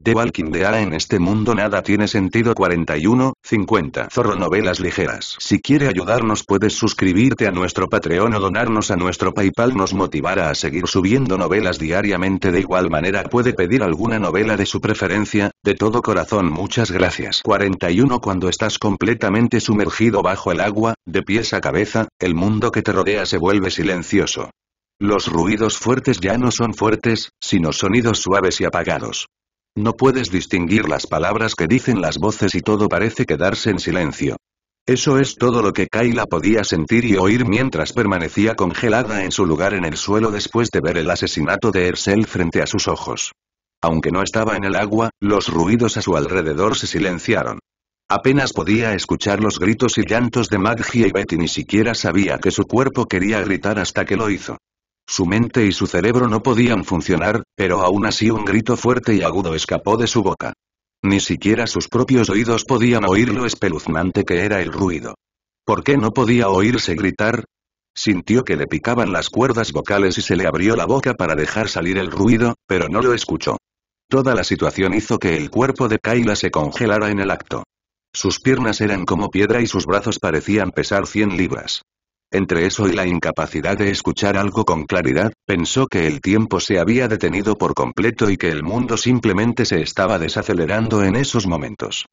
De Walking Dead en este mundo nada tiene sentido 41, 50 Zorro Novelas Ligeras Si quiere ayudarnos puedes suscribirte a nuestro Patreon o donarnos a nuestro Paypal nos motivará a seguir subiendo novelas diariamente de igual manera puede pedir alguna novela de su preferencia, de todo corazón muchas gracias 41 Cuando estás completamente sumergido bajo el agua, de pies a cabeza, el mundo que te rodea se vuelve silencioso. Los ruidos fuertes ya no son fuertes, sino sonidos suaves y apagados. No puedes distinguir las palabras que dicen las voces y todo parece quedarse en silencio. Eso es todo lo que Kayla podía sentir y oír mientras permanecía congelada en su lugar en el suelo después de ver el asesinato de Ersel frente a sus ojos. Aunque no estaba en el agua, los ruidos a su alrededor se silenciaron. Apenas podía escuchar los gritos y llantos de Maggie y Betty ni siquiera sabía que su cuerpo quería gritar hasta que lo hizo. Su mente y su cerebro no podían funcionar, pero aún así un grito fuerte y agudo escapó de su boca. Ni siquiera sus propios oídos podían oír lo espeluznante que era el ruido. ¿Por qué no podía oírse gritar? Sintió que le picaban las cuerdas vocales y se le abrió la boca para dejar salir el ruido, pero no lo escuchó. Toda la situación hizo que el cuerpo de Kaila se congelara en el acto. Sus piernas eran como piedra y sus brazos parecían pesar 100 libras. Entre eso y la incapacidad de escuchar algo con claridad, pensó que el tiempo se había detenido por completo y que el mundo simplemente se estaba desacelerando en esos momentos.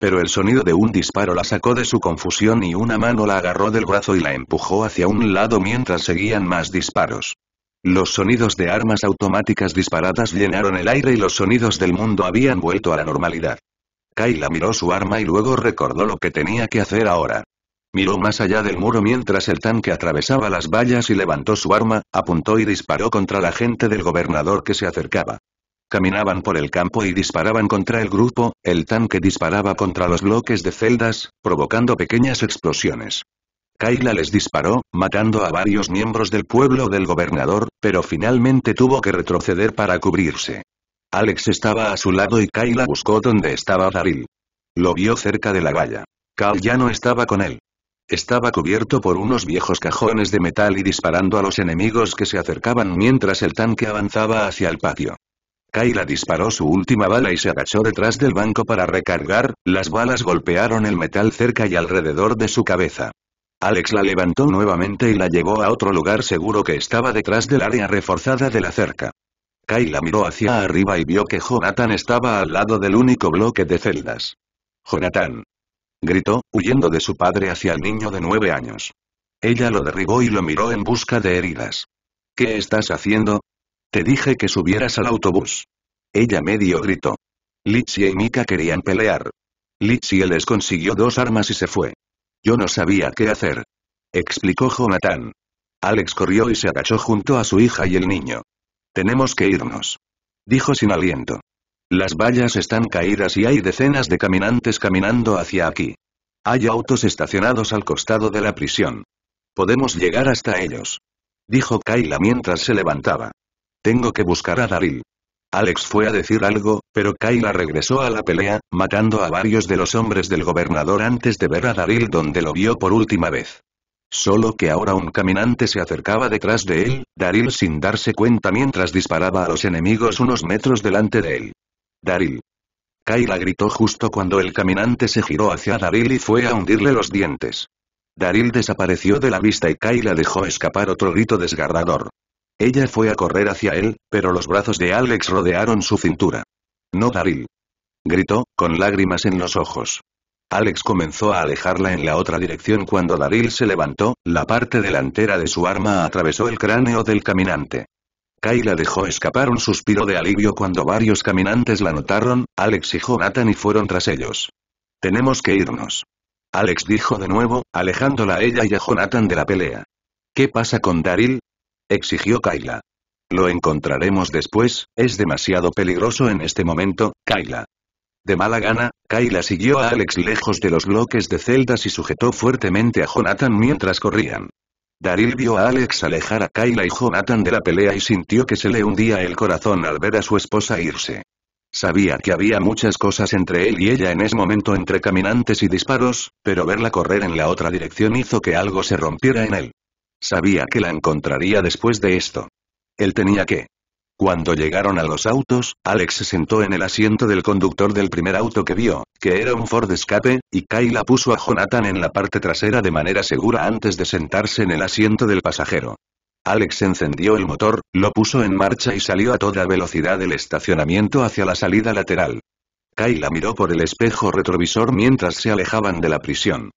Pero el sonido de un disparo la sacó de su confusión y una mano la agarró del brazo y la empujó hacia un lado mientras seguían más disparos. Los sonidos de armas automáticas disparadas llenaron el aire y los sonidos del mundo habían vuelto a la normalidad. Kayla miró su arma y luego recordó lo que tenía que hacer ahora. Miró más allá del muro mientras el tanque atravesaba las vallas y levantó su arma, apuntó y disparó contra la gente del gobernador que se acercaba. Caminaban por el campo y disparaban contra el grupo, el tanque disparaba contra los bloques de celdas, provocando pequeñas explosiones. Kaila les disparó, matando a varios miembros del pueblo del gobernador, pero finalmente tuvo que retroceder para cubrirse. Alex estaba a su lado y Kaila buscó dónde estaba Daril. Lo vio cerca de la valla. Cal ya no estaba con él. Estaba cubierto por unos viejos cajones de metal y disparando a los enemigos que se acercaban mientras el tanque avanzaba hacia el patio. Kayla disparó su última bala y se agachó detrás del banco para recargar, las balas golpearon el metal cerca y alrededor de su cabeza. Alex la levantó nuevamente y la llevó a otro lugar seguro que estaba detrás del área reforzada de la cerca. Kayla miró hacia arriba y vio que Jonathan estaba al lado del único bloque de celdas. Jonathan, gritó, huyendo de su padre hacia el niño de nueve años. Ella lo derribó y lo miró en busca de heridas. ¿Qué estás haciendo? Te dije que subieras al autobús. Ella medio gritó. Litsi y Mika querían pelear. Litsi les consiguió dos armas y se fue. Yo no sabía qué hacer. Explicó Jonathan. Alex corrió y se agachó junto a su hija y el niño. Tenemos que irnos. Dijo sin aliento. Las vallas están caídas y hay decenas de caminantes caminando hacia aquí. Hay autos estacionados al costado de la prisión. Podemos llegar hasta ellos. Dijo Kayla mientras se levantaba. Tengo que buscar a Daryl. Alex fue a decir algo, pero Kayla regresó a la pelea, matando a varios de los hombres del gobernador antes de ver a Daryl donde lo vio por última vez. Solo que ahora un caminante se acercaba detrás de él, Daryl sin darse cuenta mientras disparaba a los enemigos unos metros delante de él. Daril. Kayla gritó justo cuando el caminante se giró hacia Daril y fue a hundirle los dientes. Daril desapareció de la vista y Kayla dejó escapar otro grito desgarrador. Ella fue a correr hacia él, pero los brazos de Alex rodearon su cintura. No Daril. Gritó, con lágrimas en los ojos. Alex comenzó a alejarla en la otra dirección cuando Daril se levantó, la parte delantera de su arma atravesó el cráneo del caminante. Kayla dejó escapar un suspiro de alivio cuando varios caminantes la notaron, Alex y Jonathan y fueron tras ellos. Tenemos que irnos. Alex dijo de nuevo, alejándola a ella y a Jonathan de la pelea. ¿Qué pasa con Daryl? exigió Kayla. Lo encontraremos después, es demasiado peligroso en este momento, Kayla. De mala gana, Kayla siguió a Alex lejos de los bloques de celdas y sujetó fuertemente a Jonathan mientras corrían. Daryl vio a Alex alejar a Kayla y Jonathan de la pelea y sintió que se le hundía el corazón al ver a su esposa irse. Sabía que había muchas cosas entre él y ella en ese momento entre caminantes y disparos, pero verla correr en la otra dirección hizo que algo se rompiera en él. Sabía que la encontraría después de esto. Él tenía que cuando llegaron a los autos, Alex se sentó en el asiento del conductor del primer auto que vio, que era un Ford Escape, y Kyla puso a Jonathan en la parte trasera de manera segura antes de sentarse en el asiento del pasajero. Alex encendió el motor, lo puso en marcha y salió a toda velocidad del estacionamiento hacia la salida lateral. Kyla miró por el espejo retrovisor mientras se alejaban de la prisión.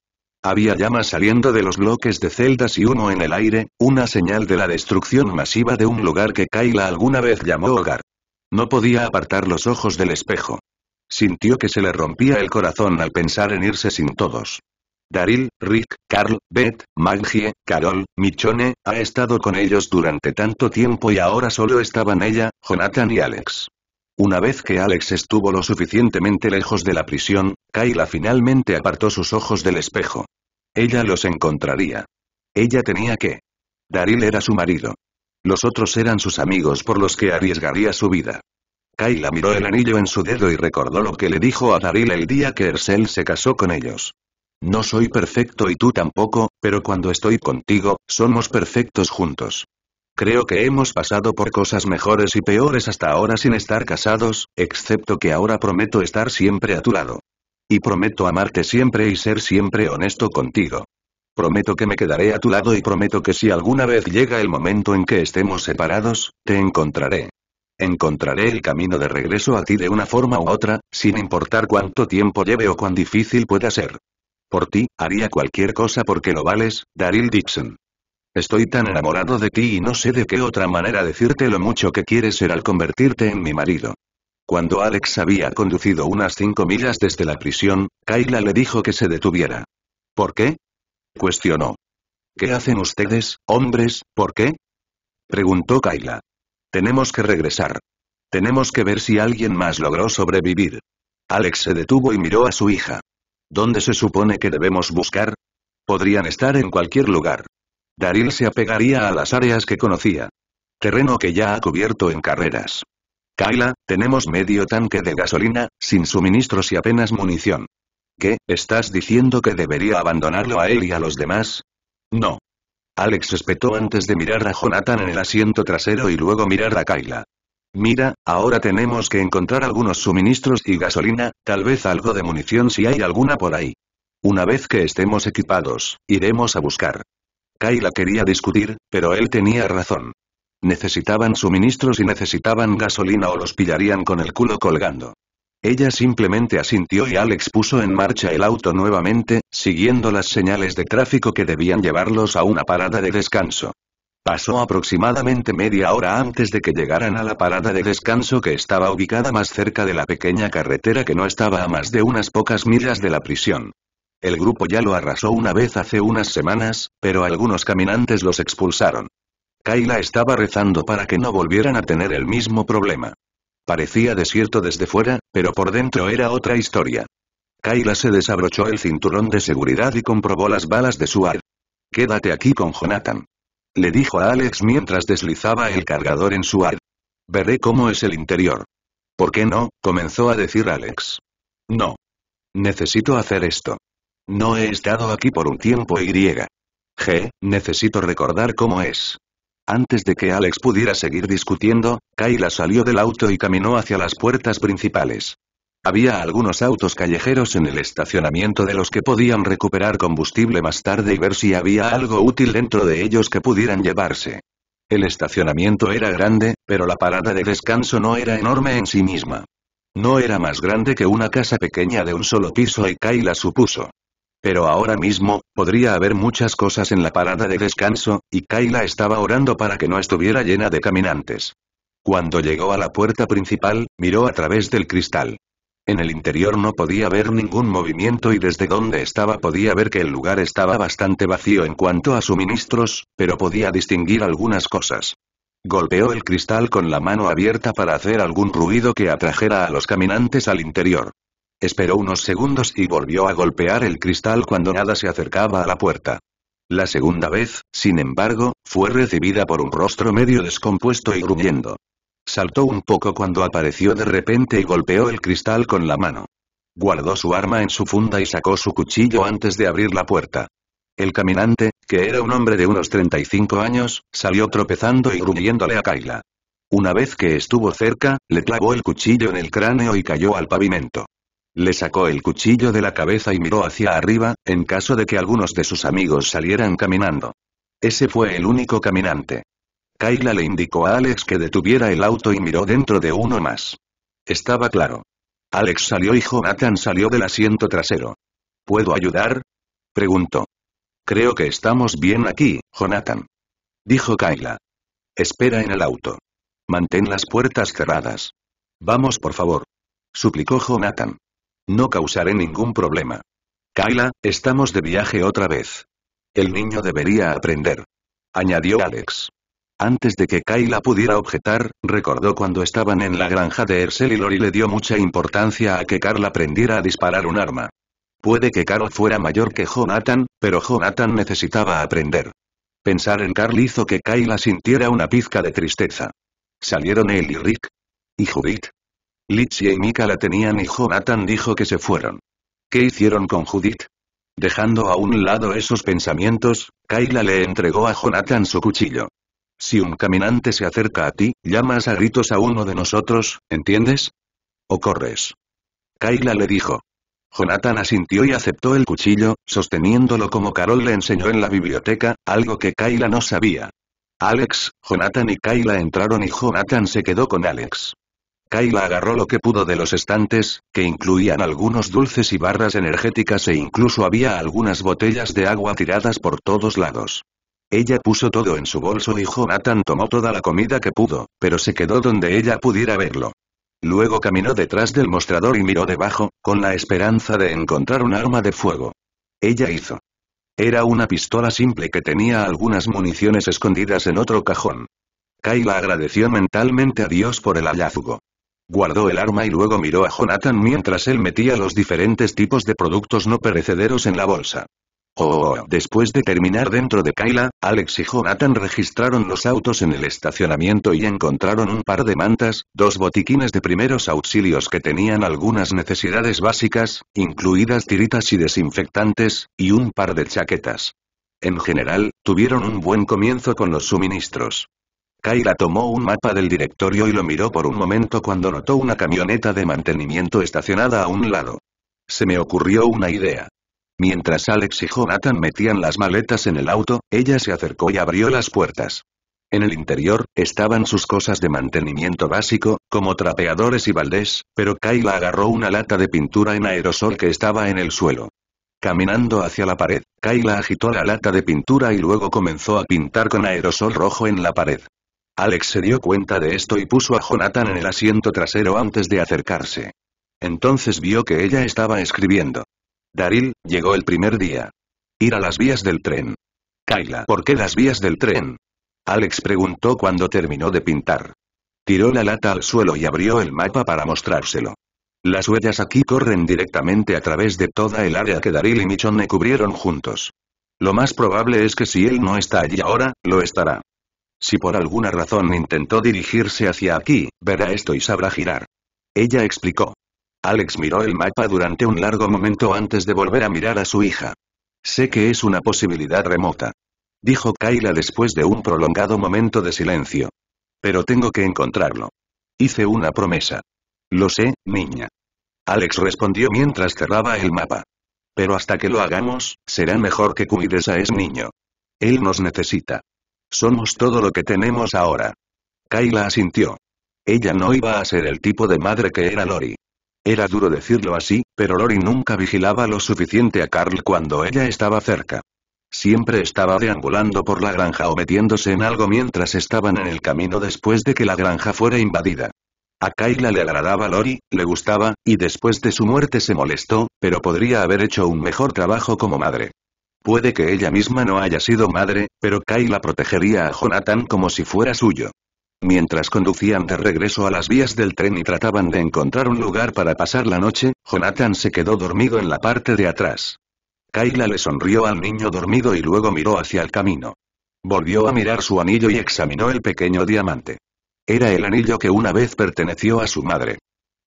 Había llamas saliendo de los bloques de celdas y humo en el aire, una señal de la destrucción masiva de un lugar que Kayla alguna vez llamó hogar. No podía apartar los ojos del espejo. Sintió que se le rompía el corazón al pensar en irse sin todos. Daryl, Rick, Carl, Beth, Maggie, Carol, Michone, ha estado con ellos durante tanto tiempo y ahora solo estaban ella, Jonathan y Alex. Una vez que Alex estuvo lo suficientemente lejos de la prisión, Kayla finalmente apartó sus ojos del espejo. Ella los encontraría. Ella tenía que. Daril era su marido. Los otros eran sus amigos por los que arriesgaría su vida. Kayla miró el anillo en su dedo y recordó lo que le dijo a Daryl el día que Ersel se casó con ellos. No soy perfecto y tú tampoco, pero cuando estoy contigo, somos perfectos juntos. Creo que hemos pasado por cosas mejores y peores hasta ahora sin estar casados, excepto que ahora prometo estar siempre a tu lado. Y prometo amarte siempre y ser siempre honesto contigo. Prometo que me quedaré a tu lado y prometo que si alguna vez llega el momento en que estemos separados, te encontraré. Encontraré el camino de regreso a ti de una forma u otra, sin importar cuánto tiempo lleve o cuán difícil pueda ser. Por ti, haría cualquier cosa porque lo vales, Daryl Dixon. Estoy tan enamorado de ti y no sé de qué otra manera decirte lo mucho que quieres ser al convertirte en mi marido. Cuando Alex había conducido unas cinco millas desde la prisión, Kayla le dijo que se detuviera. ¿Por qué? cuestionó. ¿Qué hacen ustedes, hombres, por qué? preguntó Kayla. Tenemos que regresar. Tenemos que ver si alguien más logró sobrevivir. Alex se detuvo y miró a su hija. ¿Dónde se supone que debemos buscar? Podrían estar en cualquier lugar. Daril se apegaría a las áreas que conocía. Terreno que ya ha cubierto en carreras. Kaila, tenemos medio tanque de gasolina, sin suministros y apenas munición. ¿Qué, estás diciendo que debería abandonarlo a él y a los demás? No. Alex espetó antes de mirar a Jonathan en el asiento trasero y luego mirar a Kaila. Mira, ahora tenemos que encontrar algunos suministros y gasolina, tal vez algo de munición si hay alguna por ahí. Una vez que estemos equipados, iremos a buscar la quería discutir, pero él tenía razón. Necesitaban suministros y necesitaban gasolina o los pillarían con el culo colgando. Ella simplemente asintió y Alex puso en marcha el auto nuevamente, siguiendo las señales de tráfico que debían llevarlos a una parada de descanso. Pasó aproximadamente media hora antes de que llegaran a la parada de descanso que estaba ubicada más cerca de la pequeña carretera que no estaba a más de unas pocas millas de la prisión. El grupo ya lo arrasó una vez hace unas semanas, pero algunos caminantes los expulsaron. Kayla estaba rezando para que no volvieran a tener el mismo problema. Parecía desierto desde fuera, pero por dentro era otra historia. Kayla se desabrochó el cinturón de seguridad y comprobó las balas de su ar. Quédate aquí con Jonathan. Le dijo a Alex mientras deslizaba el cargador en su ar. Veré cómo es el interior. ¿Por qué no? comenzó a decir Alex. No. Necesito hacer esto. No he estado aquí por un tiempo y... G, necesito recordar cómo es. Antes de que Alex pudiera seguir discutiendo, Kayla salió del auto y caminó hacia las puertas principales. Había algunos autos callejeros en el estacionamiento de los que podían recuperar combustible más tarde y ver si había algo útil dentro de ellos que pudieran llevarse. El estacionamiento era grande, pero la parada de descanso no era enorme en sí misma. No era más grande que una casa pequeña de un solo piso y Kayla supuso, pero ahora mismo, podría haber muchas cosas en la parada de descanso, y Kayla estaba orando para que no estuviera llena de caminantes. Cuando llegó a la puerta principal, miró a través del cristal. En el interior no podía ver ningún movimiento y desde donde estaba podía ver que el lugar estaba bastante vacío en cuanto a suministros, pero podía distinguir algunas cosas. Golpeó el cristal con la mano abierta para hacer algún ruido que atrajera a los caminantes al interior. Esperó unos segundos y volvió a golpear el cristal cuando nada se acercaba a la puerta. La segunda vez, sin embargo, fue recibida por un rostro medio descompuesto y gruñendo. Saltó un poco cuando apareció de repente y golpeó el cristal con la mano. Guardó su arma en su funda y sacó su cuchillo antes de abrir la puerta. El caminante, que era un hombre de unos 35 años, salió tropezando y gruñéndole a Kaila. Una vez que estuvo cerca, le clavó el cuchillo en el cráneo y cayó al pavimento. Le sacó el cuchillo de la cabeza y miró hacia arriba, en caso de que algunos de sus amigos salieran caminando. Ese fue el único caminante. Kayla le indicó a Alex que detuviera el auto y miró dentro de uno más. Estaba claro. Alex salió y Jonathan salió del asiento trasero. ¿Puedo ayudar? Preguntó. Creo que estamos bien aquí, Jonathan. Dijo Kayla. Espera en el auto. Mantén las puertas cerradas. Vamos por favor. Suplicó Jonathan. No causaré ningún problema. Kyla, estamos de viaje otra vez. El niño debería aprender. Añadió Alex. Antes de que Kyla pudiera objetar, recordó cuando estaban en la granja de Ersel y Lori le dio mucha importancia a que Carl aprendiera a disparar un arma. Puede que Carl fuera mayor que Jonathan, pero Jonathan necesitaba aprender. Pensar en Carl hizo que Kyla sintiera una pizca de tristeza. Salieron él y Rick. Y Judith, y Mika la tenían y Jonathan dijo que se fueron. ¿Qué hicieron con Judith? Dejando a un lado esos pensamientos, Kayla le entregó a Jonathan su cuchillo. Si un caminante se acerca a ti, llamas a gritos a uno de nosotros, ¿entiendes? O corres. Kayla le dijo. Jonathan asintió y aceptó el cuchillo, sosteniéndolo como Carol le enseñó en la biblioteca, algo que Kayla no sabía. Alex, Jonathan y Kayla entraron y Jonathan se quedó con Alex. Kyla agarró lo que pudo de los estantes, que incluían algunos dulces y barras energéticas e incluso había algunas botellas de agua tiradas por todos lados. Ella puso todo en su bolso y Jonathan tomó toda la comida que pudo, pero se quedó donde ella pudiera verlo. Luego caminó detrás del mostrador y miró debajo, con la esperanza de encontrar un arma de fuego. Ella hizo. Era una pistola simple que tenía algunas municiones escondidas en otro cajón. Kayla agradeció mentalmente a Dios por el hallazgo. Guardó el arma y luego miró a Jonathan mientras él metía los diferentes tipos de productos no perecederos en la bolsa. Oh, oh, oh. Después de terminar dentro de Kaila, Alex y Jonathan registraron los autos en el estacionamiento y encontraron un par de mantas, dos botiquines de primeros auxilios que tenían algunas necesidades básicas, incluidas tiritas y desinfectantes, y un par de chaquetas. En general, tuvieron un buen comienzo con los suministros. Kayla tomó un mapa del directorio y lo miró por un momento cuando notó una camioneta de mantenimiento estacionada a un lado. Se me ocurrió una idea. Mientras Alex y Jonathan metían las maletas en el auto, ella se acercó y abrió las puertas. En el interior, estaban sus cosas de mantenimiento básico, como trapeadores y baldés, pero Kyla agarró una lata de pintura en aerosol que estaba en el suelo. Caminando hacia la pared, Kyla agitó la lata de pintura y luego comenzó a pintar con aerosol rojo en la pared. Alex se dio cuenta de esto y puso a Jonathan en el asiento trasero antes de acercarse. Entonces vio que ella estaba escribiendo. Daril, llegó el primer día. Ir a las vías del tren. Kaila, ¿por qué las vías del tren? Alex preguntó cuando terminó de pintar. Tiró la lata al suelo y abrió el mapa para mostrárselo. Las huellas aquí corren directamente a través de toda el área que Daril y Michonne cubrieron juntos. Lo más probable es que si él no está allí ahora, lo estará. Si por alguna razón intentó dirigirse hacia aquí, verá esto y sabrá girar. Ella explicó. Alex miró el mapa durante un largo momento antes de volver a mirar a su hija. Sé que es una posibilidad remota. Dijo Kayla después de un prolongado momento de silencio. Pero tengo que encontrarlo. Hice una promesa. Lo sé, niña. Alex respondió mientras cerraba el mapa. Pero hasta que lo hagamos, será mejor que cuides a ese niño. Él nos necesita. Somos todo lo que tenemos ahora. Kayla asintió. Ella no iba a ser el tipo de madre que era Lori. Era duro decirlo así, pero Lori nunca vigilaba lo suficiente a Carl cuando ella estaba cerca. Siempre estaba deambulando por la granja o metiéndose en algo mientras estaban en el camino después de que la granja fuera invadida. A Kayla le agradaba Lori, le gustaba, y después de su muerte se molestó, pero podría haber hecho un mejor trabajo como madre. Puede que ella misma no haya sido madre, pero Kayla protegería a Jonathan como si fuera suyo. Mientras conducían de regreso a las vías del tren y trataban de encontrar un lugar para pasar la noche, Jonathan se quedó dormido en la parte de atrás. Kayla le sonrió al niño dormido y luego miró hacia el camino. Volvió a mirar su anillo y examinó el pequeño diamante. Era el anillo que una vez perteneció a su madre.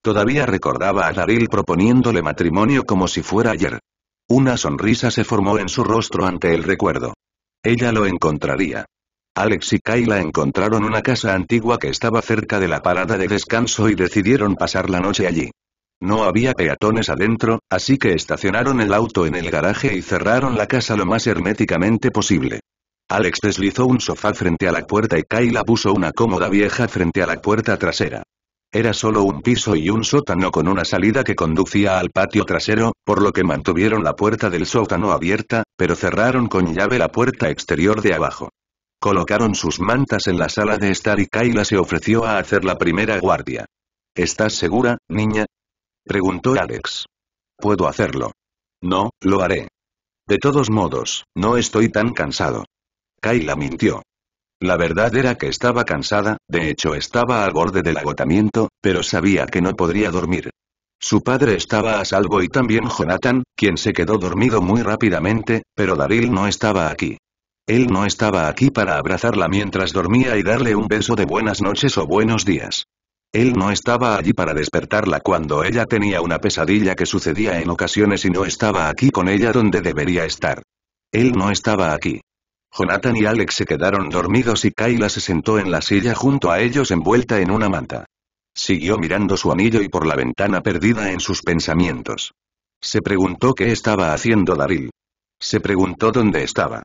Todavía recordaba a Daryl proponiéndole matrimonio como si fuera ayer. Una sonrisa se formó en su rostro ante el recuerdo. Ella lo encontraría. Alex y Kayla encontraron una casa antigua que estaba cerca de la parada de descanso y decidieron pasar la noche allí. No había peatones adentro, así que estacionaron el auto en el garaje y cerraron la casa lo más herméticamente posible. Alex deslizó un sofá frente a la puerta y Kayla puso una cómoda vieja frente a la puerta trasera. Era solo un piso y un sótano con una salida que conducía al patio trasero, por lo que mantuvieron la puerta del sótano abierta, pero cerraron con llave la puerta exterior de abajo. Colocaron sus mantas en la sala de estar y Kayla se ofreció a hacer la primera guardia. ¿Estás segura, niña? Preguntó Alex. Puedo hacerlo. No, lo haré. De todos modos, no estoy tan cansado. Kayla mintió. La verdad era que estaba cansada, de hecho estaba al borde del agotamiento, pero sabía que no podría dormir. Su padre estaba a salvo y también Jonathan, quien se quedó dormido muy rápidamente, pero Daryl no estaba aquí. Él no estaba aquí para abrazarla mientras dormía y darle un beso de buenas noches o buenos días. Él no estaba allí para despertarla cuando ella tenía una pesadilla que sucedía en ocasiones y no estaba aquí con ella donde debería estar. Él no estaba aquí. Jonathan y Alex se quedaron dormidos y Kayla se sentó en la silla junto a ellos envuelta en una manta. Siguió mirando su anillo y por la ventana perdida en sus pensamientos. Se preguntó qué estaba haciendo Daryl. Se preguntó dónde estaba.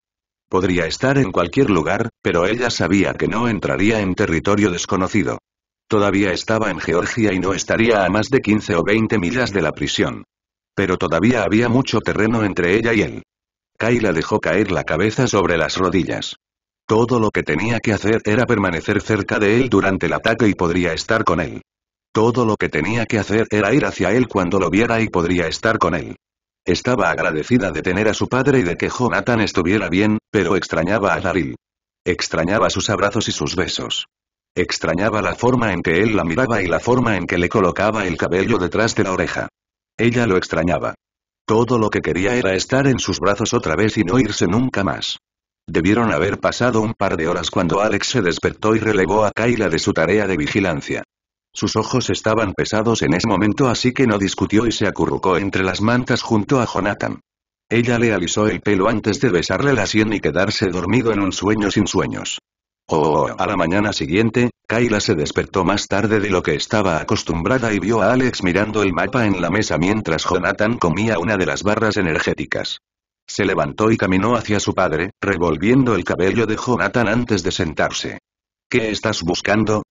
Podría estar en cualquier lugar, pero ella sabía que no entraría en territorio desconocido. Todavía estaba en Georgia y no estaría a más de 15 o 20 millas de la prisión. Pero todavía había mucho terreno entre ella y él la dejó caer la cabeza sobre las rodillas. Todo lo que tenía que hacer era permanecer cerca de él durante el ataque y podría estar con él. Todo lo que tenía que hacer era ir hacia él cuando lo viera y podría estar con él. Estaba agradecida de tener a su padre y de que Jonathan estuviera bien, pero extrañaba a Daryl. Extrañaba sus abrazos y sus besos. Extrañaba la forma en que él la miraba y la forma en que le colocaba el cabello detrás de la oreja. Ella lo extrañaba. Todo lo que quería era estar en sus brazos otra vez y no irse nunca más. Debieron haber pasado un par de horas cuando Alex se despertó y relevó a Kayla de su tarea de vigilancia. Sus ojos estaban pesados en ese momento así que no discutió y se acurrucó entre las mantas junto a Jonathan. Ella le alisó el pelo antes de besarle la sien y quedarse dormido en un sueño sin sueños a la mañana siguiente, Kayla se despertó más tarde de lo que estaba acostumbrada y vio a Alex mirando el mapa en la mesa mientras Jonathan comía una de las barras energéticas. Se levantó y caminó hacia su padre, revolviendo el cabello de Jonathan antes de sentarse. ¿Qué estás buscando?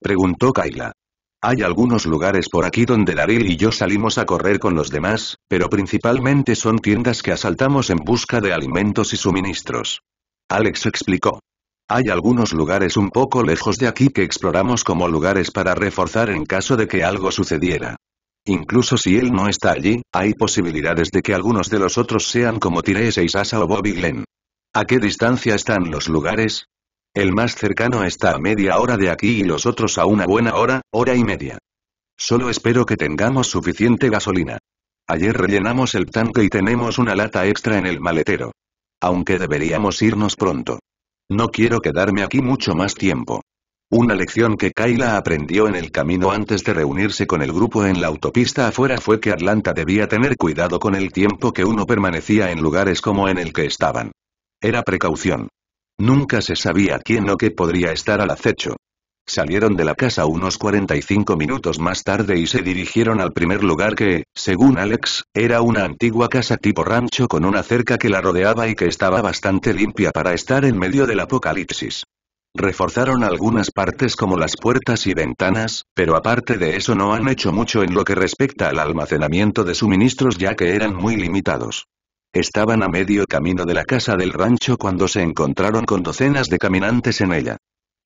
preguntó Kayla. Hay algunos lugares por aquí donde Daril y yo salimos a correr con los demás, pero principalmente son tiendas que asaltamos en busca de alimentos y suministros. Alex explicó. Hay algunos lugares un poco lejos de aquí que exploramos como lugares para reforzar en caso de que algo sucediera. Incluso si él no está allí, hay posibilidades de que algunos de los otros sean como y Isasa o Bobby Glenn. ¿A qué distancia están los lugares? El más cercano está a media hora de aquí y los otros a una buena hora, hora y media. Solo espero que tengamos suficiente gasolina. Ayer rellenamos el tanque y tenemos una lata extra en el maletero. Aunque deberíamos irnos pronto. No quiero quedarme aquí mucho más tiempo. Una lección que Kayla aprendió en el camino antes de reunirse con el grupo en la autopista afuera fue que Atlanta debía tener cuidado con el tiempo que uno permanecía en lugares como en el que estaban. Era precaución. Nunca se sabía quién o qué podría estar al acecho. Salieron de la casa unos 45 minutos más tarde y se dirigieron al primer lugar que, según Alex, era una antigua casa tipo rancho con una cerca que la rodeaba y que estaba bastante limpia para estar en medio del apocalipsis. Reforzaron algunas partes como las puertas y ventanas, pero aparte de eso no han hecho mucho en lo que respecta al almacenamiento de suministros ya que eran muy limitados. Estaban a medio camino de la casa del rancho cuando se encontraron con docenas de caminantes en ella.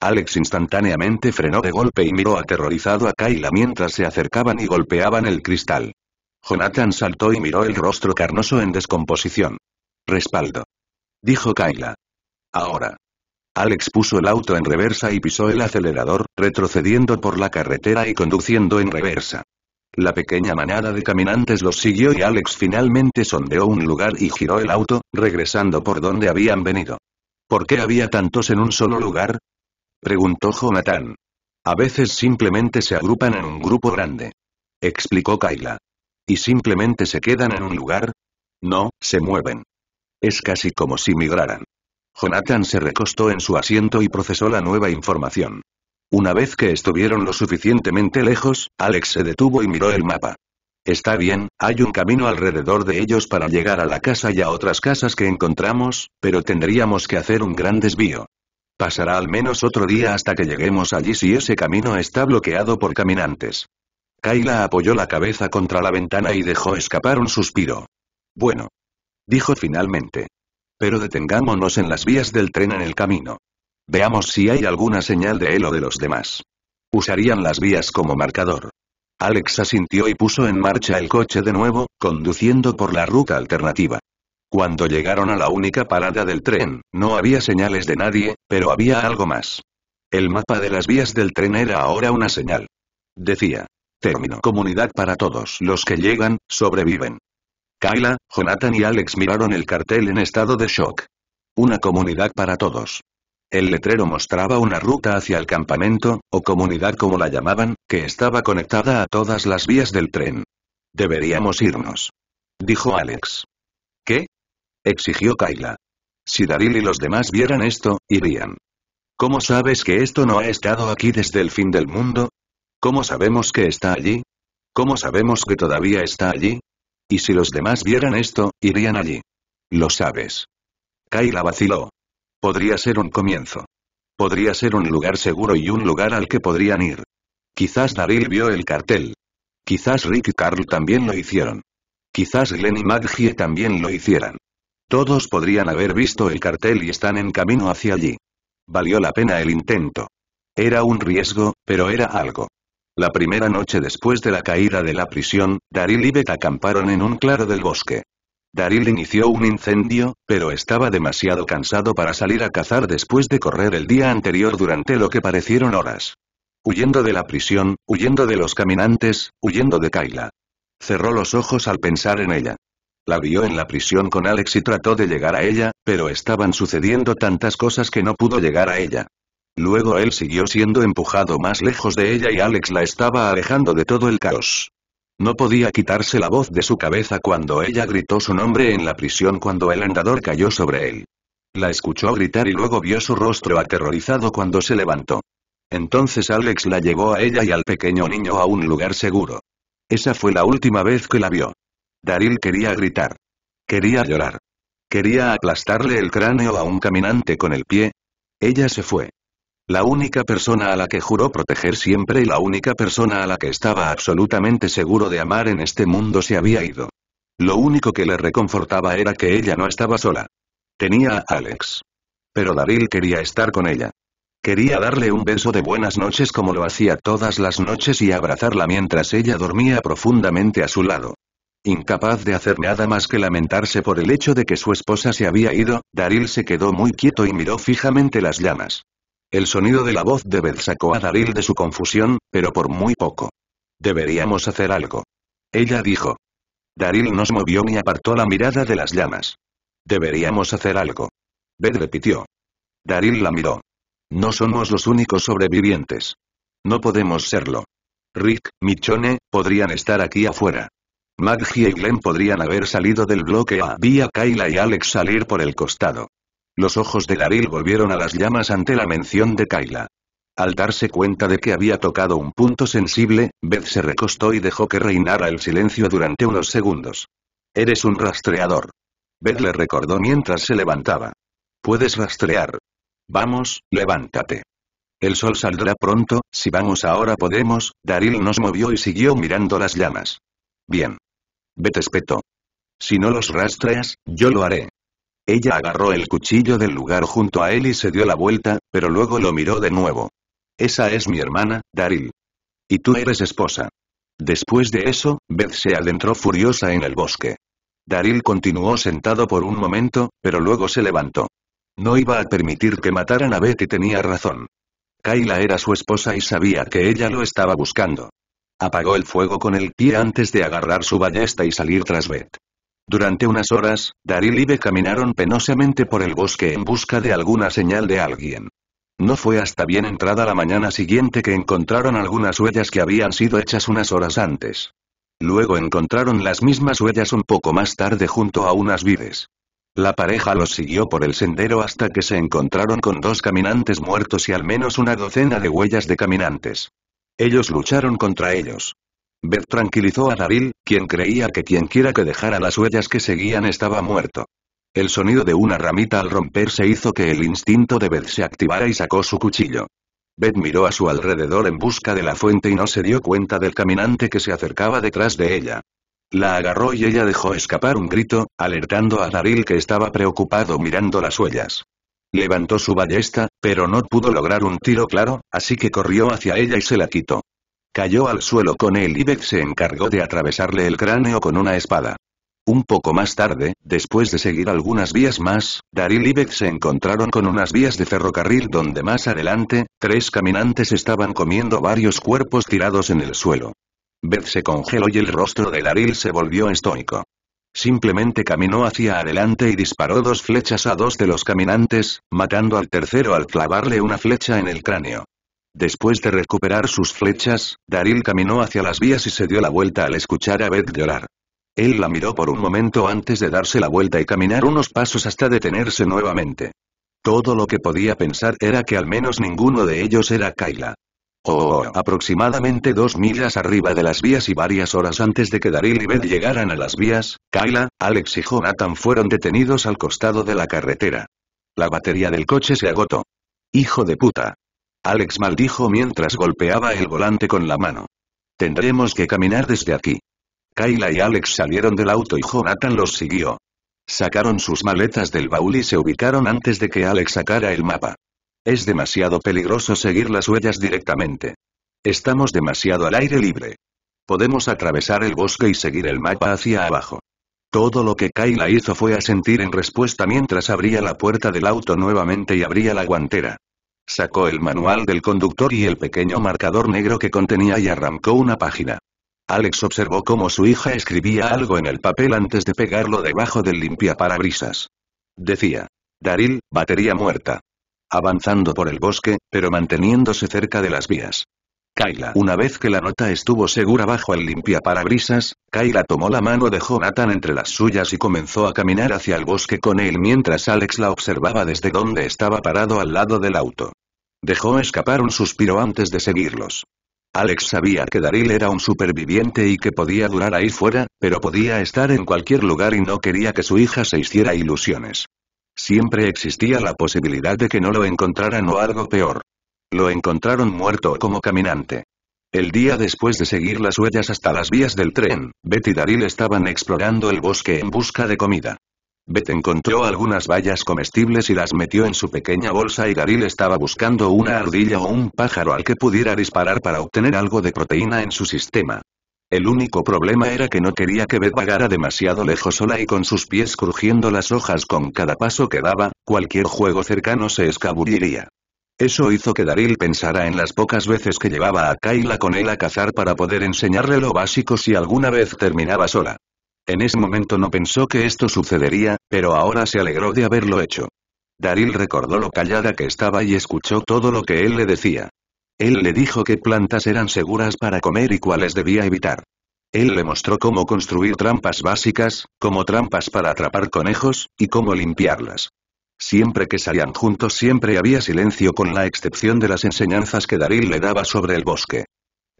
Alex instantáneamente frenó de golpe y miró aterrorizado a Kayla mientras se acercaban y golpeaban el cristal. Jonathan saltó y miró el rostro carnoso en descomposición. Respaldo. Dijo Kayla. Ahora. Alex puso el auto en reversa y pisó el acelerador, retrocediendo por la carretera y conduciendo en reversa. La pequeña manada de caminantes los siguió y Alex finalmente sondeó un lugar y giró el auto, regresando por donde habían venido. ¿Por qué había tantos en un solo lugar? preguntó Jonathan. A veces simplemente se agrupan en un grupo grande. Explicó Kayla. ¿Y simplemente se quedan en un lugar? No, se mueven. Es casi como si migraran. Jonathan se recostó en su asiento y procesó la nueva información. Una vez que estuvieron lo suficientemente lejos, Alex se detuvo y miró el mapa. Está bien, hay un camino alrededor de ellos para llegar a la casa y a otras casas que encontramos, pero tendríamos que hacer un gran desvío. Pasará al menos otro día hasta que lleguemos allí si ese camino está bloqueado por caminantes. Kayla apoyó la cabeza contra la ventana y dejó escapar un suspiro. Bueno. Dijo finalmente. Pero detengámonos en las vías del tren en el camino. Veamos si hay alguna señal de él o de los demás. Usarían las vías como marcador. Alex asintió y puso en marcha el coche de nuevo, conduciendo por la ruta alternativa. Cuando llegaron a la única parada del tren, no había señales de nadie, pero había algo más. El mapa de las vías del tren era ahora una señal. Decía. Término. Comunidad para todos los que llegan, sobreviven. Kyla, Jonathan y Alex miraron el cartel en estado de shock. Una comunidad para todos. El letrero mostraba una ruta hacia el campamento, o comunidad como la llamaban, que estaba conectada a todas las vías del tren. Deberíamos irnos. Dijo Alex. ¿Qué? exigió Kaila. Si Daril y los demás vieran esto, irían. ¿Cómo sabes que esto no ha estado aquí desde el fin del mundo? ¿Cómo sabemos que está allí? ¿Cómo sabemos que todavía está allí? Y si los demás vieran esto, irían allí. Lo sabes. Kaila vaciló. Podría ser un comienzo. Podría ser un lugar seguro y un lugar al que podrían ir. Quizás Daril vio el cartel. Quizás Rick y Carl también lo hicieron. Quizás Glenn y Maggie también lo hicieran. Todos podrían haber visto el cartel y están en camino hacia allí. Valió la pena el intento. Era un riesgo, pero era algo. La primera noche después de la caída de la prisión, Daril y Beth acamparon en un claro del bosque. Daril inició un incendio, pero estaba demasiado cansado para salir a cazar después de correr el día anterior durante lo que parecieron horas. Huyendo de la prisión, huyendo de los caminantes, huyendo de Kaila. Cerró los ojos al pensar en ella. La vio en la prisión con Alex y trató de llegar a ella, pero estaban sucediendo tantas cosas que no pudo llegar a ella. Luego él siguió siendo empujado más lejos de ella y Alex la estaba alejando de todo el caos. No podía quitarse la voz de su cabeza cuando ella gritó su nombre en la prisión cuando el andador cayó sobre él. La escuchó gritar y luego vio su rostro aterrorizado cuando se levantó. Entonces Alex la llevó a ella y al pequeño niño a un lugar seguro. Esa fue la última vez que la vio. Daryl quería gritar. Quería llorar. Quería aplastarle el cráneo a un caminante con el pie. Ella se fue. La única persona a la que juró proteger siempre y la única persona a la que estaba absolutamente seguro de amar en este mundo se había ido. Lo único que le reconfortaba era que ella no estaba sola. Tenía a Alex. Pero Daryl quería estar con ella. Quería darle un beso de buenas noches como lo hacía todas las noches y abrazarla mientras ella dormía profundamente a su lado. Incapaz de hacer nada más que lamentarse por el hecho de que su esposa se había ido, Daril se quedó muy quieto y miró fijamente las llamas. El sonido de la voz de Beth sacó a Daril de su confusión, pero por muy poco. Deberíamos hacer algo. Ella dijo. Daril no se movió ni apartó la mirada de las llamas. Deberíamos hacer algo. Beth repitió. Daril la miró. No somos los únicos sobrevivientes. No podemos serlo. Rick, Michone, podrían estar aquí afuera. Maggie y Glenn podrían haber salido del bloque A. vía Kayla y Alex salir por el costado. Los ojos de Daryl volvieron a las llamas ante la mención de Kyla. Al darse cuenta de que había tocado un punto sensible, Beth se recostó y dejó que reinara el silencio durante unos segundos. Eres un rastreador. Beth le recordó mientras se levantaba. Puedes rastrear. Vamos, levántate. El sol saldrá pronto, si vamos ahora podemos, Daryl nos movió y siguió mirando las llamas. Bien. Vete espetó. Si no los rastreas, yo lo haré. Ella agarró el cuchillo del lugar junto a él y se dio la vuelta, pero luego lo miró de nuevo. Esa es mi hermana, Daryl. Y tú eres esposa. Después de eso, Beth se adentró furiosa en el bosque. Daryl continuó sentado por un momento, pero luego se levantó. No iba a permitir que mataran a Beth y tenía razón. Kayla era su esposa y sabía que ella lo estaba buscando. Apagó el fuego con el pie antes de agarrar su ballesta y salir tras Beth. Durante unas horas, Daryl y Beth caminaron penosamente por el bosque en busca de alguna señal de alguien. No fue hasta bien entrada la mañana siguiente que encontraron algunas huellas que habían sido hechas unas horas antes. Luego encontraron las mismas huellas un poco más tarde junto a unas vides. La pareja los siguió por el sendero hasta que se encontraron con dos caminantes muertos y al menos una docena de huellas de caminantes. Ellos lucharon contra ellos. Beth tranquilizó a Daril, quien creía que quienquiera que dejara las huellas que seguían estaba muerto. El sonido de una ramita al romperse hizo que el instinto de Beth se activara y sacó su cuchillo. Beth miró a su alrededor en busca de la fuente y no se dio cuenta del caminante que se acercaba detrás de ella. La agarró y ella dejó escapar un grito, alertando a Daril que estaba preocupado mirando las huellas. Levantó su ballesta, pero no pudo lograr un tiro claro, así que corrió hacia ella y se la quitó. Cayó al suelo con él y Beth se encargó de atravesarle el cráneo con una espada. Un poco más tarde, después de seguir algunas vías más, Daril y Beth se encontraron con unas vías de ferrocarril donde más adelante, tres caminantes estaban comiendo varios cuerpos tirados en el suelo. Beth se congeló y el rostro de Daril se volvió estoico. Simplemente caminó hacia adelante y disparó dos flechas a dos de los caminantes, matando al tercero al clavarle una flecha en el cráneo. Después de recuperar sus flechas, Daril caminó hacia las vías y se dio la vuelta al escuchar a Beth llorar. Él la miró por un momento antes de darse la vuelta y caminar unos pasos hasta detenerse nuevamente. Todo lo que podía pensar era que al menos ninguno de ellos era kaila aproximadamente dos millas arriba de las vías y varias horas antes de que Daryl y Beth llegaran a las vías, Kyla, Alex y Jonathan fueron detenidos al costado de la carretera. La batería del coche se agotó. Hijo de puta. Alex maldijo mientras golpeaba el volante con la mano. Tendremos que caminar desde aquí. Kyla y Alex salieron del auto y Jonathan los siguió. Sacaron sus maletas del baúl y se ubicaron antes de que Alex sacara el mapa. Es demasiado peligroso seguir las huellas directamente. Estamos demasiado al aire libre. Podemos atravesar el bosque y seguir el mapa hacia abajo. Todo lo que Kayla hizo fue asentir en respuesta mientras abría la puerta del auto nuevamente y abría la guantera. Sacó el manual del conductor y el pequeño marcador negro que contenía y arrancó una página. Alex observó cómo su hija escribía algo en el papel antes de pegarlo debajo del limpiaparabrisas. Decía. Daril, batería muerta avanzando por el bosque, pero manteniéndose cerca de las vías. Kayla. Una vez que la nota estuvo segura bajo el limpiaparabrisas, Kayla tomó la mano de Jonathan entre las suyas y comenzó a caminar hacia el bosque con él mientras Alex la observaba desde donde estaba parado al lado del auto. Dejó escapar un suspiro antes de seguirlos. Alex sabía que Daryl era un superviviente y que podía durar ahí fuera, pero podía estar en cualquier lugar y no quería que su hija se hiciera ilusiones. Siempre existía la posibilidad de que no lo encontraran o algo peor. Lo encontraron muerto como caminante. El día después de seguir las huellas hasta las vías del tren, Beth y Daril estaban explorando el bosque en busca de comida. Beth encontró algunas bayas comestibles y las metió en su pequeña bolsa y Daril estaba buscando una ardilla o un pájaro al que pudiera disparar para obtener algo de proteína en su sistema. El único problema era que no quería que Beth vagara demasiado lejos sola y con sus pies crujiendo las hojas con cada paso que daba, cualquier juego cercano se escabulliría. Eso hizo que Daril pensara en las pocas veces que llevaba a Kaila con él a cazar para poder enseñarle lo básico si alguna vez terminaba sola. En ese momento no pensó que esto sucedería, pero ahora se alegró de haberlo hecho. Daril recordó lo callada que estaba y escuchó todo lo que él le decía. Él le dijo qué plantas eran seguras para comer y cuáles debía evitar. Él le mostró cómo construir trampas básicas, como trampas para atrapar conejos, y cómo limpiarlas. Siempre que salían juntos siempre había silencio con la excepción de las enseñanzas que Daril le daba sobre el bosque.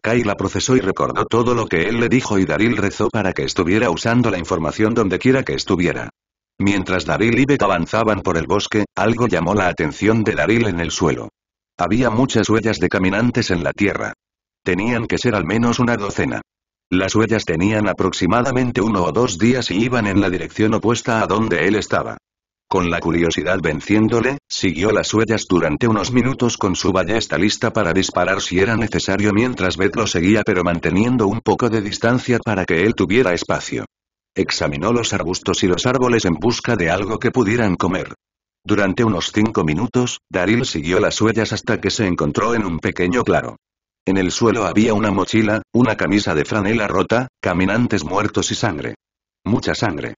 Kai la procesó y recordó todo lo que él le dijo y Daril rezó para que estuviera usando la información donde quiera que estuviera. Mientras Daril y Beck avanzaban por el bosque, algo llamó la atención de Daril en el suelo. Había muchas huellas de caminantes en la tierra. Tenían que ser al menos una docena. Las huellas tenían aproximadamente uno o dos días y iban en la dirección opuesta a donde él estaba. Con la curiosidad venciéndole, siguió las huellas durante unos minutos con su ballesta lista para disparar si era necesario mientras Beth lo seguía pero manteniendo un poco de distancia para que él tuviera espacio. Examinó los arbustos y los árboles en busca de algo que pudieran comer. Durante unos cinco minutos, Daril siguió las huellas hasta que se encontró en un pequeño claro. En el suelo había una mochila, una camisa de franela rota, caminantes muertos y sangre. Mucha sangre.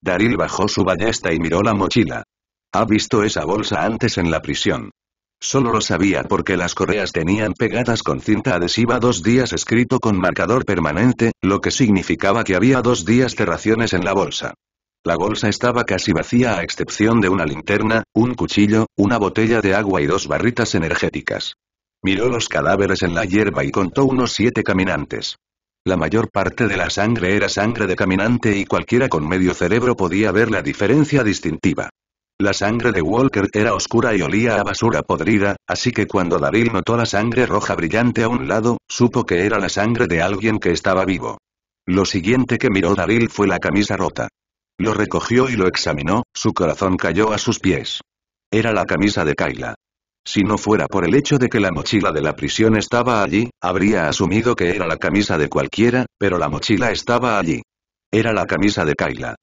Daril bajó su ballesta y miró la mochila. Ha visto esa bolsa antes en la prisión. Solo lo sabía porque las correas tenían pegadas con cinta adhesiva dos días escrito con marcador permanente, lo que significaba que había dos días de raciones en la bolsa. La bolsa estaba casi vacía a excepción de una linterna, un cuchillo, una botella de agua y dos barritas energéticas. Miró los cadáveres en la hierba y contó unos siete caminantes. La mayor parte de la sangre era sangre de caminante y cualquiera con medio cerebro podía ver la diferencia distintiva. La sangre de Walker era oscura y olía a basura podrida, así que cuando Daril notó la sangre roja brillante a un lado, supo que era la sangre de alguien que estaba vivo. Lo siguiente que miró Daril fue la camisa rota. Lo recogió y lo examinó, su corazón cayó a sus pies. Era la camisa de Kaila. Si no fuera por el hecho de que la mochila de la prisión estaba allí, habría asumido que era la camisa de cualquiera, pero la mochila estaba allí. Era la camisa de Kaila.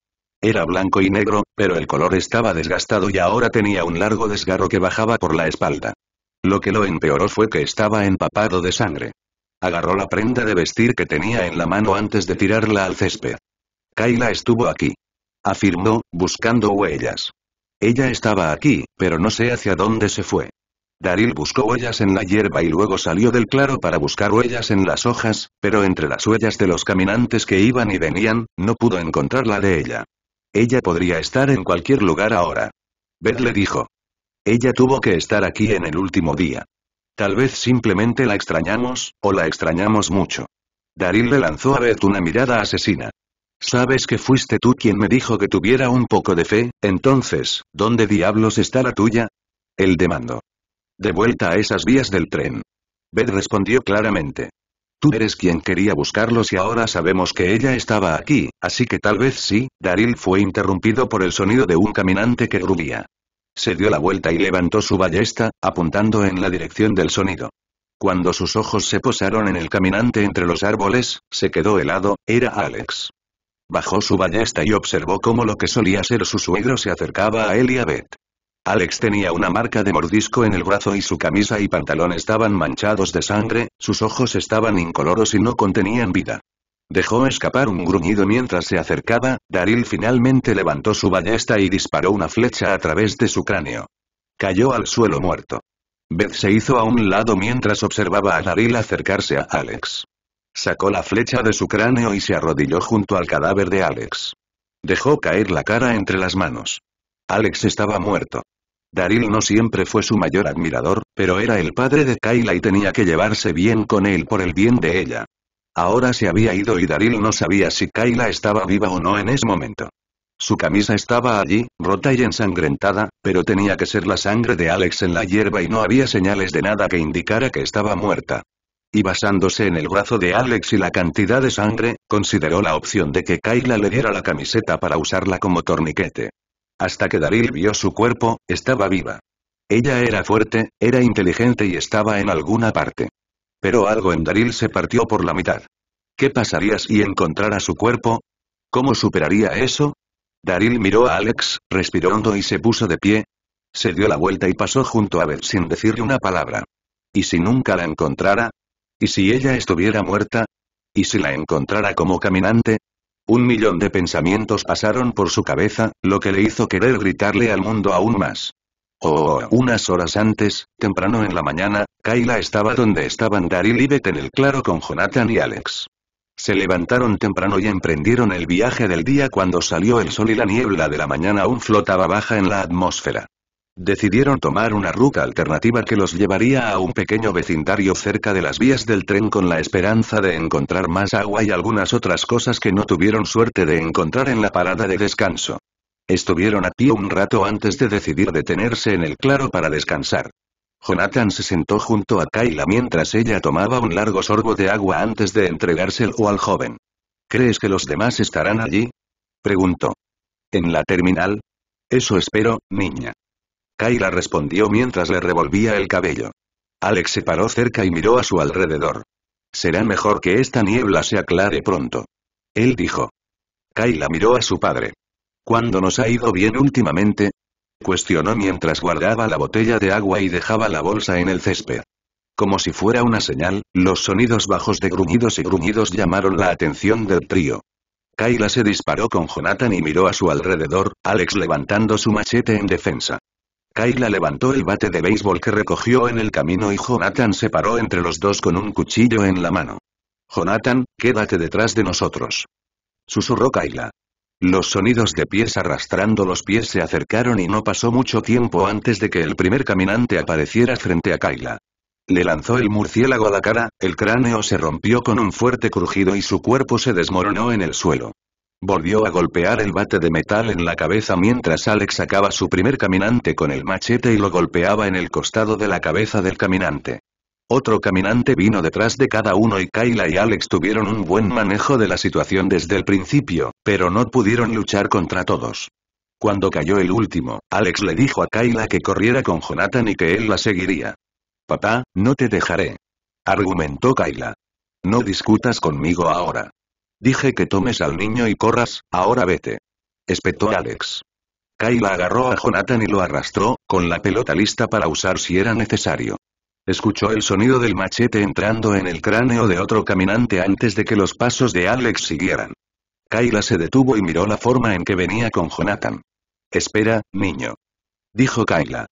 Era blanco y negro, pero el color estaba desgastado y ahora tenía un largo desgarro que bajaba por la espalda. Lo que lo empeoró fue que estaba empapado de sangre. Agarró la prenda de vestir que tenía en la mano antes de tirarla al césped. Kaila estuvo aquí afirmó, buscando huellas. Ella estaba aquí, pero no sé hacia dónde se fue. Daril buscó huellas en la hierba y luego salió del claro para buscar huellas en las hojas, pero entre las huellas de los caminantes que iban y venían, no pudo encontrar la de ella. Ella podría estar en cualquier lugar ahora. Beth le dijo. Ella tuvo que estar aquí en el último día. Tal vez simplemente la extrañamos, o la extrañamos mucho. Daril le lanzó a Beth una mirada asesina. Sabes que fuiste tú quien me dijo que tuviera un poco de fe, entonces, ¿dónde diablos está la tuya? El demandó. De vuelta a esas vías del tren. Beth respondió claramente. Tú eres quien quería buscarlos y ahora sabemos que ella estaba aquí, así que tal vez sí, Daril fue interrumpido por el sonido de un caminante que rubía. Se dio la vuelta y levantó su ballesta, apuntando en la dirección del sonido. Cuando sus ojos se posaron en el caminante entre los árboles, se quedó helado, era Alex. Bajó su ballesta y observó cómo lo que solía ser su suegro se acercaba a él y a Beth. Alex tenía una marca de mordisco en el brazo y su camisa y pantalón estaban manchados de sangre, sus ojos estaban incoloros y no contenían vida. Dejó escapar un gruñido mientras se acercaba, Daryl finalmente levantó su ballesta y disparó una flecha a través de su cráneo. Cayó al suelo muerto. Beth se hizo a un lado mientras observaba a Daryl acercarse a Alex. Sacó la flecha de su cráneo y se arrodilló junto al cadáver de Alex. Dejó caer la cara entre las manos. Alex estaba muerto. Daryl no siempre fue su mayor admirador, pero era el padre de Kayla y tenía que llevarse bien con él por el bien de ella. Ahora se había ido y Daryl no sabía si Kayla estaba viva o no en ese momento. Su camisa estaba allí, rota y ensangrentada, pero tenía que ser la sangre de Alex en la hierba y no había señales de nada que indicara que estaba muerta. Y basándose en el brazo de Alex y la cantidad de sangre, consideró la opción de que Kayla le diera la camiseta para usarla como torniquete. Hasta que Daril vio su cuerpo, estaba viva. Ella era fuerte, era inteligente y estaba en alguna parte. Pero algo en Daryl se partió por la mitad. ¿Qué pasaría si encontrara su cuerpo? ¿Cómo superaría eso? Daril miró a Alex, respiró hondo y se puso de pie. Se dio la vuelta y pasó junto a Beth sin decirle una palabra. ¿Y si nunca la encontrara? ¿Y si ella estuviera muerta? ¿Y si la encontrara como caminante? Un millón de pensamientos pasaron por su cabeza, lo que le hizo querer gritarle al mundo aún más. Oh, unas horas antes, temprano en la mañana, Kayla estaba donde estaban Daryl y Beth en el claro con Jonathan y Alex. Se levantaron temprano y emprendieron el viaje del día cuando salió el sol y la niebla de la mañana aún flotaba baja en la atmósfera. Decidieron tomar una ruta alternativa que los llevaría a un pequeño vecindario cerca de las vías del tren con la esperanza de encontrar más agua y algunas otras cosas que no tuvieron suerte de encontrar en la parada de descanso. Estuvieron a pie un rato antes de decidir detenerse en el claro para descansar. Jonathan se sentó junto a Kayla mientras ella tomaba un largo sorbo de agua antes de entregárselo al joven. ¿Crees que los demás estarán allí? preguntó. En la terminal. Eso espero, niña. Kayla respondió mientras le revolvía el cabello. Alex se paró cerca y miró a su alrededor. Será mejor que esta niebla se aclare pronto. Él dijo. Kayla miró a su padre. ¿Cuándo nos ha ido bien últimamente? Cuestionó mientras guardaba la botella de agua y dejaba la bolsa en el césped. Como si fuera una señal, los sonidos bajos de gruñidos y gruñidos llamaron la atención del trío. Kayla se disparó con Jonathan y miró a su alrededor, Alex levantando su machete en defensa. Kayla levantó el bate de béisbol que recogió en el camino y Jonathan se paró entre los dos con un cuchillo en la mano. Jonathan, quédate detrás de nosotros. Susurró Kaila. Los sonidos de pies arrastrando los pies se acercaron y no pasó mucho tiempo antes de que el primer caminante apareciera frente a Kaila. Le lanzó el murciélago a la cara, el cráneo se rompió con un fuerte crujido y su cuerpo se desmoronó en el suelo. Volvió a golpear el bate de metal en la cabeza mientras Alex sacaba su primer caminante con el machete y lo golpeaba en el costado de la cabeza del caminante. Otro caminante vino detrás de cada uno y Kayla y Alex tuvieron un buen manejo de la situación desde el principio, pero no pudieron luchar contra todos. Cuando cayó el último, Alex le dijo a Kayla que corriera con Jonathan y que él la seguiría. Papá, no te dejaré. Argumentó Kayla. No discutas conmigo ahora. Dije que tomes al niño y corras, ahora vete. Espetó Alex. Kyla agarró a Jonathan y lo arrastró, con la pelota lista para usar si era necesario. Escuchó el sonido del machete entrando en el cráneo de otro caminante antes de que los pasos de Alex siguieran. Kyla se detuvo y miró la forma en que venía con Jonathan. Espera, niño. Dijo Kyla.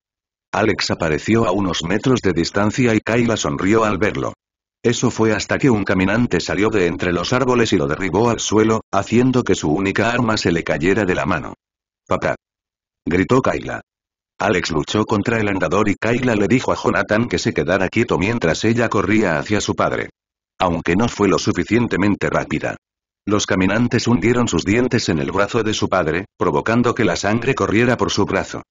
Alex apareció a unos metros de distancia y Kyla sonrió al verlo. Eso fue hasta que un caminante salió de entre los árboles y lo derribó al suelo, haciendo que su única arma se le cayera de la mano. «¡Papá!» gritó Kaila. Alex luchó contra el andador y Kaila le dijo a Jonathan que se quedara quieto mientras ella corría hacia su padre. Aunque no fue lo suficientemente rápida. Los caminantes hundieron sus dientes en el brazo de su padre, provocando que la sangre corriera por su brazo.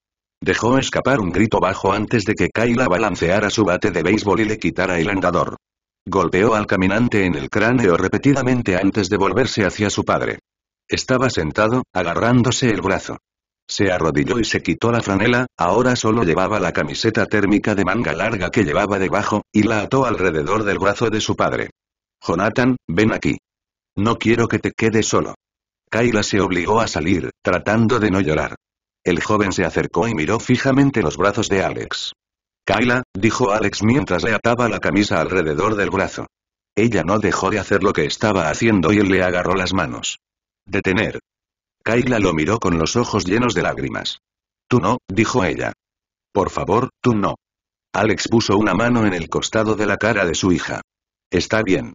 Dejó escapar un grito bajo antes de que Kayla balanceara su bate de béisbol y le quitara el andador. Golpeó al caminante en el cráneo repetidamente antes de volverse hacia su padre. Estaba sentado, agarrándose el brazo. Se arrodilló y se quitó la franela, ahora solo llevaba la camiseta térmica de manga larga que llevaba debajo, y la ató alrededor del brazo de su padre. Jonathan, ven aquí. No quiero que te quedes solo. Kayla se obligó a salir, tratando de no llorar. El joven se acercó y miró fijamente los brazos de Alex. «Kaila», dijo Alex mientras le ataba la camisa alrededor del brazo. Ella no dejó de hacer lo que estaba haciendo y él le agarró las manos. Detener. Kaila lo miró con los ojos llenos de lágrimas. Tú no, dijo ella. Por favor, tú no. Alex puso una mano en el costado de la cara de su hija. Está bien.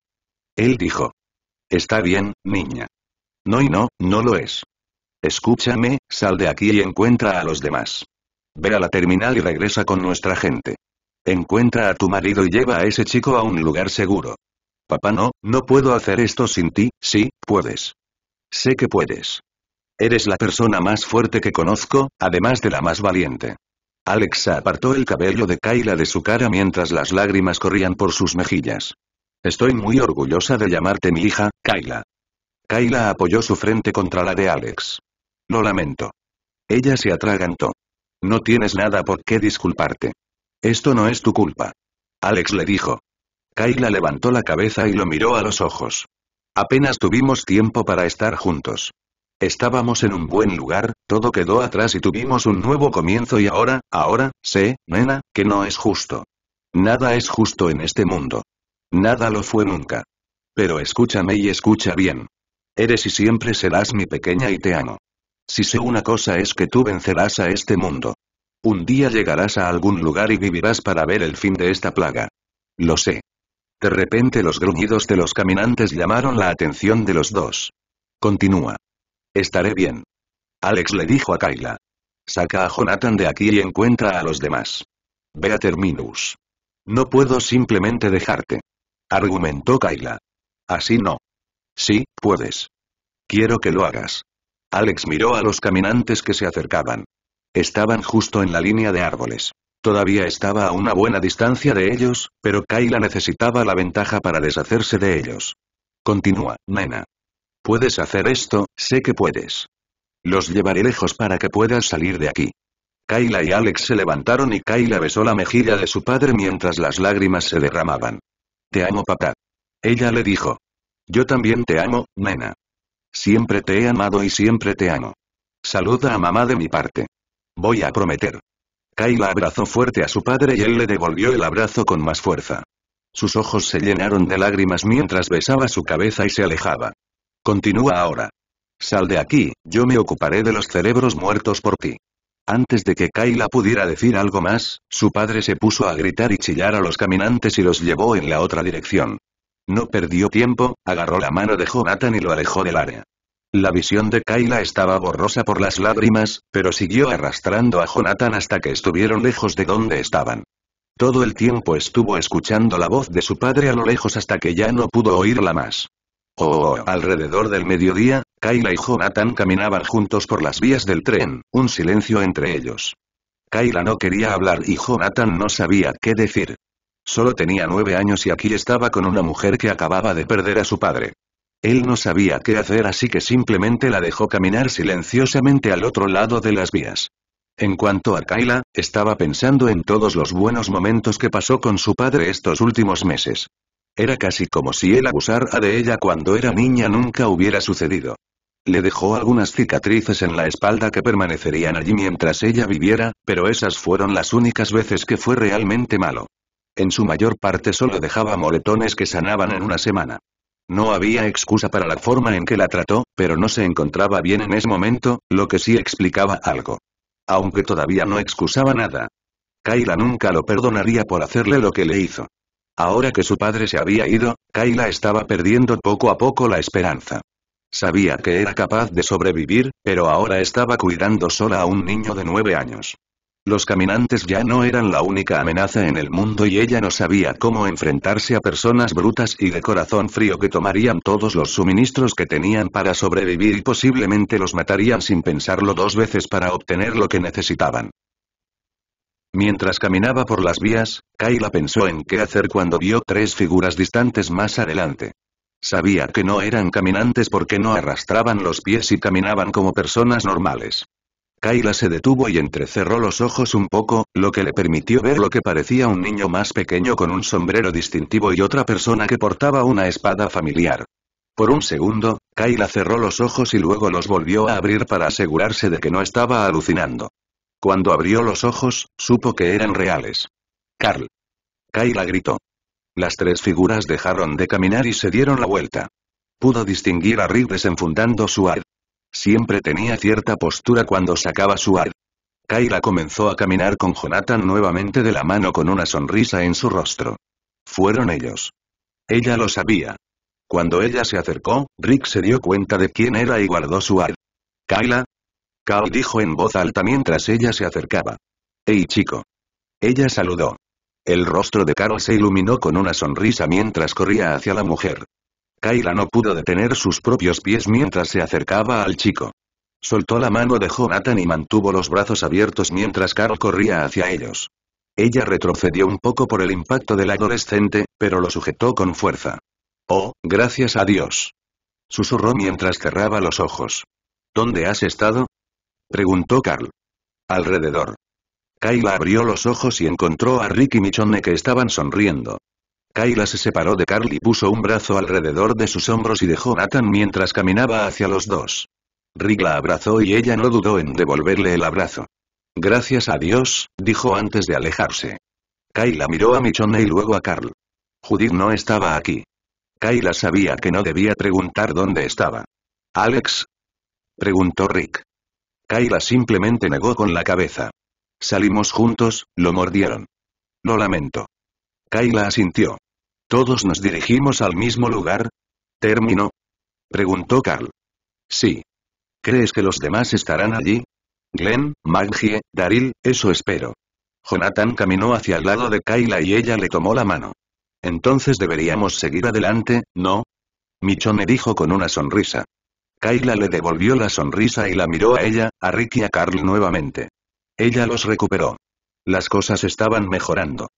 Él dijo. Está bien, niña. No y no, no lo es. Escúchame, sal de aquí y encuentra a los demás. Ve a la terminal y regresa con nuestra gente. Encuentra a tu marido y lleva a ese chico a un lugar seguro. Papá no, no puedo hacer esto sin ti, sí, puedes. Sé que puedes. Eres la persona más fuerte que conozco, además de la más valiente. Alex apartó el cabello de Kayla de su cara mientras las lágrimas corrían por sus mejillas. Estoy muy orgullosa de llamarte mi hija, Kayla. Kayla apoyó su frente contra la de Alex. Lo lamento. Ella se atragantó. No tienes nada por qué disculparte. Esto no es tu culpa. Alex le dijo. Kayla levantó la cabeza y lo miró a los ojos. Apenas tuvimos tiempo para estar juntos. Estábamos en un buen lugar, todo quedó atrás y tuvimos un nuevo comienzo y ahora, ahora, sé, nena, que no es justo. Nada es justo en este mundo. Nada lo fue nunca. Pero escúchame y escucha bien. Eres y siempre serás mi pequeña y te amo. Si sé una cosa es que tú vencerás a este mundo. Un día llegarás a algún lugar y vivirás para ver el fin de esta plaga. Lo sé. De repente los gruñidos de los caminantes llamaron la atención de los dos. Continúa. Estaré bien. Alex le dijo a Kaila. Saca a Jonathan de aquí y encuentra a los demás. Ve a Terminus. No puedo simplemente dejarte. Argumentó Kaila. Así no. Sí, puedes. Quiero que lo hagas. Alex miró a los caminantes que se acercaban. Estaban justo en la línea de árboles. Todavía estaba a una buena distancia de ellos, pero Kayla necesitaba la ventaja para deshacerse de ellos. Continúa, nena. Puedes hacer esto, sé que puedes. Los llevaré lejos para que puedas salir de aquí. Kayla y Alex se levantaron y Kayla besó la mejilla de su padre mientras las lágrimas se derramaban. Te amo papá. Ella le dijo. Yo también te amo, nena. Siempre te he amado y siempre te amo. Saluda a mamá de mi parte. Voy a prometer. Kayla abrazó fuerte a su padre y él le devolvió el abrazo con más fuerza. Sus ojos se llenaron de lágrimas mientras besaba su cabeza y se alejaba. Continúa ahora. Sal de aquí, yo me ocuparé de los cerebros muertos por ti. Antes de que Kaila pudiera decir algo más, su padre se puso a gritar y chillar a los caminantes y los llevó en la otra dirección. No perdió tiempo, agarró la mano de Jonathan y lo alejó del área. La visión de Kayla estaba borrosa por las lágrimas, pero siguió arrastrando a Jonathan hasta que estuvieron lejos de donde estaban. Todo el tiempo estuvo escuchando la voz de su padre a lo lejos hasta que ya no pudo oírla más. Oh, alrededor del mediodía, Kayla y Jonathan caminaban juntos por las vías del tren, un silencio entre ellos. Kayla no quería hablar y Jonathan no sabía qué decir. Solo tenía nueve años y aquí estaba con una mujer que acababa de perder a su padre. Él no sabía qué hacer así que simplemente la dejó caminar silenciosamente al otro lado de las vías. En cuanto a Kayla, estaba pensando en todos los buenos momentos que pasó con su padre estos últimos meses. Era casi como si él abusara de ella cuando era niña nunca hubiera sucedido. Le dejó algunas cicatrices en la espalda que permanecerían allí mientras ella viviera, pero esas fueron las únicas veces que fue realmente malo en su mayor parte solo dejaba moletones que sanaban en una semana. No había excusa para la forma en que la trató, pero no se encontraba bien en ese momento, lo que sí explicaba algo. Aunque todavía no excusaba nada. Kayla nunca lo perdonaría por hacerle lo que le hizo. Ahora que su padre se había ido, Kayla estaba perdiendo poco a poco la esperanza. Sabía que era capaz de sobrevivir, pero ahora estaba cuidando sola a un niño de nueve años. Los caminantes ya no eran la única amenaza en el mundo y ella no sabía cómo enfrentarse a personas brutas y de corazón frío que tomarían todos los suministros que tenían para sobrevivir y posiblemente los matarían sin pensarlo dos veces para obtener lo que necesitaban. Mientras caminaba por las vías, Kayla pensó en qué hacer cuando vio tres figuras distantes más adelante. Sabía que no eran caminantes porque no arrastraban los pies y caminaban como personas normales. Kaila se detuvo y entrecerró los ojos un poco, lo que le permitió ver lo que parecía un niño más pequeño con un sombrero distintivo y otra persona que portaba una espada familiar. Por un segundo, Kaila cerró los ojos y luego los volvió a abrir para asegurarse de que no estaba alucinando. Cuando abrió los ojos, supo que eran reales. Carl. Kayla gritó. Las tres figuras dejaron de caminar y se dieron la vuelta. Pudo distinguir a Rick desenfundando su ar. Siempre tenía cierta postura cuando sacaba su ar. Kyla comenzó a caminar con Jonathan nuevamente de la mano con una sonrisa en su rostro. Fueron ellos. Ella lo sabía. Cuando ella se acercó, Rick se dio cuenta de quién era y guardó su ar. ¿Kyla? Kao dijo en voz alta mientras ella se acercaba. ¡Ey chico! Ella saludó. El rostro de Carl se iluminó con una sonrisa mientras corría hacia la mujer kaila no pudo detener sus propios pies mientras se acercaba al chico. Soltó la mano de Jonathan y mantuvo los brazos abiertos mientras Carl corría hacia ellos. Ella retrocedió un poco por el impacto del adolescente, pero lo sujetó con fuerza. Oh, gracias a Dios. Susurró mientras cerraba los ojos. ¿Dónde has estado? Preguntó Carl. Alrededor. kaila abrió los ojos y encontró a ricky y Michonne que estaban sonriendo. Kayla se separó de Carl y puso un brazo alrededor de sus hombros y dejó Nathan mientras caminaba hacia los dos. Rick la abrazó y ella no dudó en devolverle el abrazo. Gracias a Dios, dijo antes de alejarse. Kayla miró a Michonne y luego a Carl. Judith no estaba aquí. Kayla sabía que no debía preguntar dónde estaba. ¿Alex? preguntó Rick. Kayla simplemente negó con la cabeza. Salimos juntos, lo mordieron. Lo lamento. Kayla asintió. ¿Todos nos dirigimos al mismo lugar? Término. Preguntó Carl. Sí. ¿Crees que los demás estarán allí? Glenn, Maggie, Daryl, eso espero. Jonathan caminó hacia el lado de Kayla y ella le tomó la mano. Entonces deberíamos seguir adelante, ¿no? Michonne dijo con una sonrisa. Kayla le devolvió la sonrisa y la miró a ella, a Rick y a Carl nuevamente. Ella los recuperó. Las cosas estaban mejorando.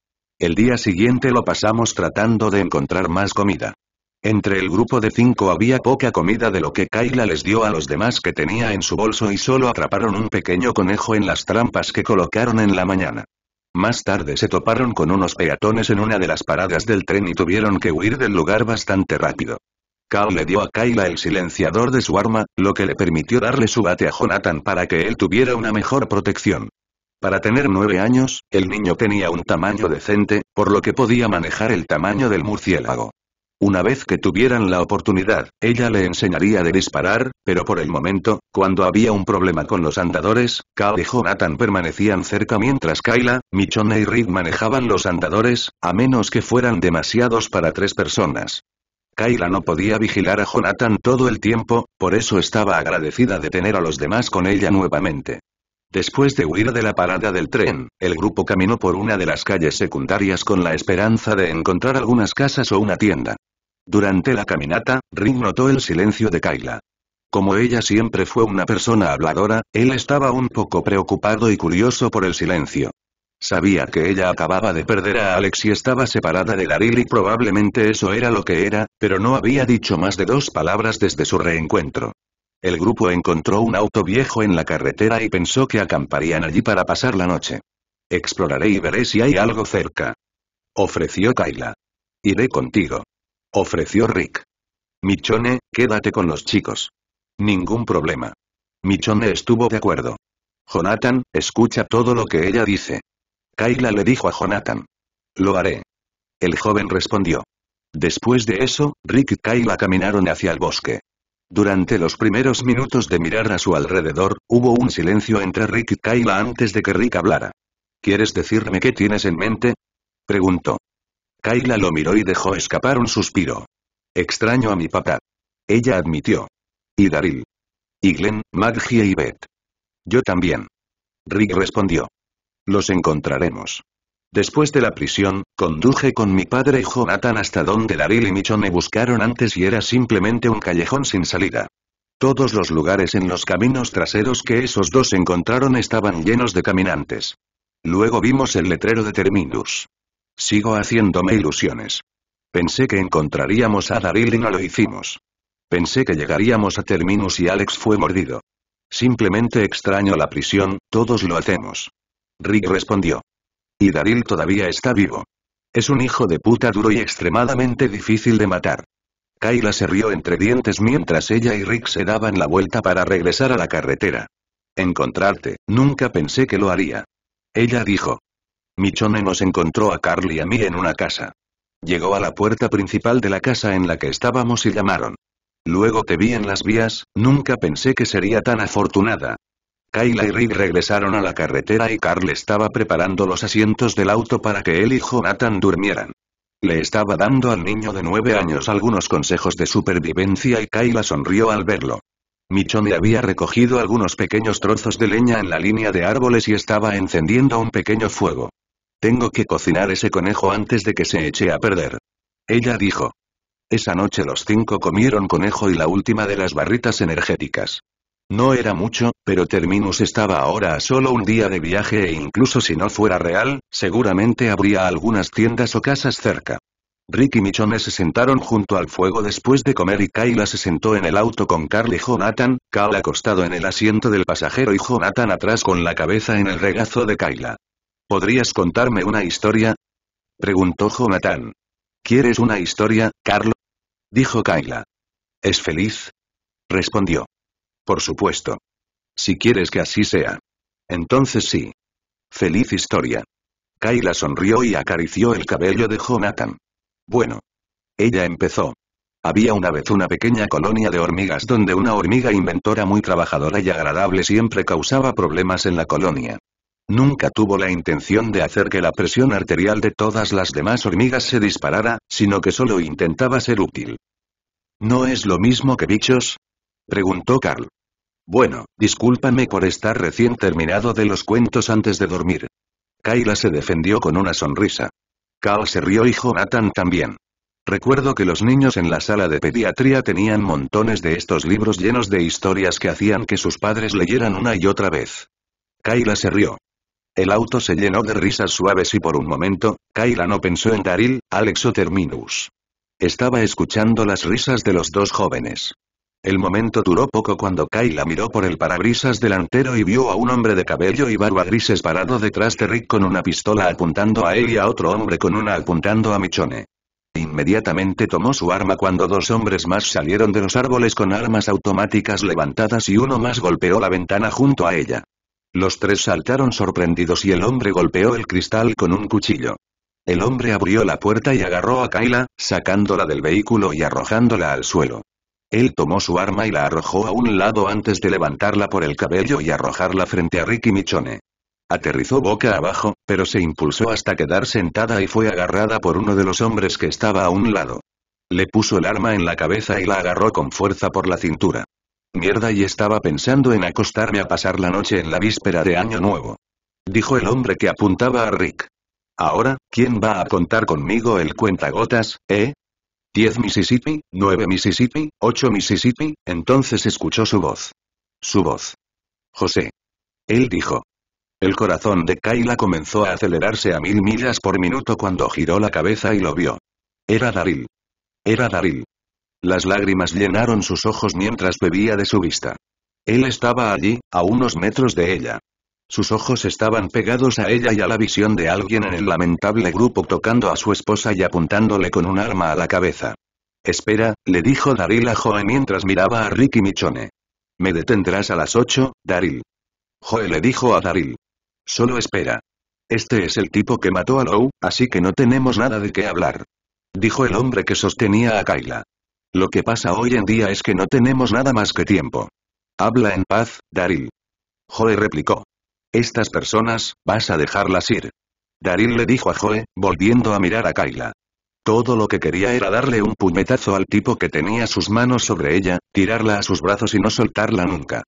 El día siguiente lo pasamos tratando de encontrar más comida. Entre el grupo de cinco había poca comida de lo que Kaila les dio a los demás que tenía en su bolso y solo atraparon un pequeño conejo en las trampas que colocaron en la mañana. Más tarde se toparon con unos peatones en una de las paradas del tren y tuvieron que huir del lugar bastante rápido. Kao le dio a Kaila el silenciador de su arma, lo que le permitió darle su bate a Jonathan para que él tuviera una mejor protección. Para tener nueve años, el niño tenía un tamaño decente, por lo que podía manejar el tamaño del murciélago. Una vez que tuvieran la oportunidad, ella le enseñaría de disparar, pero por el momento, cuando había un problema con los andadores, Kao y Jonathan permanecían cerca mientras Kyla, Michonne y Rick manejaban los andadores, a menos que fueran demasiados para tres personas. Kyla no podía vigilar a Jonathan todo el tiempo, por eso estaba agradecida de tener a los demás con ella nuevamente. Después de huir de la parada del tren, el grupo caminó por una de las calles secundarias con la esperanza de encontrar algunas casas o una tienda. Durante la caminata, Rick notó el silencio de Kayla. Como ella siempre fue una persona habladora, él estaba un poco preocupado y curioso por el silencio. Sabía que ella acababa de perder a Alex y estaba separada de Daryl y probablemente eso era lo que era, pero no había dicho más de dos palabras desde su reencuentro. El grupo encontró un auto viejo en la carretera y pensó que acamparían allí para pasar la noche. Exploraré y veré si hay algo cerca. Ofreció Kayla. Iré contigo. Ofreció Rick. Michone, quédate con los chicos. Ningún problema. Michone estuvo de acuerdo. Jonathan, escucha todo lo que ella dice. Kayla le dijo a Jonathan. Lo haré. El joven respondió. Después de eso, Rick y Kayla caminaron hacia el bosque. Durante los primeros minutos de mirar a su alrededor, hubo un silencio entre Rick y Kayla antes de que Rick hablara. ¿Quieres decirme qué tienes en mente? Preguntó. Kaila lo miró y dejó escapar un suspiro. Extraño a mi papá. Ella admitió. Y Daryl. Y Glenn, Maggie y Beth. Yo también. Rick respondió. Los encontraremos. Después de la prisión, conduje con mi padre Jonathan hasta donde Daryl y Michonne me buscaron antes y era simplemente un callejón sin salida. Todos los lugares en los caminos traseros que esos dos encontraron estaban llenos de caminantes. Luego vimos el letrero de Terminus. Sigo haciéndome ilusiones. Pensé que encontraríamos a Daryl y no lo hicimos. Pensé que llegaríamos a Terminus y Alex fue mordido. Simplemente extraño la prisión, todos lo hacemos. Rick respondió. Y Daril todavía está vivo. Es un hijo de puta duro y extremadamente difícil de matar. Kayla se rió entre dientes mientras ella y Rick se daban la vuelta para regresar a la carretera. Encontrarte, nunca pensé que lo haría. Ella dijo. Michone nos encontró a Carly y a mí en una casa. Llegó a la puerta principal de la casa en la que estábamos y llamaron. Luego te vi en las vías, nunca pensé que sería tan afortunada, Kyla y Rick regresaron a la carretera y Carl estaba preparando los asientos del auto para que él y Jonathan durmieran. Le estaba dando al niño de nueve años algunos consejos de supervivencia y Kyla sonrió al verlo. Michonne había recogido algunos pequeños trozos de leña en la línea de árboles y estaba encendiendo un pequeño fuego. Tengo que cocinar ese conejo antes de que se eche a perder. Ella dijo. Esa noche los cinco comieron conejo y la última de las barritas energéticas. No era mucho, pero Terminus estaba ahora a solo un día de viaje e incluso si no fuera real, seguramente habría algunas tiendas o casas cerca. Rick y Michonne se sentaron junto al fuego después de comer y Kayla se sentó en el auto con Carl y Jonathan, Carl acostado en el asiento del pasajero y Jonathan atrás con la cabeza en el regazo de Kayla. ¿Podrías contarme una historia? Preguntó Jonathan. ¿Quieres una historia, Carl? Dijo Kayla. ¿Es feliz? Respondió. Por supuesto. Si quieres que así sea. Entonces sí. Feliz historia. Kayla sonrió y acarició el cabello de Jonathan. Bueno. Ella empezó. Había una vez una pequeña colonia de hormigas donde una hormiga inventora muy trabajadora y agradable siempre causaba problemas en la colonia. Nunca tuvo la intención de hacer que la presión arterial de todas las demás hormigas se disparara, sino que solo intentaba ser útil. No es lo mismo que bichos, Preguntó Carl. Bueno, discúlpame por estar recién terminado de los cuentos antes de dormir. Kayla se defendió con una sonrisa. Carl se rió y Jonathan también. Recuerdo que los niños en la sala de pediatría tenían montones de estos libros llenos de historias que hacían que sus padres leyeran una y otra vez. Kayla se rió. El auto se llenó de risas suaves y por un momento, Kayla no pensó en Daryl, Alex o Terminus. Estaba escuchando las risas de los dos jóvenes. El momento duró poco cuando Kayla miró por el parabrisas delantero y vio a un hombre de cabello y barba grises parado detrás de Rick con una pistola apuntando a él y a otro hombre con una apuntando a Michone. Inmediatamente tomó su arma cuando dos hombres más salieron de los árboles con armas automáticas levantadas y uno más golpeó la ventana junto a ella. Los tres saltaron sorprendidos y el hombre golpeó el cristal con un cuchillo. El hombre abrió la puerta y agarró a Kayla, sacándola del vehículo y arrojándola al suelo. Él tomó su arma y la arrojó a un lado antes de levantarla por el cabello y arrojarla frente a Ricky Michone. Aterrizó boca abajo, pero se impulsó hasta quedar sentada y fue agarrada por uno de los hombres que estaba a un lado. Le puso el arma en la cabeza y la agarró con fuerza por la cintura. Mierda y estaba pensando en acostarme a pasar la noche en la víspera de Año Nuevo. Dijo el hombre que apuntaba a Rick. Ahora, ¿quién va a contar conmigo el cuentagotas, eh? 10 Mississippi, 9 Mississippi, 8 Mississippi, entonces escuchó su voz. Su voz. José. Él dijo. El corazón de Kayla comenzó a acelerarse a mil millas por minuto cuando giró la cabeza y lo vio. Era Daril. Era Daril. Las lágrimas llenaron sus ojos mientras bebía de su vista. Él estaba allí, a unos metros de ella. Sus ojos estaban pegados a ella y a la visión de alguien en el lamentable grupo tocando a su esposa y apuntándole con un arma a la cabeza. Espera, le dijo Daril a Joe mientras miraba a Ricky Michone. Me detendrás a las ocho, Daril. Joe le dijo a Daril. Solo espera. Este es el tipo que mató a Lou, así que no tenemos nada de qué hablar. Dijo el hombre que sostenía a Kayla. Lo que pasa hoy en día es que no tenemos nada más que tiempo. Habla en paz, Daril. Joe replicó. Estas personas, vas a dejarlas ir. darín le dijo a Joe, volviendo a mirar a Kayla. Todo lo que quería era darle un puñetazo al tipo que tenía sus manos sobre ella, tirarla a sus brazos y no soltarla nunca.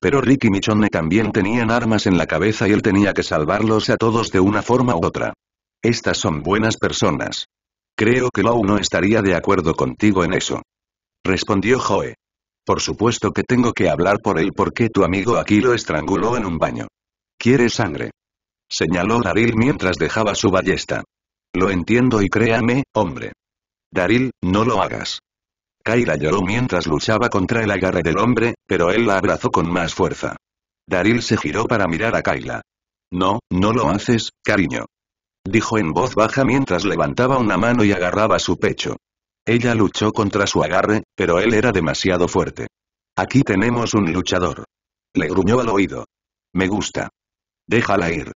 Pero Ricky y Michonne también tenían armas en la cabeza y él tenía que salvarlos a todos de una forma u otra. Estas son buenas personas. Creo que Lou no estaría de acuerdo contigo en eso. Respondió Joe. Por supuesto que tengo que hablar por él porque tu amigo aquí lo estranguló en un baño. «¿Quieres sangre. Señaló Daril mientras dejaba su ballesta. Lo entiendo y créame, hombre. Daril, no lo hagas. Kaira lloró mientras luchaba contra el agarre del hombre, pero él la abrazó con más fuerza. Daril se giró para mirar a Kaila. No, no lo haces, cariño. Dijo en voz baja mientras levantaba una mano y agarraba su pecho. Ella luchó contra su agarre, pero él era demasiado fuerte. Aquí tenemos un luchador. Le gruñó al oído. Me gusta. Déjala ir.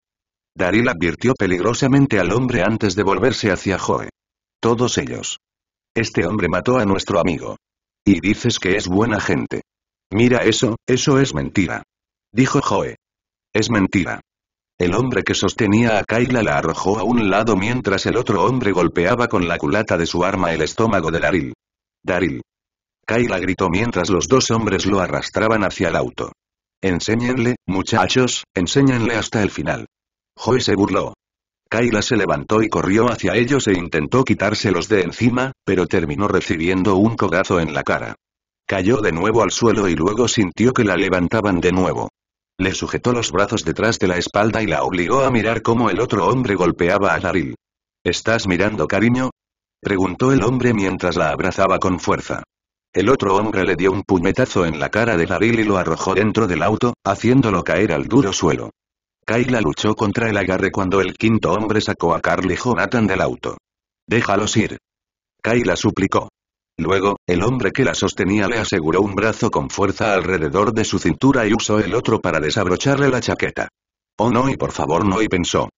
Daril advirtió peligrosamente al hombre antes de volverse hacia Joe. Todos ellos. Este hombre mató a nuestro amigo. Y dices que es buena gente. Mira eso, eso es mentira. Dijo Joe. Es mentira. El hombre que sostenía a Kaila la arrojó a un lado mientras el otro hombre golpeaba con la culata de su arma el estómago de Daril. Daril. Kaila gritó mientras los dos hombres lo arrastraban hacia el auto. Enséñenle, muchachos, enséñenle hasta el final. Joy se burló. kaila se levantó y corrió hacia ellos e intentó quitárselos de encima, pero terminó recibiendo un cogazo en la cara. Cayó de nuevo al suelo y luego sintió que la levantaban de nuevo. Le sujetó los brazos detrás de la espalda y la obligó a mirar cómo el otro hombre golpeaba a Daryl. ¿Estás mirando, cariño? Preguntó el hombre mientras la abrazaba con fuerza. El otro hombre le dio un puñetazo en la cara de Daryl y lo arrojó dentro del auto, haciéndolo caer al duro suelo. Kayla luchó contra el agarre cuando el quinto hombre sacó a Carly Jonathan del auto. «Déjalos ir». Kayla suplicó. Luego, el hombre que la sostenía le aseguró un brazo con fuerza alrededor de su cintura y usó el otro para desabrocharle la chaqueta. «Oh no y por favor no» y pensó.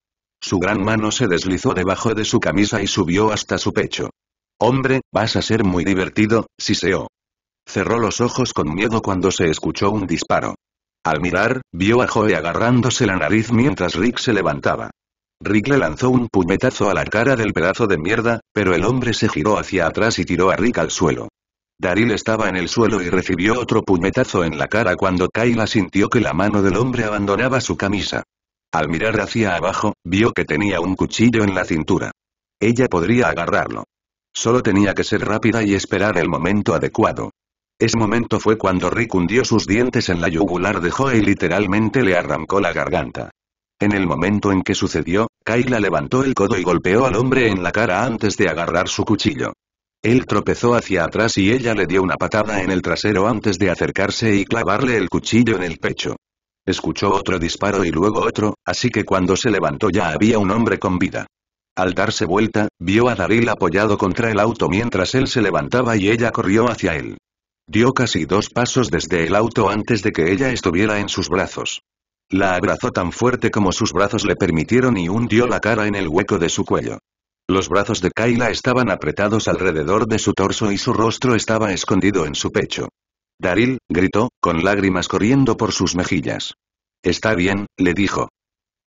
Su gran mano se deslizó debajo de su camisa y subió hasta su pecho. Hombre, vas a ser muy divertido, siseó. Cerró los ojos con miedo cuando se escuchó un disparo. Al mirar, vio a Joe agarrándose la nariz mientras Rick se levantaba. Rick le lanzó un puñetazo a la cara del pedazo de mierda, pero el hombre se giró hacia atrás y tiró a Rick al suelo. Daryl estaba en el suelo y recibió otro puñetazo en la cara cuando Kayla sintió que la mano del hombre abandonaba su camisa. Al mirar hacia abajo, vio que tenía un cuchillo en la cintura. Ella podría agarrarlo. Solo tenía que ser rápida y esperar el momento adecuado. Ese momento fue cuando Rick hundió sus dientes en la yugular de Joe y literalmente le arrancó la garganta. En el momento en que sucedió, kaila levantó el codo y golpeó al hombre en la cara antes de agarrar su cuchillo. Él tropezó hacia atrás y ella le dio una patada en el trasero antes de acercarse y clavarle el cuchillo en el pecho. Escuchó otro disparo y luego otro, así que cuando se levantó ya había un hombre con vida. Al darse vuelta, vio a Daril apoyado contra el auto mientras él se levantaba y ella corrió hacia él. Dio casi dos pasos desde el auto antes de que ella estuviera en sus brazos. La abrazó tan fuerte como sus brazos le permitieron y hundió la cara en el hueco de su cuello. Los brazos de Kaila estaban apretados alrededor de su torso y su rostro estaba escondido en su pecho. Daril, gritó, con lágrimas corriendo por sus mejillas. Está bien, le dijo.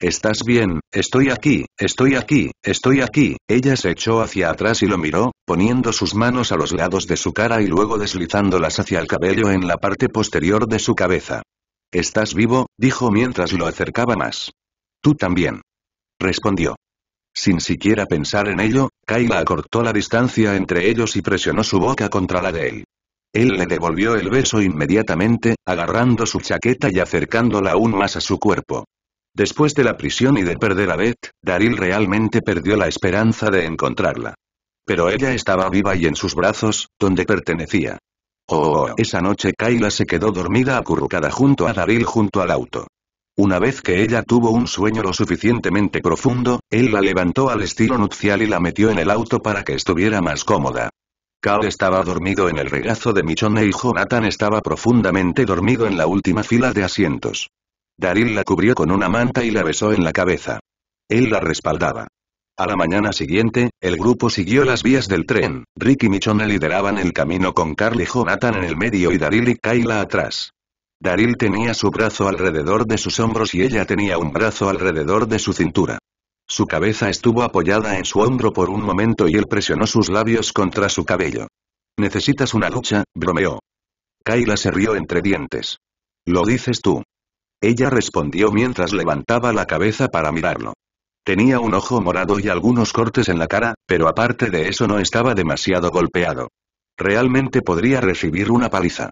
¿Estás bien? Estoy aquí, estoy aquí, estoy aquí. Ella se echó hacia atrás y lo miró, poniendo sus manos a los lados de su cara y luego deslizándolas hacia el cabello en la parte posterior de su cabeza. ¿Estás vivo? dijo mientras lo acercaba más. Tú también. Respondió. Sin siquiera pensar en ello, Kaila acortó la distancia entre ellos y presionó su boca contra la de él. Él le devolvió el beso inmediatamente, agarrando su chaqueta y acercándola aún más a su cuerpo. Después de la prisión y de perder a Beth, Daryl realmente perdió la esperanza de encontrarla. Pero ella estaba viva y en sus brazos, donde pertenecía. Oh, oh, oh. esa noche Kayla se quedó dormida acurrucada junto a Daryl junto al auto. Una vez que ella tuvo un sueño lo suficientemente profundo, él la levantó al estilo nupcial y la metió en el auto para que estuviera más cómoda. Kyle estaba dormido en el regazo de Michonne y Jonathan estaba profundamente dormido en la última fila de asientos. Daril la cubrió con una manta y la besó en la cabeza. Él la respaldaba. A la mañana siguiente, el grupo siguió las vías del tren, Ricky y Michonne lideraban el camino con Carly y Jonathan en el medio y Daril y Kayla atrás. Daril tenía su brazo alrededor de sus hombros y ella tenía un brazo alrededor de su cintura. Su cabeza estuvo apoyada en su hombro por un momento y él presionó sus labios contra su cabello. Necesitas una lucha, bromeó. Kayla se rió entre dientes. Lo dices tú. Ella respondió mientras levantaba la cabeza para mirarlo. Tenía un ojo morado y algunos cortes en la cara, pero aparte de eso no estaba demasiado golpeado. Realmente podría recibir una paliza.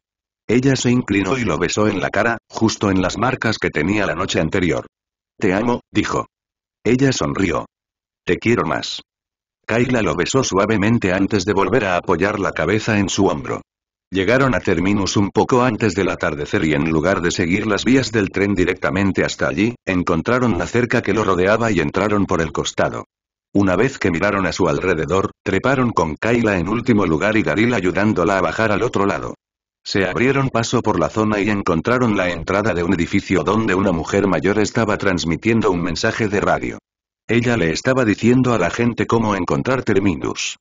Ella se inclinó y lo besó en la cara, justo en las marcas que tenía la noche anterior. Te amo, dijo. Ella sonrió. Te quiero más. Kaila lo besó suavemente antes de volver a apoyar la cabeza en su hombro. Llegaron a Terminus un poco antes del atardecer y en lugar de seguir las vías del tren directamente hasta allí, encontraron la cerca que lo rodeaba y entraron por el costado. Una vez que miraron a su alrededor, treparon con Kaila en último lugar y Daril ayudándola a bajar al otro lado. Se abrieron paso por la zona y encontraron la entrada de un edificio donde una mujer mayor estaba transmitiendo un mensaje de radio. Ella le estaba diciendo a la gente cómo encontrar Terminus.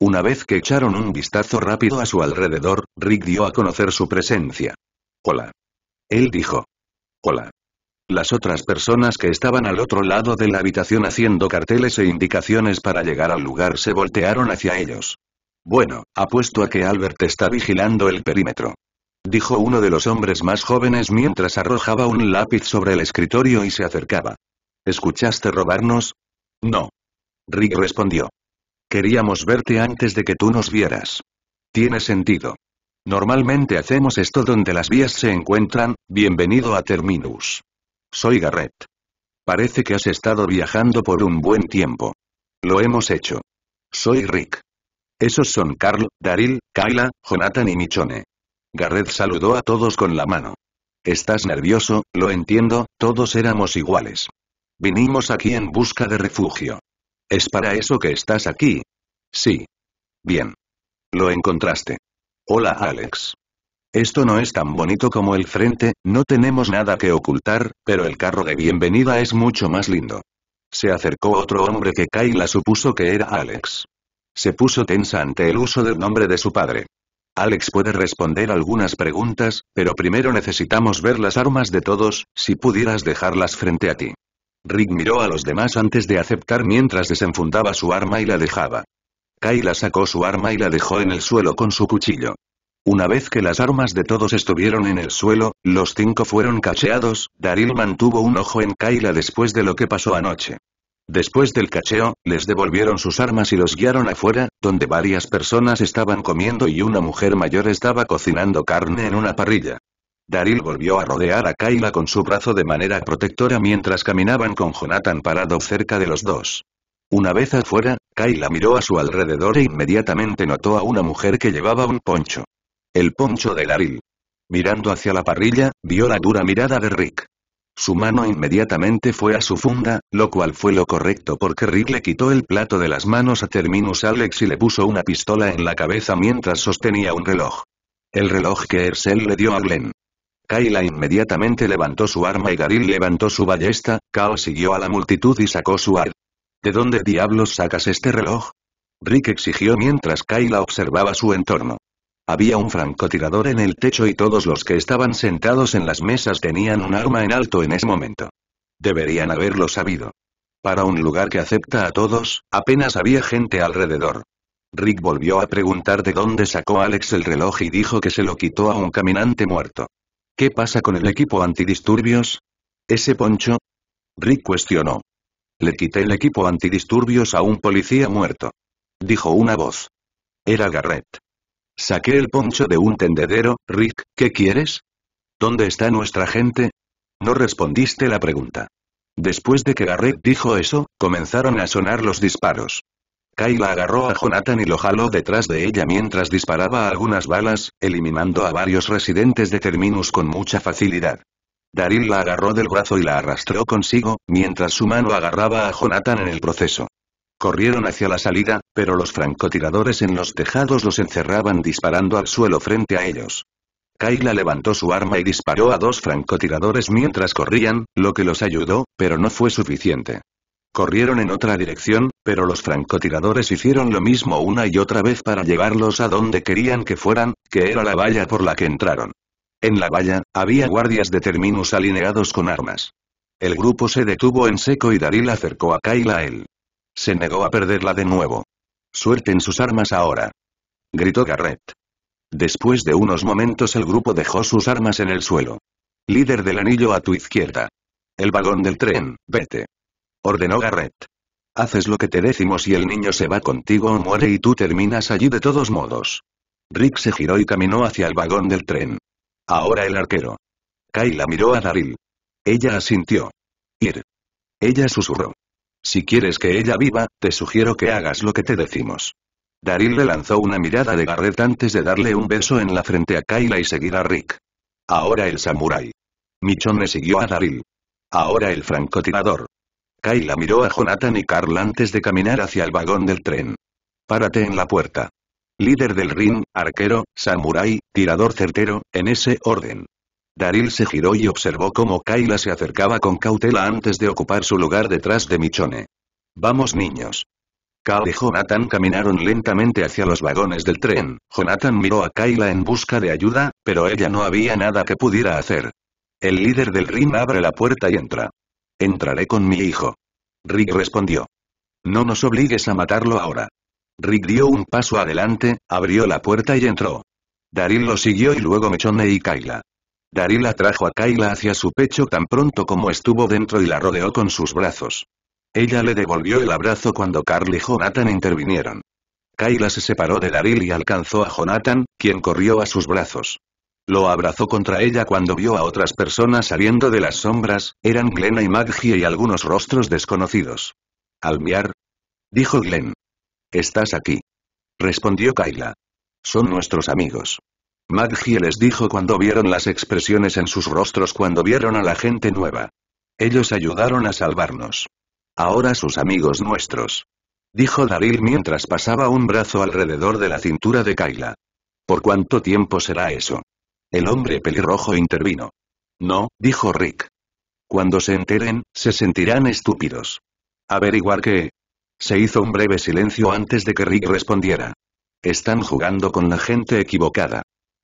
Una vez que echaron un vistazo rápido a su alrededor, Rick dio a conocer su presencia. Hola. Él dijo. Hola. Las otras personas que estaban al otro lado de la habitación haciendo carteles e indicaciones para llegar al lugar se voltearon hacia ellos. Bueno, apuesto a que Albert está vigilando el perímetro. Dijo uno de los hombres más jóvenes mientras arrojaba un lápiz sobre el escritorio y se acercaba. ¿Escuchaste robarnos? No. Rick respondió. Queríamos verte antes de que tú nos vieras. Tiene sentido. Normalmente hacemos esto donde las vías se encuentran, bienvenido a Terminus. Soy Garrett. Parece que has estado viajando por un buen tiempo. Lo hemos hecho. Soy Rick. Esos son Carl, Daryl, Kyla, Jonathan y Michone. Garrett saludó a todos con la mano. Estás nervioso, lo entiendo, todos éramos iguales. Vinimos aquí en busca de refugio. ¿Es para eso que estás aquí? Sí. Bien. Lo encontraste. Hola Alex. Esto no es tan bonito como el frente, no tenemos nada que ocultar, pero el carro de bienvenida es mucho más lindo. Se acercó otro hombre que la supuso que era Alex. Se puso tensa ante el uso del nombre de su padre. Alex puede responder algunas preguntas, pero primero necesitamos ver las armas de todos, si pudieras dejarlas frente a ti. Rick miró a los demás antes de aceptar mientras desenfundaba su arma y la dejaba. Kayla sacó su arma y la dejó en el suelo con su cuchillo. Una vez que las armas de todos estuvieron en el suelo, los cinco fueron cacheados, Daril mantuvo un ojo en Kaila después de lo que pasó anoche. Después del cacheo, les devolvieron sus armas y los guiaron afuera, donde varias personas estaban comiendo y una mujer mayor estaba cocinando carne en una parrilla. Daryl volvió a rodear a Kayla con su brazo de manera protectora mientras caminaban con Jonathan parado cerca de los dos. Una vez afuera, Kayla miró a su alrededor e inmediatamente notó a una mujer que llevaba un poncho. El poncho de Daryl. Mirando hacia la parrilla, vio la dura mirada de Rick. Su mano inmediatamente fue a su funda, lo cual fue lo correcto porque Rick le quitó el plato de las manos a Terminus Alex y le puso una pistola en la cabeza mientras sostenía un reloj. El reloj que Ersel le dio a Glenn. Kyla inmediatamente levantó su arma y Garil levantó su ballesta, Kao siguió a la multitud y sacó su arma. ¿De dónde diablos sacas este reloj? Rick exigió mientras Kyla observaba su entorno. Había un francotirador en el techo y todos los que estaban sentados en las mesas tenían un arma en alto en ese momento. Deberían haberlo sabido. Para un lugar que acepta a todos, apenas había gente alrededor. Rick volvió a preguntar de dónde sacó Alex el reloj y dijo que se lo quitó a un caminante muerto. ¿Qué pasa con el equipo antidisturbios? ¿Ese poncho? Rick cuestionó. Le quité el equipo antidisturbios a un policía muerto. Dijo una voz. Era Garrett. Saqué el poncho de un tendedero, Rick, ¿qué quieres? ¿Dónde está nuestra gente? No respondiste la pregunta. Después de que Garrett dijo eso, comenzaron a sonar los disparos. Kayla agarró a Jonathan y lo jaló detrás de ella mientras disparaba algunas balas, eliminando a varios residentes de Terminus con mucha facilidad. Daryl la agarró del brazo y la arrastró consigo, mientras su mano agarraba a Jonathan en el proceso. Corrieron hacia la salida, pero los francotiradores en los tejados los encerraban disparando al suelo frente a ellos. Kayla levantó su arma y disparó a dos francotiradores mientras corrían, lo que los ayudó, pero no fue suficiente. Corrieron en otra dirección, pero los francotiradores hicieron lo mismo una y otra vez para llevarlos a donde querían que fueran, que era la valla por la que entraron. En la valla, había guardias de Terminus alineados con armas. El grupo se detuvo en seco y Daril acercó a Kaila a él. Se negó a perderla de nuevo. Suelten sus armas ahora. Gritó Garrett. Después de unos momentos el grupo dejó sus armas en el suelo. Líder del anillo a tu izquierda. El vagón del tren, vete ordenó Garrett. Haces lo que te decimos y el niño se va contigo o muere y tú terminas allí de todos modos. Rick se giró y caminó hacia el vagón del tren. Ahora el arquero. Kyla miró a Daryl. Ella asintió. Ir. Ella susurró. Si quieres que ella viva, te sugiero que hagas lo que te decimos. Daryl le lanzó una mirada de Garrett antes de darle un beso en la frente a Kyla y seguir a Rick. Ahora el samurái. Michonne siguió a Daryl. Ahora el francotirador. Kayla miró a Jonathan y Carl antes de caminar hacia el vagón del tren. Párate en la puerta. Líder del ring, arquero, samurái, tirador certero, en ese orden. Daril se giró y observó cómo Kaila se acercaba con cautela antes de ocupar su lugar detrás de Michone. Vamos niños. Cal y Jonathan caminaron lentamente hacia los vagones del tren. Jonathan miró a Kaila en busca de ayuda, pero ella no había nada que pudiera hacer. El líder del ring abre la puerta y entra. Entraré con mi hijo. Rick respondió. No nos obligues a matarlo ahora. Rick dio un paso adelante, abrió la puerta y entró. Daril lo siguió y luego Mechone y Kyla. Daryl atrajo a Kayla hacia su pecho tan pronto como estuvo dentro y la rodeó con sus brazos. Ella le devolvió el abrazo cuando Carl y Jonathan intervinieron. Kyla se separó de Daryl y alcanzó a Jonathan, quien corrió a sus brazos. Lo abrazó contra ella cuando vio a otras personas saliendo de las sombras, eran glenn y Maggie y algunos rostros desconocidos. Almiar. Dijo Glenn. Estás aquí. Respondió Kayla. Son nuestros amigos. Maggie les dijo cuando vieron las expresiones en sus rostros cuando vieron a la gente nueva. Ellos ayudaron a salvarnos. Ahora sus amigos nuestros. Dijo Daril mientras pasaba un brazo alrededor de la cintura de Kayla. ¿Por cuánto tiempo será eso? El hombre pelirrojo intervino. No, dijo Rick. Cuando se enteren, se sentirán estúpidos. Averiguar qué. Se hizo un breve silencio antes de que Rick respondiera. Están jugando con la gente equivocada.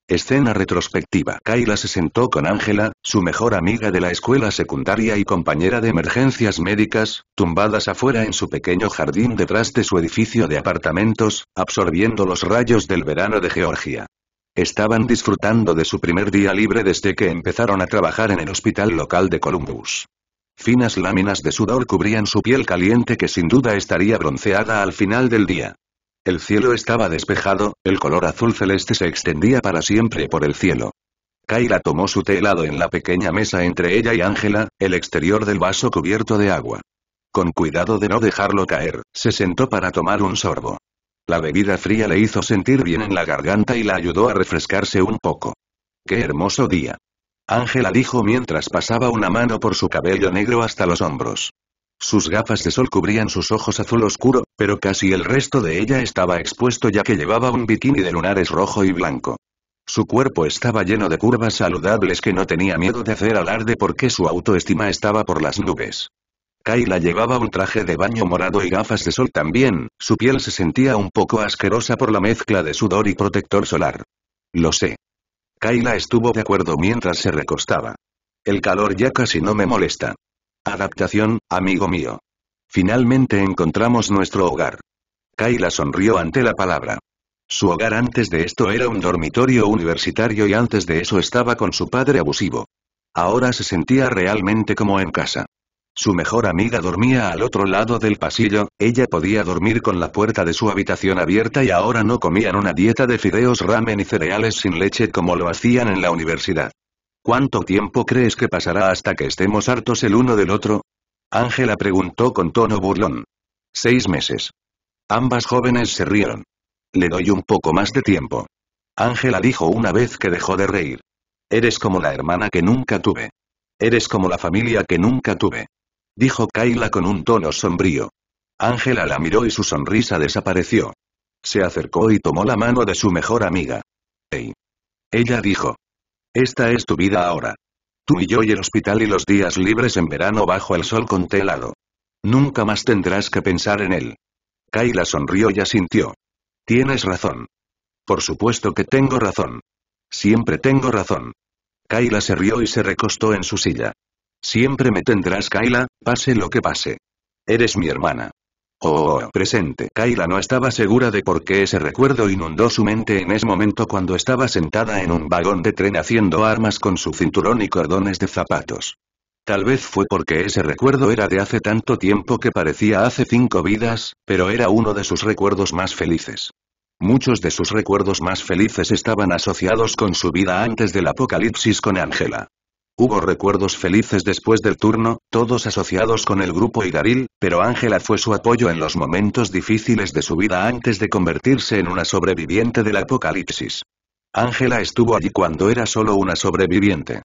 Escena retrospectiva. Kayla se sentó con Ángela, su mejor amiga de la escuela secundaria y compañera de emergencias médicas, tumbadas afuera en su pequeño jardín detrás de su edificio de apartamentos, absorbiendo los rayos del verano de Georgia. Estaban disfrutando de su primer día libre desde que empezaron a trabajar en el hospital local de Columbus. Finas láminas de sudor cubrían su piel caliente que sin duda estaría bronceada al final del día. El cielo estaba despejado, el color azul celeste se extendía para siempre por el cielo. Kaira tomó su té helado en la pequeña mesa entre ella y Ángela, el exterior del vaso cubierto de agua. Con cuidado de no dejarlo caer, se sentó para tomar un sorbo. La bebida fría le hizo sentir bien en la garganta y la ayudó a refrescarse un poco. ¡Qué hermoso día! Ángela dijo mientras pasaba una mano por su cabello negro hasta los hombros. Sus gafas de sol cubrían sus ojos azul oscuro, pero casi el resto de ella estaba expuesto ya que llevaba un bikini de lunares rojo y blanco. Su cuerpo estaba lleno de curvas saludables que no tenía miedo de hacer alarde porque su autoestima estaba por las nubes. Kaila llevaba un traje de baño morado y gafas de sol también, su piel se sentía un poco asquerosa por la mezcla de sudor y protector solar. Lo sé. Kaila estuvo de acuerdo mientras se recostaba. El calor ya casi no me molesta. Adaptación, amigo mío. Finalmente encontramos nuestro hogar. Kayla sonrió ante la palabra. Su hogar antes de esto era un dormitorio universitario y antes de eso estaba con su padre abusivo. Ahora se sentía realmente como en casa. Su mejor amiga dormía al otro lado del pasillo, ella podía dormir con la puerta de su habitación abierta y ahora no comían una dieta de fideos ramen y cereales sin leche como lo hacían en la universidad. ¿Cuánto tiempo crees que pasará hasta que estemos hartos el uno del otro? Ángela preguntó con tono burlón. Seis meses. Ambas jóvenes se rieron. Le doy un poco más de tiempo. Ángela dijo una vez que dejó de reír. Eres como la hermana que nunca tuve. Eres como la familia que nunca tuve. Dijo Kayla con un tono sombrío. Ángela la miró y su sonrisa desapareció. Se acercó y tomó la mano de su mejor amiga. Hey. Ella dijo. Esta es tu vida ahora. Tú y yo y el hospital y los días libres en verano bajo el sol con telado. Nunca más tendrás que pensar en él. Kayla sonrió y asintió. Tienes razón. Por supuesto que tengo razón. Siempre tengo razón. Kayla se rió y se recostó en su silla. Siempre me tendrás Kaila, pase lo que pase. Eres mi hermana. Oh, presente. Kaila no estaba segura de por qué ese recuerdo inundó su mente en ese momento cuando estaba sentada en un vagón de tren haciendo armas con su cinturón y cordones de zapatos. Tal vez fue porque ese recuerdo era de hace tanto tiempo que parecía hace cinco vidas, pero era uno de sus recuerdos más felices. Muchos de sus recuerdos más felices estaban asociados con su vida antes del apocalipsis con Ángela. Hubo recuerdos felices después del turno, todos asociados con el grupo Igaril, pero Ángela fue su apoyo en los momentos difíciles de su vida antes de convertirse en una sobreviviente del apocalipsis. Ángela estuvo allí cuando era solo una sobreviviente.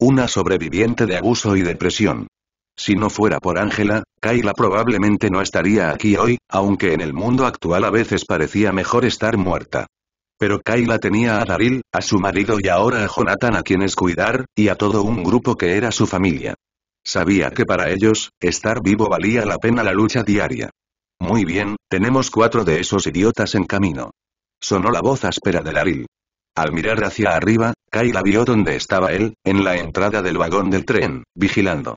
Una sobreviviente de abuso y depresión. Si no fuera por Ángela, Kaila probablemente no estaría aquí hoy, aunque en el mundo actual a veces parecía mejor estar muerta. Pero Kayla tenía a Daril, a su marido y ahora a Jonathan a quienes cuidar, y a todo un grupo que era su familia. Sabía que para ellos, estar vivo valía la pena la lucha diaria. Muy bien, tenemos cuatro de esos idiotas en camino. Sonó la voz áspera de Daryl. Al mirar hacia arriba, Kayla vio dónde estaba él, en la entrada del vagón del tren, vigilando.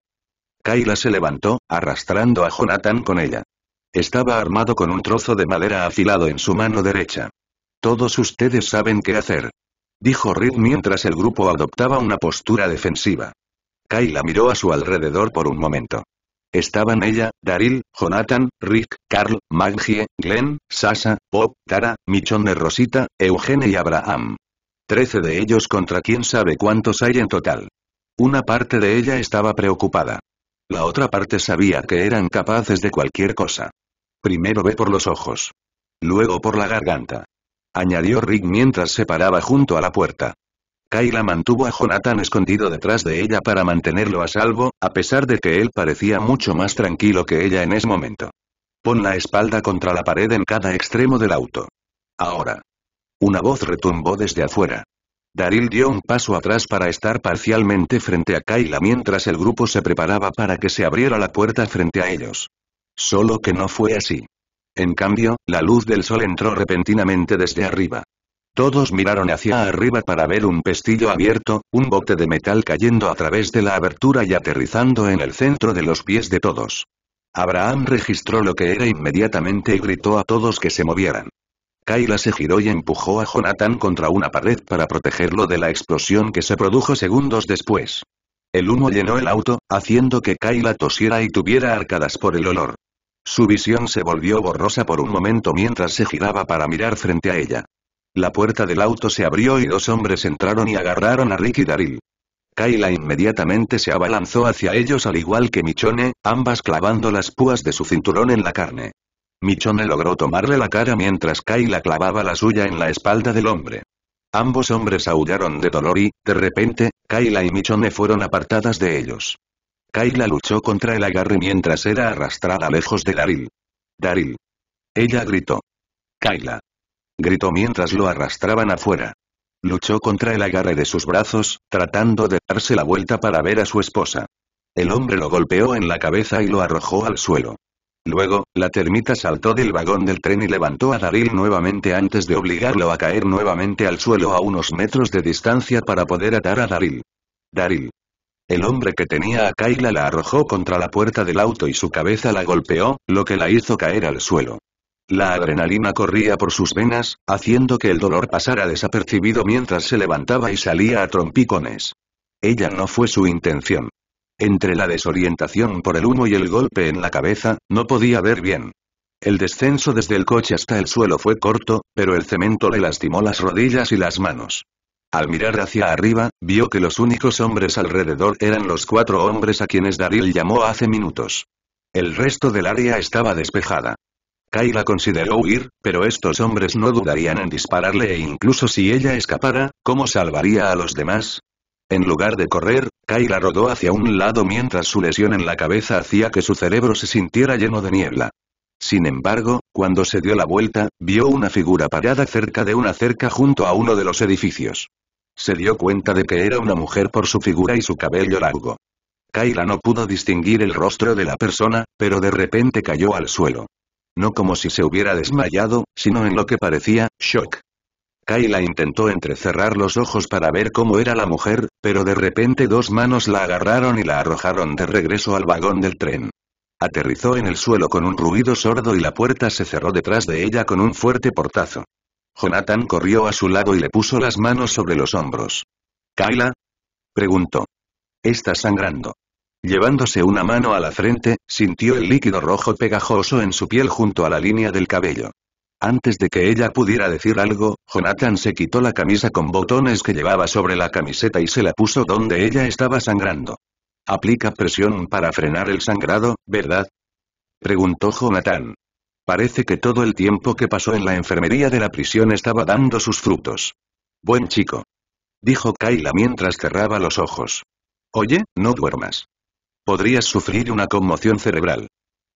Kayla se levantó, arrastrando a Jonathan con ella. Estaba armado con un trozo de madera afilado en su mano derecha. Todos ustedes saben qué hacer. Dijo Reed mientras el grupo adoptaba una postura defensiva. Kayla miró a su alrededor por un momento. Estaban ella, Daryl, Jonathan, Rick, Carl, Maggie, Glenn, Sasha, Bob, Tara, Michonne Rosita, Eugene y Abraham. Trece de ellos contra quién sabe cuántos hay en total. Una parte de ella estaba preocupada. La otra parte sabía que eran capaces de cualquier cosa. Primero ve por los ojos. Luego por la garganta añadió Rick mientras se paraba junto a la puerta. Kayla mantuvo a Jonathan escondido detrás de ella para mantenerlo a salvo, a pesar de que él parecía mucho más tranquilo que ella en ese momento. Pon la espalda contra la pared en cada extremo del auto. Ahora. Una voz retumbó desde afuera. Daryl dio un paso atrás para estar parcialmente frente a Kayla mientras el grupo se preparaba para que se abriera la puerta frente a ellos. Solo que no fue así. En cambio, la luz del sol entró repentinamente desde arriba. Todos miraron hacia arriba para ver un pestillo abierto, un bote de metal cayendo a través de la abertura y aterrizando en el centro de los pies de todos. Abraham registró lo que era inmediatamente y gritó a todos que se movieran. Kayla se giró y empujó a Jonathan contra una pared para protegerlo de la explosión que se produjo segundos después. El humo llenó el auto, haciendo que Kayla tosiera y tuviera arcadas por el olor. Su visión se volvió borrosa por un momento mientras se giraba para mirar frente a ella. La puerta del auto se abrió y dos hombres entraron y agarraron a Rick y Daryl. Kayla inmediatamente se abalanzó hacia ellos al igual que Michone, ambas clavando las púas de su cinturón en la carne. Michone logró tomarle la cara mientras Kayla clavaba la suya en la espalda del hombre. Ambos hombres aullaron de dolor y, de repente, Kayla y Michone fueron apartadas de ellos. Kayla luchó contra el agarre mientras era arrastrada lejos de Daryl. Daril. Ella gritó. Kaila. Gritó mientras lo arrastraban afuera. Luchó contra el agarre de sus brazos, tratando de darse la vuelta para ver a su esposa. El hombre lo golpeó en la cabeza y lo arrojó al suelo. Luego, la termita saltó del vagón del tren y levantó a Daril nuevamente antes de obligarlo a caer nuevamente al suelo a unos metros de distancia para poder atar a Daril. Daril. El hombre que tenía a Kayla la arrojó contra la puerta del auto y su cabeza la golpeó, lo que la hizo caer al suelo. La adrenalina corría por sus venas, haciendo que el dolor pasara desapercibido mientras se levantaba y salía a trompicones. Ella no fue su intención. Entre la desorientación por el humo y el golpe en la cabeza, no podía ver bien. El descenso desde el coche hasta el suelo fue corto, pero el cemento le lastimó las rodillas y las manos. Al mirar hacia arriba, vio que los únicos hombres alrededor eran los cuatro hombres a quienes Daryl llamó hace minutos. El resto del área estaba despejada. Kayla consideró huir, pero estos hombres no dudarían en dispararle e incluso si ella escapara, ¿cómo salvaría a los demás? En lugar de correr, Kayla rodó hacia un lado mientras su lesión en la cabeza hacía que su cerebro se sintiera lleno de niebla. Sin embargo, cuando se dio la vuelta, vio una figura parada cerca de una cerca junto a uno de los edificios. Se dio cuenta de que era una mujer por su figura y su cabello largo. Kaila no pudo distinguir el rostro de la persona, pero de repente cayó al suelo. No como si se hubiera desmayado, sino en lo que parecía, shock. Kaila intentó entrecerrar los ojos para ver cómo era la mujer, pero de repente dos manos la agarraron y la arrojaron de regreso al vagón del tren. Aterrizó en el suelo con un ruido sordo y la puerta se cerró detrás de ella con un fuerte portazo. Jonathan corrió a su lado y le puso las manos sobre los hombros. ¿Kyla? preguntó. «Estás sangrando. Llevándose una mano a la frente, sintió el líquido rojo pegajoso en su piel junto a la línea del cabello. Antes de que ella pudiera decir algo, Jonathan se quitó la camisa con botones que llevaba sobre la camiseta y se la puso donde ella estaba sangrando. Aplica presión para frenar el sangrado, ¿verdad? Preguntó Jonathan. Parece que todo el tiempo que pasó en la enfermería de la prisión estaba dando sus frutos. Buen chico. Dijo Kayla mientras cerraba los ojos. Oye, no duermas. Podrías sufrir una conmoción cerebral.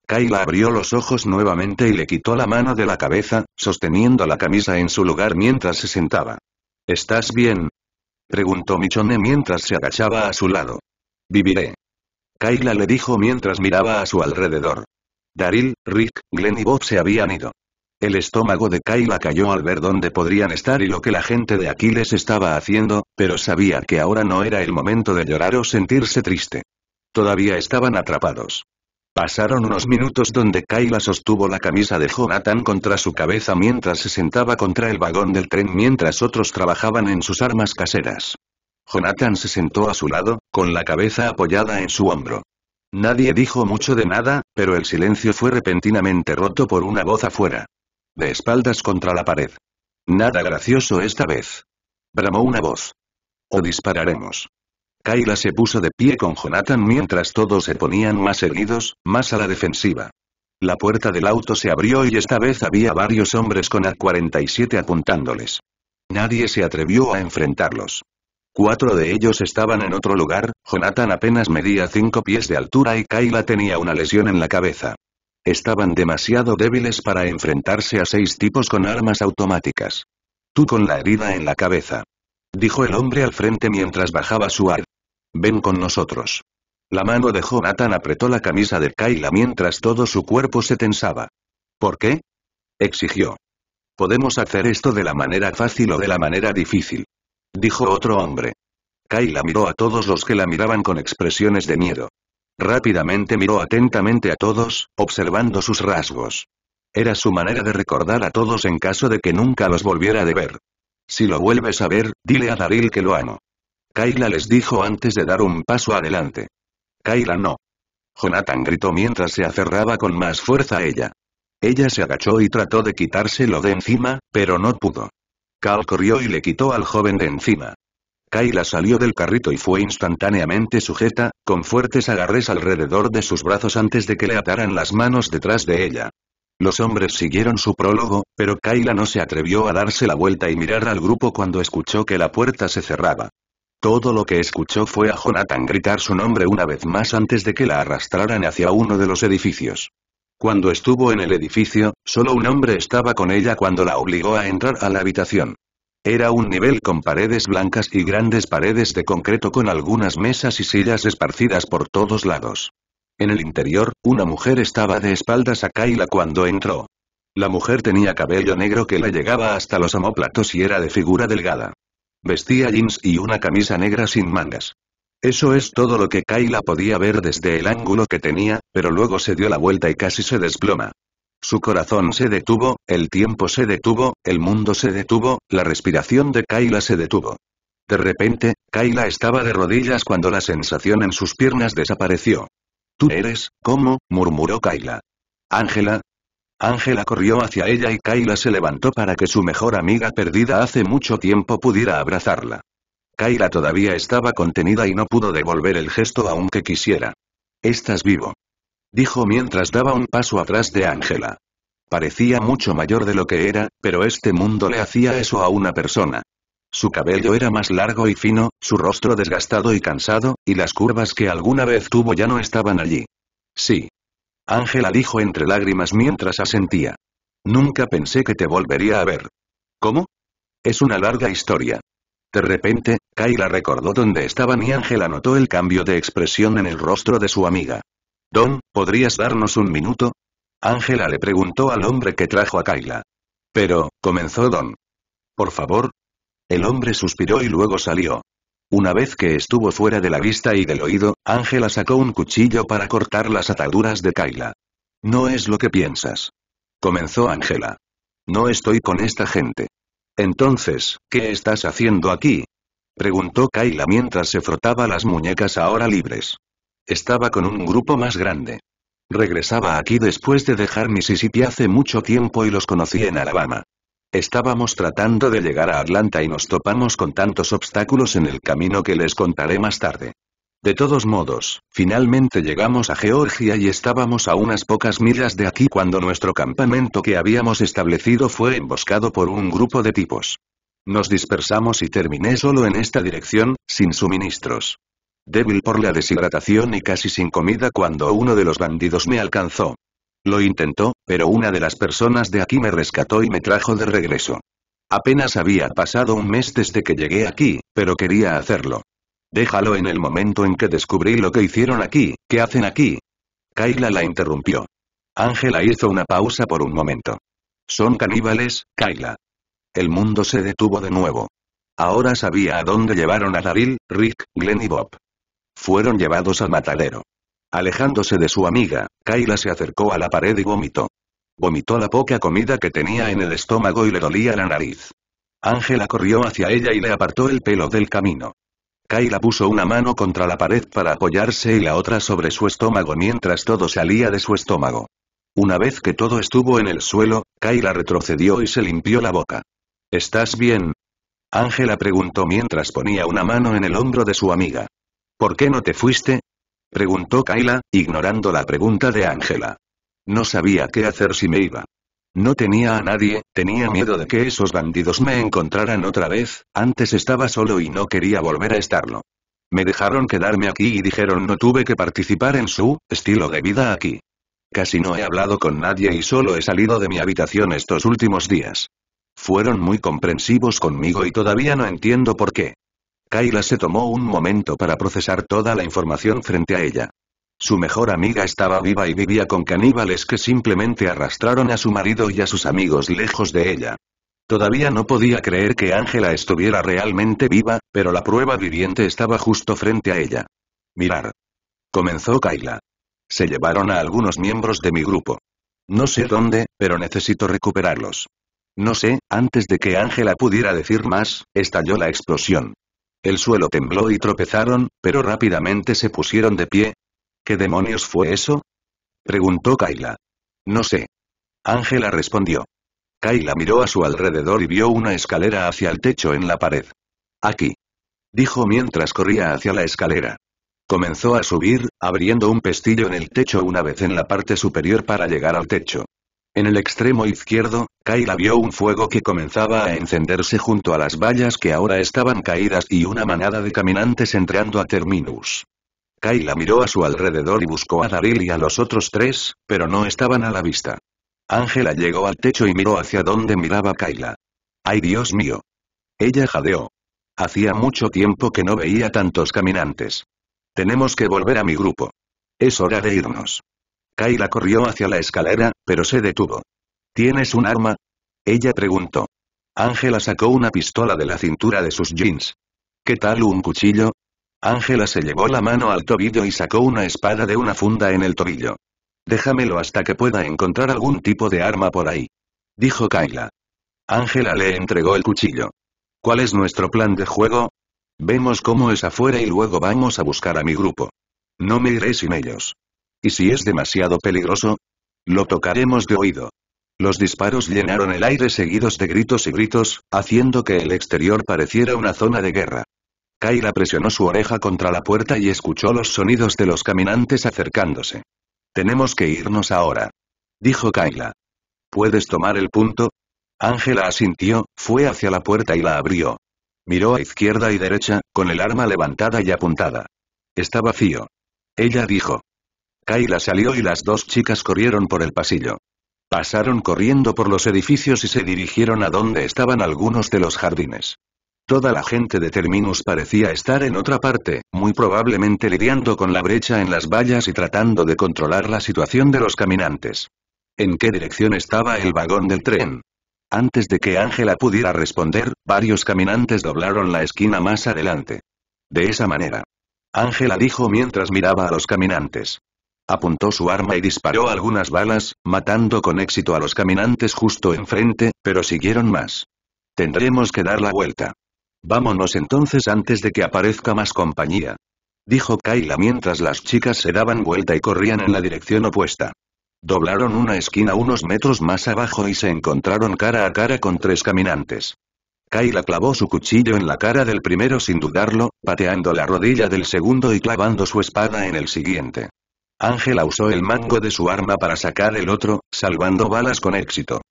Kaila abrió los ojos nuevamente y le quitó la mano de la cabeza, sosteniendo la camisa en su lugar mientras se sentaba. ¿Estás bien? Preguntó Michone mientras se agachaba a su lado. Viviré. Kaila le dijo mientras miraba a su alrededor. Daryl, Rick, Glenn y Bob se habían ido. El estómago de Kyla cayó al ver dónde podrían estar y lo que la gente de Aquiles estaba haciendo, pero sabía que ahora no era el momento de llorar o sentirse triste. Todavía estaban atrapados. Pasaron unos minutos donde Kyla sostuvo la camisa de Jonathan contra su cabeza mientras se sentaba contra el vagón del tren mientras otros trabajaban en sus armas caseras. Jonathan se sentó a su lado, con la cabeza apoyada en su hombro. Nadie dijo mucho de nada, pero el silencio fue repentinamente roto por una voz afuera. De espaldas contra la pared. Nada gracioso esta vez. Bramó una voz. O dispararemos. Kayla se puso de pie con Jonathan mientras todos se ponían más heridos, más a la defensiva. La puerta del auto se abrió y esta vez había varios hombres con A-47 apuntándoles. Nadie se atrevió a enfrentarlos. Cuatro de ellos estaban en otro lugar, Jonathan apenas medía cinco pies de altura y Kaila tenía una lesión en la cabeza. Estaban demasiado débiles para enfrentarse a seis tipos con armas automáticas. Tú con la herida en la cabeza. Dijo el hombre al frente mientras bajaba su ar. Ven con nosotros. La mano de Jonathan apretó la camisa de Kaila mientras todo su cuerpo se tensaba. ¿Por qué? exigió. Podemos hacer esto de la manera fácil o de la manera difícil dijo otro hombre. Kayla miró a todos los que la miraban con expresiones de miedo. Rápidamente miró atentamente a todos, observando sus rasgos. Era su manera de recordar a todos en caso de que nunca los volviera de ver. Si lo vuelves a ver, dile a Daril que lo amo. Kayla les dijo antes de dar un paso adelante. Kayla no. Jonathan gritó mientras se aferraba con más fuerza a ella. Ella se agachó y trató de quitárselo de encima, pero no pudo. Carl corrió y le quitó al joven de encima. Kayla salió del carrito y fue instantáneamente sujeta, con fuertes agarres alrededor de sus brazos antes de que le ataran las manos detrás de ella. Los hombres siguieron su prólogo, pero Kayla no se atrevió a darse la vuelta y mirar al grupo cuando escuchó que la puerta se cerraba. Todo lo que escuchó fue a Jonathan gritar su nombre una vez más antes de que la arrastraran hacia uno de los edificios. Cuando estuvo en el edificio, solo un hombre estaba con ella cuando la obligó a entrar a la habitación. Era un nivel con paredes blancas y grandes paredes de concreto con algunas mesas y sillas esparcidas por todos lados. En el interior, una mujer estaba de espaldas a Kaila cuando entró. La mujer tenía cabello negro que la llegaba hasta los omóplatos y era de figura delgada. Vestía jeans y una camisa negra sin mangas. Eso es todo lo que Kayla podía ver desde el ángulo que tenía, pero luego se dio la vuelta y casi se desploma. Su corazón se detuvo, el tiempo se detuvo, el mundo se detuvo, la respiración de Kayla se detuvo. De repente, Kayla estaba de rodillas cuando la sensación en sus piernas desapareció. ¿Tú eres, cómo? murmuró Kayla. Ángela. Ángela corrió hacia ella y Kayla se levantó para que su mejor amiga perdida hace mucho tiempo pudiera abrazarla. Kaira todavía estaba contenida y no pudo devolver el gesto aunque quisiera. «Estás vivo», dijo mientras daba un paso atrás de Ángela. Parecía mucho mayor de lo que era, pero este mundo le hacía eso a una persona. Su cabello era más largo y fino, su rostro desgastado y cansado, y las curvas que alguna vez tuvo ya no estaban allí. Sí. Ángela dijo entre lágrimas mientras asentía. Nunca pensé que te volvería a ver. ¿Cómo? Es una larga historia. De repente, Kayla recordó dónde estaban y Ángela notó el cambio de expresión en el rostro de su amiga. Don, ¿podrías darnos un minuto? Ángela le preguntó al hombre que trajo a Kyla. Pero, comenzó Don. Por favor. El hombre suspiró y luego salió. Una vez que estuvo fuera de la vista y del oído, Ángela sacó un cuchillo para cortar las ataduras de Kyla. No es lo que piensas. Comenzó Ángela. No estoy con esta gente. Entonces, ¿qué estás haciendo aquí? Preguntó Kayla mientras se frotaba las muñecas ahora libres. Estaba con un grupo más grande. Regresaba aquí después de dejar Mississippi hace mucho tiempo y los conocí en Alabama. Estábamos tratando de llegar a Atlanta y nos topamos con tantos obstáculos en el camino que les contaré más tarde. De todos modos, finalmente llegamos a Georgia y estábamos a unas pocas millas de aquí cuando nuestro campamento que habíamos establecido fue emboscado por un grupo de tipos. Nos dispersamos y terminé solo en esta dirección, sin suministros. Débil por la deshidratación y casi sin comida cuando uno de los bandidos me alcanzó. Lo intentó, pero una de las personas de aquí me rescató y me trajo de regreso. Apenas había pasado un mes desde que llegué aquí, pero quería hacerlo. Déjalo en el momento en que descubrí lo que hicieron aquí, ¿qué hacen aquí? Kaila la interrumpió. Ángela hizo una pausa por un momento. Son caníbales, Kayla el mundo se detuvo de nuevo. Ahora sabía a dónde llevaron a Daryl, Rick, Glenn y Bob. Fueron llevados al matadero. Alejándose de su amiga, Kayla se acercó a la pared y vomitó. Vomitó la poca comida que tenía en el estómago y le dolía la nariz. Ángela corrió hacia ella y le apartó el pelo del camino. Kayla puso una mano contra la pared para apoyarse y la otra sobre su estómago mientras todo salía de su estómago. Una vez que todo estuvo en el suelo, Kayla retrocedió y se limpió la boca. ¿Estás bien? Ángela preguntó mientras ponía una mano en el hombro de su amiga. ¿Por qué no te fuiste? preguntó Kayla, ignorando la pregunta de Ángela. No sabía qué hacer si me iba. No tenía a nadie, tenía miedo de que esos bandidos me encontraran otra vez, antes estaba solo y no quería volver a estarlo. Me dejaron quedarme aquí y dijeron no tuve que participar en su estilo de vida aquí. Casi no he hablado con nadie y solo he salido de mi habitación estos últimos días. Fueron muy comprensivos conmigo y todavía no entiendo por qué. Kaila se tomó un momento para procesar toda la información frente a ella. Su mejor amiga estaba viva y vivía con caníbales que simplemente arrastraron a su marido y a sus amigos lejos de ella. Todavía no podía creer que Ángela estuviera realmente viva, pero la prueba viviente estaba justo frente a ella. Mirar. Comenzó Kaila. Se llevaron a algunos miembros de mi grupo. No sé dónde, pero necesito recuperarlos. No sé, antes de que Ángela pudiera decir más, estalló la explosión. El suelo tembló y tropezaron, pero rápidamente se pusieron de pie. ¿Qué demonios fue eso? preguntó Kaila. No sé. Ángela respondió. Kaila miró a su alrededor y vio una escalera hacia el techo en la pared. Aquí. Dijo mientras corría hacia la escalera. Comenzó a subir, abriendo un pestillo en el techo una vez en la parte superior para llegar al techo. En el extremo izquierdo, Kayla vio un fuego que comenzaba a encenderse junto a las vallas que ahora estaban caídas y una manada de caminantes entrando a Terminus. Kayla miró a su alrededor y buscó a Daryl y a los otros tres, pero no estaban a la vista. Ángela llegó al techo y miró hacia donde miraba Kayla. ¡Ay Dios mío! Ella jadeó. Hacía mucho tiempo que no veía tantos caminantes. Tenemos que volver a mi grupo. Es hora de irnos. Kayla corrió hacia la escalera, pero se detuvo. ¿Tienes un arma? Ella preguntó. Ángela sacó una pistola de la cintura de sus jeans. ¿Qué tal un cuchillo? Ángela se llevó la mano al tobillo y sacó una espada de una funda en el tobillo. Déjamelo hasta que pueda encontrar algún tipo de arma por ahí. Dijo Kayla. Ángela le entregó el cuchillo. ¿Cuál es nuestro plan de juego? Vemos cómo es afuera y luego vamos a buscar a mi grupo. No me iré sin ellos si es demasiado peligroso? Lo tocaremos de oído. Los disparos llenaron el aire seguidos de gritos y gritos, haciendo que el exterior pareciera una zona de guerra. Kaira presionó su oreja contra la puerta y escuchó los sonidos de los caminantes acercándose. Tenemos que irnos ahora. Dijo Kaila. ¿Puedes tomar el punto? Ángela asintió, fue hacia la puerta y la abrió. Miró a izquierda y derecha, con el arma levantada y apuntada. Está vacío. Ella dijo. Kayla salió y las dos chicas corrieron por el pasillo. Pasaron corriendo por los edificios y se dirigieron a donde estaban algunos de los jardines. Toda la gente de Terminus parecía estar en otra parte, muy probablemente lidiando con la brecha en las vallas y tratando de controlar la situación de los caminantes. ¿En qué dirección estaba el vagón del tren? Antes de que Ángela pudiera responder, varios caminantes doblaron la esquina más adelante. De esa manera. Ángela dijo mientras miraba a los caminantes. Apuntó su arma y disparó algunas balas, matando con éxito a los caminantes justo enfrente, pero siguieron más. Tendremos que dar la vuelta. Vámonos entonces antes de que aparezca más compañía. Dijo Kaila mientras las chicas se daban vuelta y corrían en la dirección opuesta. Doblaron una esquina unos metros más abajo y se encontraron cara a cara con tres caminantes. Kaila clavó su cuchillo en la cara del primero sin dudarlo, pateando la rodilla del segundo y clavando su espada en el siguiente. Ángela usó el mango de su arma para sacar el otro, salvando balas con éxito.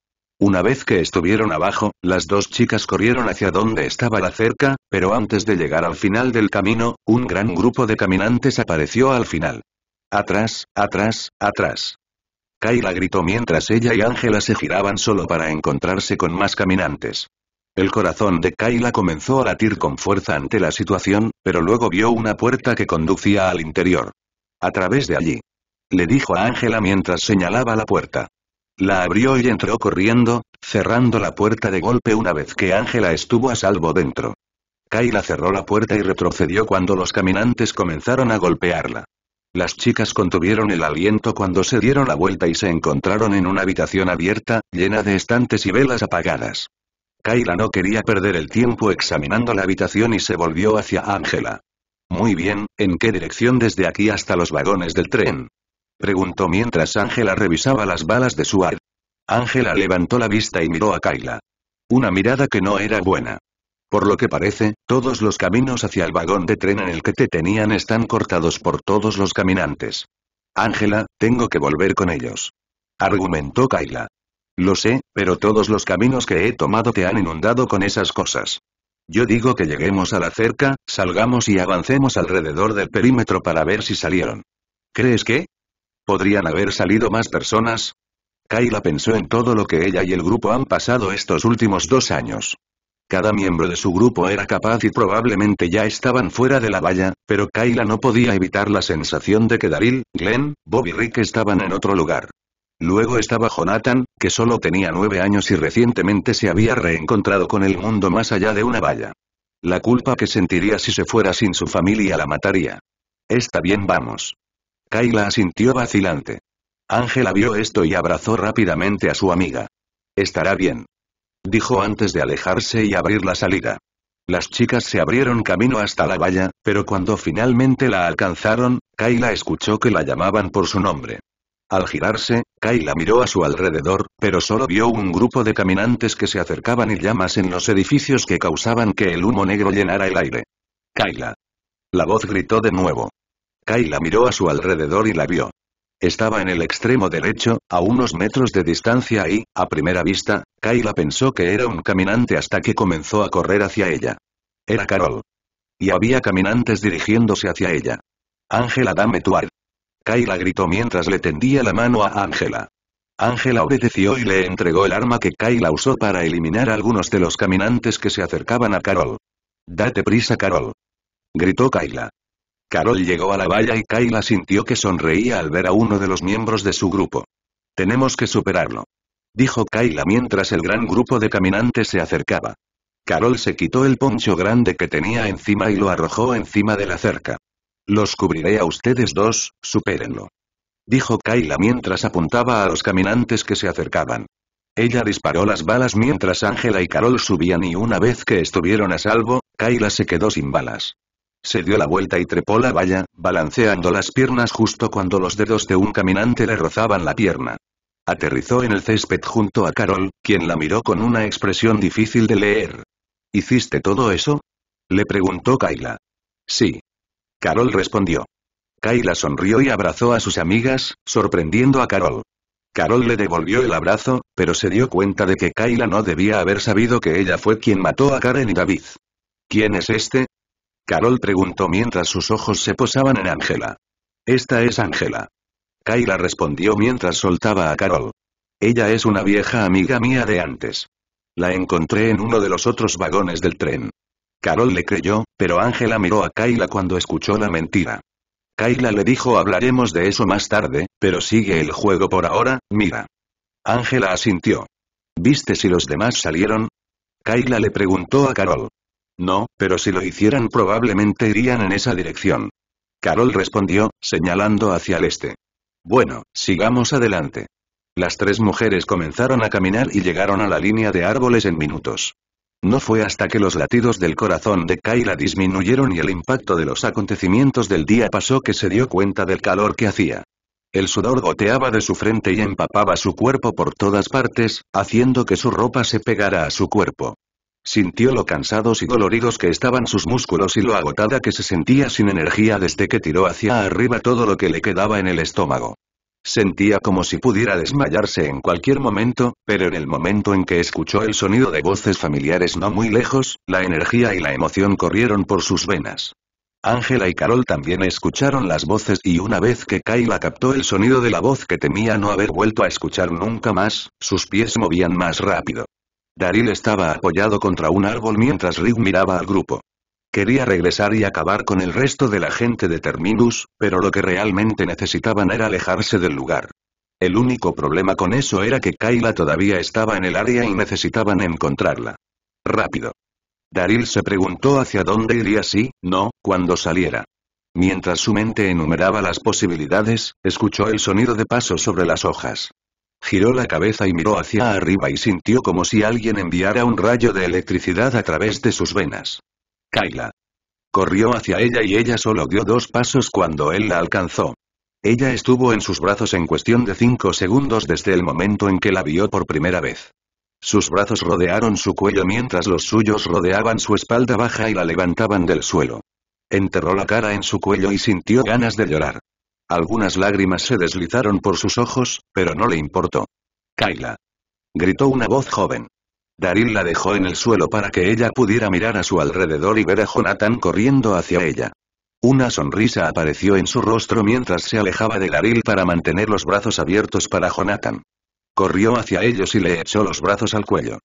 Una vez que estuvieron abajo, las dos chicas corrieron hacia donde estaba la cerca, pero antes de llegar al final del camino, un gran grupo de caminantes apareció al final. Atrás, atrás, atrás. Kayla gritó mientras ella y Ángela se giraban solo para encontrarse con más caminantes. El corazón de Kayla comenzó a latir con fuerza ante la situación, pero luego vio una puerta que conducía al interior. A través de allí. Le dijo a Ángela mientras señalaba la puerta. La abrió y entró corriendo, cerrando la puerta de golpe una vez que Ángela estuvo a salvo dentro. Kayla cerró la puerta y retrocedió cuando los caminantes comenzaron a golpearla. Las chicas contuvieron el aliento cuando se dieron la vuelta y se encontraron en una habitación abierta, llena de estantes y velas apagadas. Kayla no quería perder el tiempo examinando la habitación y se volvió hacia Ángela. Muy bien, ¿en qué dirección desde aquí hasta los vagones del tren? Preguntó mientras Ángela revisaba las balas de su arma. Ángela levantó la vista y miró a Kaila. Una mirada que no era buena. Por lo que parece, todos los caminos hacia el vagón de tren en el que te tenían están cortados por todos los caminantes. Ángela, tengo que volver con ellos. Argumentó Kaila. Lo sé, pero todos los caminos que he tomado te han inundado con esas cosas. Yo digo que lleguemos a la cerca, salgamos y avancemos alrededor del perímetro para ver si salieron. ¿Crees que? ¿Podrían haber salido más personas? Kayla pensó en todo lo que ella y el grupo han pasado estos últimos dos años. Cada miembro de su grupo era capaz y probablemente ya estaban fuera de la valla, pero Kayla no podía evitar la sensación de que Daryl, Glenn, Bob y Rick estaban en otro lugar. Luego estaba Jonathan, que solo tenía nueve años y recientemente se había reencontrado con el mundo más allá de una valla. La culpa que sentiría si se fuera sin su familia la mataría. Está bien, vamos. Kayla asintió vacilante. Ángela vio esto y abrazó rápidamente a su amiga. Estará bien. Dijo antes de alejarse y abrir la salida. Las chicas se abrieron camino hasta la valla, pero cuando finalmente la alcanzaron, Kayla escuchó que la llamaban por su nombre. Al girarse, Kayla miró a su alrededor, pero solo vio un grupo de caminantes que se acercaban y llamas en los edificios que causaban que el humo negro llenara el aire. Kayla. La voz gritó de nuevo. Kayla miró a su alrededor y la vio. Estaba en el extremo derecho, a unos metros de distancia y, a primera vista, Kayla pensó que era un caminante hasta que comenzó a correr hacia ella. Era Carol. Y había caminantes dirigiéndose hacia ella. Ángela Dame tuar Kyla gritó mientras le tendía la mano a Ángela. Ángela obedeció y le entregó el arma que Kaila usó para eliminar a algunos de los caminantes que se acercaban a Carol. Date prisa Carol. Gritó Kaila. Carol llegó a la valla y Kaila sintió que sonreía al ver a uno de los miembros de su grupo. Tenemos que superarlo. Dijo Kaila mientras el gran grupo de caminantes se acercaba. Carol se quitó el poncho grande que tenía encima y lo arrojó encima de la cerca. Los cubriré a ustedes dos, supérenlo. Dijo Kaila mientras apuntaba a los caminantes que se acercaban. Ella disparó las balas mientras Ángela y Carol subían y una vez que estuvieron a salvo, Kaila se quedó sin balas. Se dio la vuelta y trepó la valla, balanceando las piernas justo cuando los dedos de un caminante le rozaban la pierna. Aterrizó en el césped junto a Carol, quien la miró con una expresión difícil de leer. ¿Hiciste todo eso? Le preguntó Kaila. Sí. Carol respondió. Kayla sonrió y abrazó a sus amigas, sorprendiendo a Carol. Carol le devolvió el abrazo, pero se dio cuenta de que Kayla no debía haber sabido que ella fue quien mató a Karen y David. ¿Quién es este? Carol preguntó mientras sus ojos se posaban en Ángela. Esta es Ángela. Kayla respondió mientras soltaba a Carol. Ella es una vieja amiga mía de antes. La encontré en uno de los otros vagones del tren. Carol le creyó, pero Ángela miró a Kaila cuando escuchó la mentira. Kayla le dijo hablaremos de eso más tarde, pero sigue el juego por ahora, mira. Ángela asintió. ¿Viste si los demás salieron? Kayla le preguntó a Carol. No, pero si lo hicieran probablemente irían en esa dirección. Carol respondió, señalando hacia el este. Bueno, sigamos adelante. Las tres mujeres comenzaron a caminar y llegaron a la línea de árboles en minutos. No fue hasta que los latidos del corazón de Kayla disminuyeron y el impacto de los acontecimientos del día pasó que se dio cuenta del calor que hacía. El sudor goteaba de su frente y empapaba su cuerpo por todas partes, haciendo que su ropa se pegara a su cuerpo. Sintió lo cansados y doloridos que estaban sus músculos y lo agotada que se sentía sin energía desde que tiró hacia arriba todo lo que le quedaba en el estómago. Sentía como si pudiera desmayarse en cualquier momento, pero en el momento en que escuchó el sonido de voces familiares no muy lejos, la energía y la emoción corrieron por sus venas. Ángela y Carol también escucharon las voces y una vez que Kayla captó el sonido de la voz que temía no haber vuelto a escuchar nunca más, sus pies movían más rápido. Daryl estaba apoyado contra un árbol mientras Rick miraba al grupo. Quería regresar y acabar con el resto de la gente de Terminus, pero lo que realmente necesitaban era alejarse del lugar. El único problema con eso era que Kayla todavía estaba en el área y necesitaban encontrarla. Rápido. Daryl se preguntó hacia dónde iría si, no, cuando saliera. Mientras su mente enumeraba las posibilidades, escuchó el sonido de pasos sobre las hojas. Giró la cabeza y miró hacia arriba y sintió como si alguien enviara un rayo de electricidad a través de sus venas. Kaila. Corrió hacia ella y ella solo dio dos pasos cuando él la alcanzó. Ella estuvo en sus brazos en cuestión de cinco segundos desde el momento en que la vio por primera vez. Sus brazos rodearon su cuello mientras los suyos rodeaban su espalda baja y la levantaban del suelo. Enterró la cara en su cuello y sintió ganas de llorar. Algunas lágrimas se deslizaron por sus ojos, pero no le importó. Kaila. Gritó una voz joven. Daryl la dejó en el suelo para que ella pudiera mirar a su alrededor y ver a Jonathan corriendo hacia ella. Una sonrisa apareció en su rostro mientras se alejaba de Daryl para mantener los brazos abiertos para Jonathan. Corrió hacia ellos y le echó los brazos al cuello.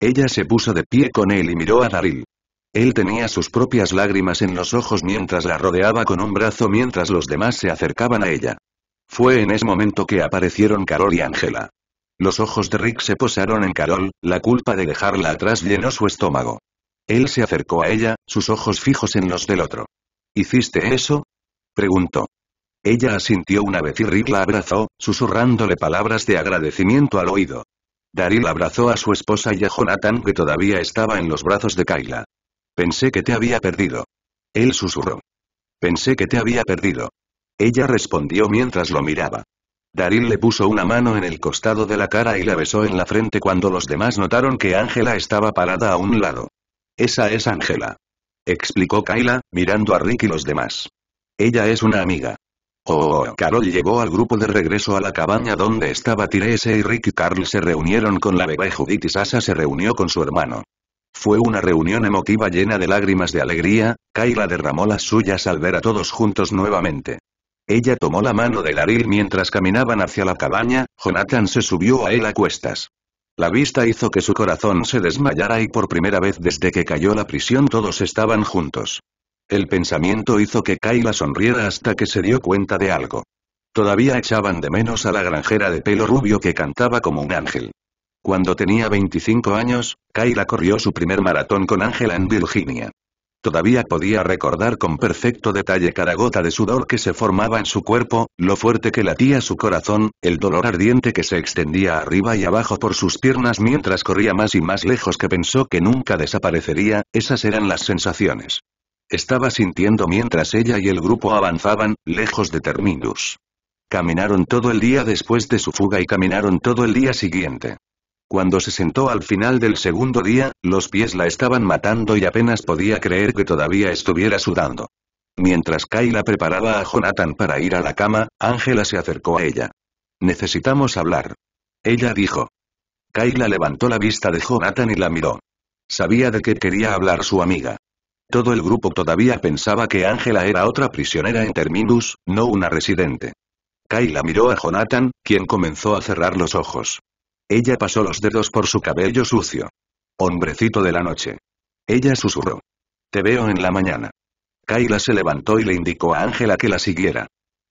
Ella se puso de pie con él y miró a Daril. Él tenía sus propias lágrimas en los ojos mientras la rodeaba con un brazo mientras los demás se acercaban a ella. Fue en ese momento que aparecieron Carol y Ángela. Los ojos de Rick se posaron en Carol, la culpa de dejarla atrás llenó su estómago. Él se acercó a ella, sus ojos fijos en los del otro. ¿Hiciste eso? preguntó. Ella asintió una vez y Rick la abrazó, susurrándole palabras de agradecimiento al oído. Daryl abrazó a su esposa y a Jonathan que todavía estaba en los brazos de Kayla. Pensé que te había perdido. Él susurró. Pensé que te había perdido. Ella respondió mientras lo miraba. Daryl le puso una mano en el costado de la cara y la besó en la frente cuando los demás notaron que Ángela estaba parada a un lado. Esa es Ángela. Explicó Kyla, mirando a Rick y los demás. Ella es una amiga. Oh, Carol llegó al grupo de regreso a la cabaña donde estaba Tirese y Rick y Carl se reunieron con la bebé Judith y Sasa se reunió con su hermano. Fue una reunión emotiva llena de lágrimas de alegría, Kyla derramó las suyas al ver a todos juntos nuevamente. Ella tomó la mano de Daryl mientras caminaban hacia la cabaña, Jonathan se subió a él a cuestas. La vista hizo que su corazón se desmayara y por primera vez desde que cayó la prisión todos estaban juntos. El pensamiento hizo que Kyla sonriera hasta que se dio cuenta de algo. Todavía echaban de menos a la granjera de pelo rubio que cantaba como un ángel. Cuando tenía 25 años, Kayla corrió su primer maratón con Ángela en Virginia. Todavía podía recordar con perfecto detalle cada gota de sudor que se formaba en su cuerpo, lo fuerte que latía su corazón, el dolor ardiente que se extendía arriba y abajo por sus piernas mientras corría más y más lejos que pensó que nunca desaparecería, esas eran las sensaciones. Estaba sintiendo mientras ella y el grupo avanzaban, lejos de Terminus. Caminaron todo el día después de su fuga y caminaron todo el día siguiente. Cuando se sentó al final del segundo día, los pies la estaban matando y apenas podía creer que todavía estuviera sudando. Mientras Kayla preparaba a Jonathan para ir a la cama, Ángela se acercó a ella. Necesitamos hablar. Ella dijo. Kayla levantó la vista de Jonathan y la miró. Sabía de qué quería hablar su amiga. Todo el grupo todavía pensaba que Ángela era otra prisionera en Terminus, no una residente. Kayla miró a Jonathan, quien comenzó a cerrar los ojos. Ella pasó los dedos por su cabello sucio. Hombrecito de la noche. Ella susurró. Te veo en la mañana. Kayla se levantó y le indicó a Ángela que la siguiera.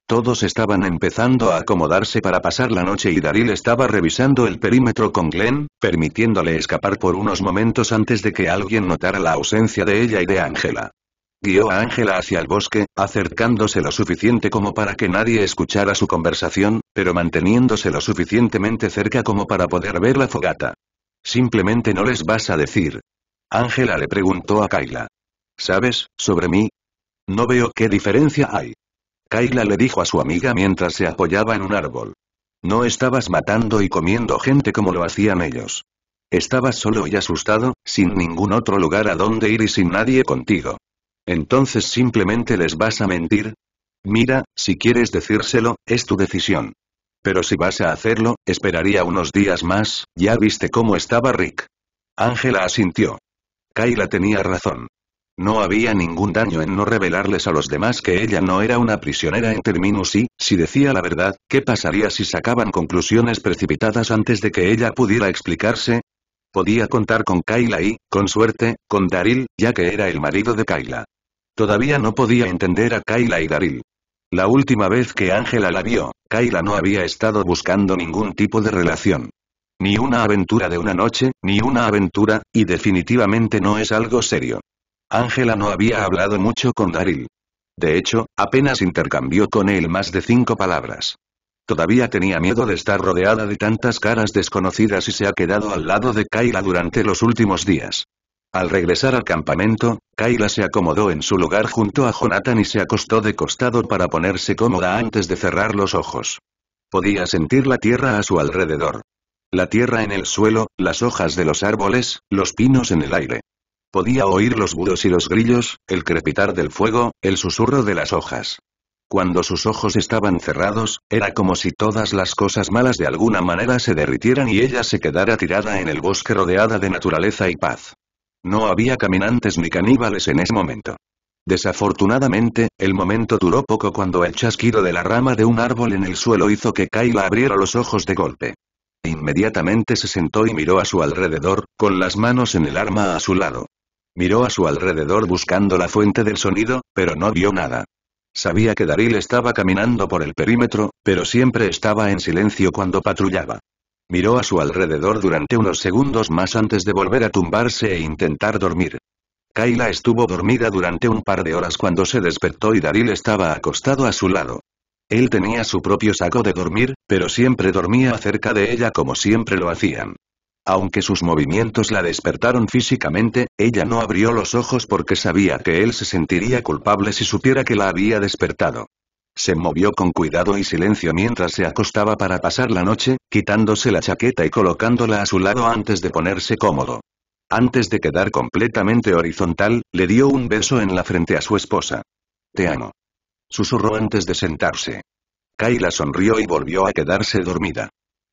Todos estaban empezando a acomodarse para pasar la noche y Daryl estaba revisando el perímetro con Glenn, permitiéndole escapar por unos momentos antes de que alguien notara la ausencia de ella y de Ángela guió a Ángela hacia el bosque, acercándose lo suficiente como para que nadie escuchara su conversación, pero manteniéndose lo suficientemente cerca como para poder ver la fogata. Simplemente no les vas a decir. Ángela le preguntó a Kaila. ¿Sabes, sobre mí? No veo qué diferencia hay. Kaila le dijo a su amiga mientras se apoyaba en un árbol. No estabas matando y comiendo gente como lo hacían ellos. Estabas solo y asustado, sin ningún otro lugar a donde ir y sin nadie contigo. Entonces simplemente les vas a mentir. Mira, si quieres decírselo, es tu decisión. Pero si vas a hacerlo, esperaría unos días más, ya viste cómo estaba Rick. Ángela asintió. Kayla tenía razón. No había ningún daño en no revelarles a los demás que ella no era una prisionera en términos y, si decía la verdad, ¿qué pasaría si sacaban conclusiones precipitadas antes de que ella pudiera explicarse? Podía contar con Kayla y, con suerte, con Daryl, ya que era el marido de Kayla. Todavía no podía entender a Kayla y Daryl. La última vez que Ángela la vio, Kayla no había estado buscando ningún tipo de relación. Ni una aventura de una noche, ni una aventura, y definitivamente no es algo serio. Ángela no había hablado mucho con Daryl. De hecho, apenas intercambió con él más de cinco palabras. Todavía tenía miedo de estar rodeada de tantas caras desconocidas y se ha quedado al lado de Kayla durante los últimos días. Al regresar al campamento, Kaila se acomodó en su lugar junto a Jonathan y se acostó de costado para ponerse cómoda antes de cerrar los ojos. Podía sentir la tierra a su alrededor. La tierra en el suelo, las hojas de los árboles, los pinos en el aire. Podía oír los budos y los grillos, el crepitar del fuego, el susurro de las hojas. Cuando sus ojos estaban cerrados, era como si todas las cosas malas de alguna manera se derritieran y ella se quedara tirada en el bosque rodeada de naturaleza y paz. No había caminantes ni caníbales en ese momento. Desafortunadamente, el momento duró poco cuando el chasquido de la rama de un árbol en el suelo hizo que kaila abriera los ojos de golpe. Inmediatamente se sentó y miró a su alrededor, con las manos en el arma a su lado. Miró a su alrededor buscando la fuente del sonido, pero no vio nada. Sabía que Daril estaba caminando por el perímetro, pero siempre estaba en silencio cuando patrullaba. Miró a su alrededor durante unos segundos más antes de volver a tumbarse e intentar dormir. Kayla estuvo dormida durante un par de horas cuando se despertó y Daryl estaba acostado a su lado. Él tenía su propio saco de dormir, pero siempre dormía cerca de ella como siempre lo hacían. Aunque sus movimientos la despertaron físicamente, ella no abrió los ojos porque sabía que él se sentiría culpable si supiera que la había despertado. Se movió con cuidado y silencio mientras se acostaba para pasar la noche, quitándose la chaqueta y colocándola a su lado antes de ponerse cómodo. Antes de quedar completamente horizontal, le dio un beso en la frente a su esposa. Te amo. Susurró antes de sentarse. Kayla sonrió y volvió a quedarse dormida.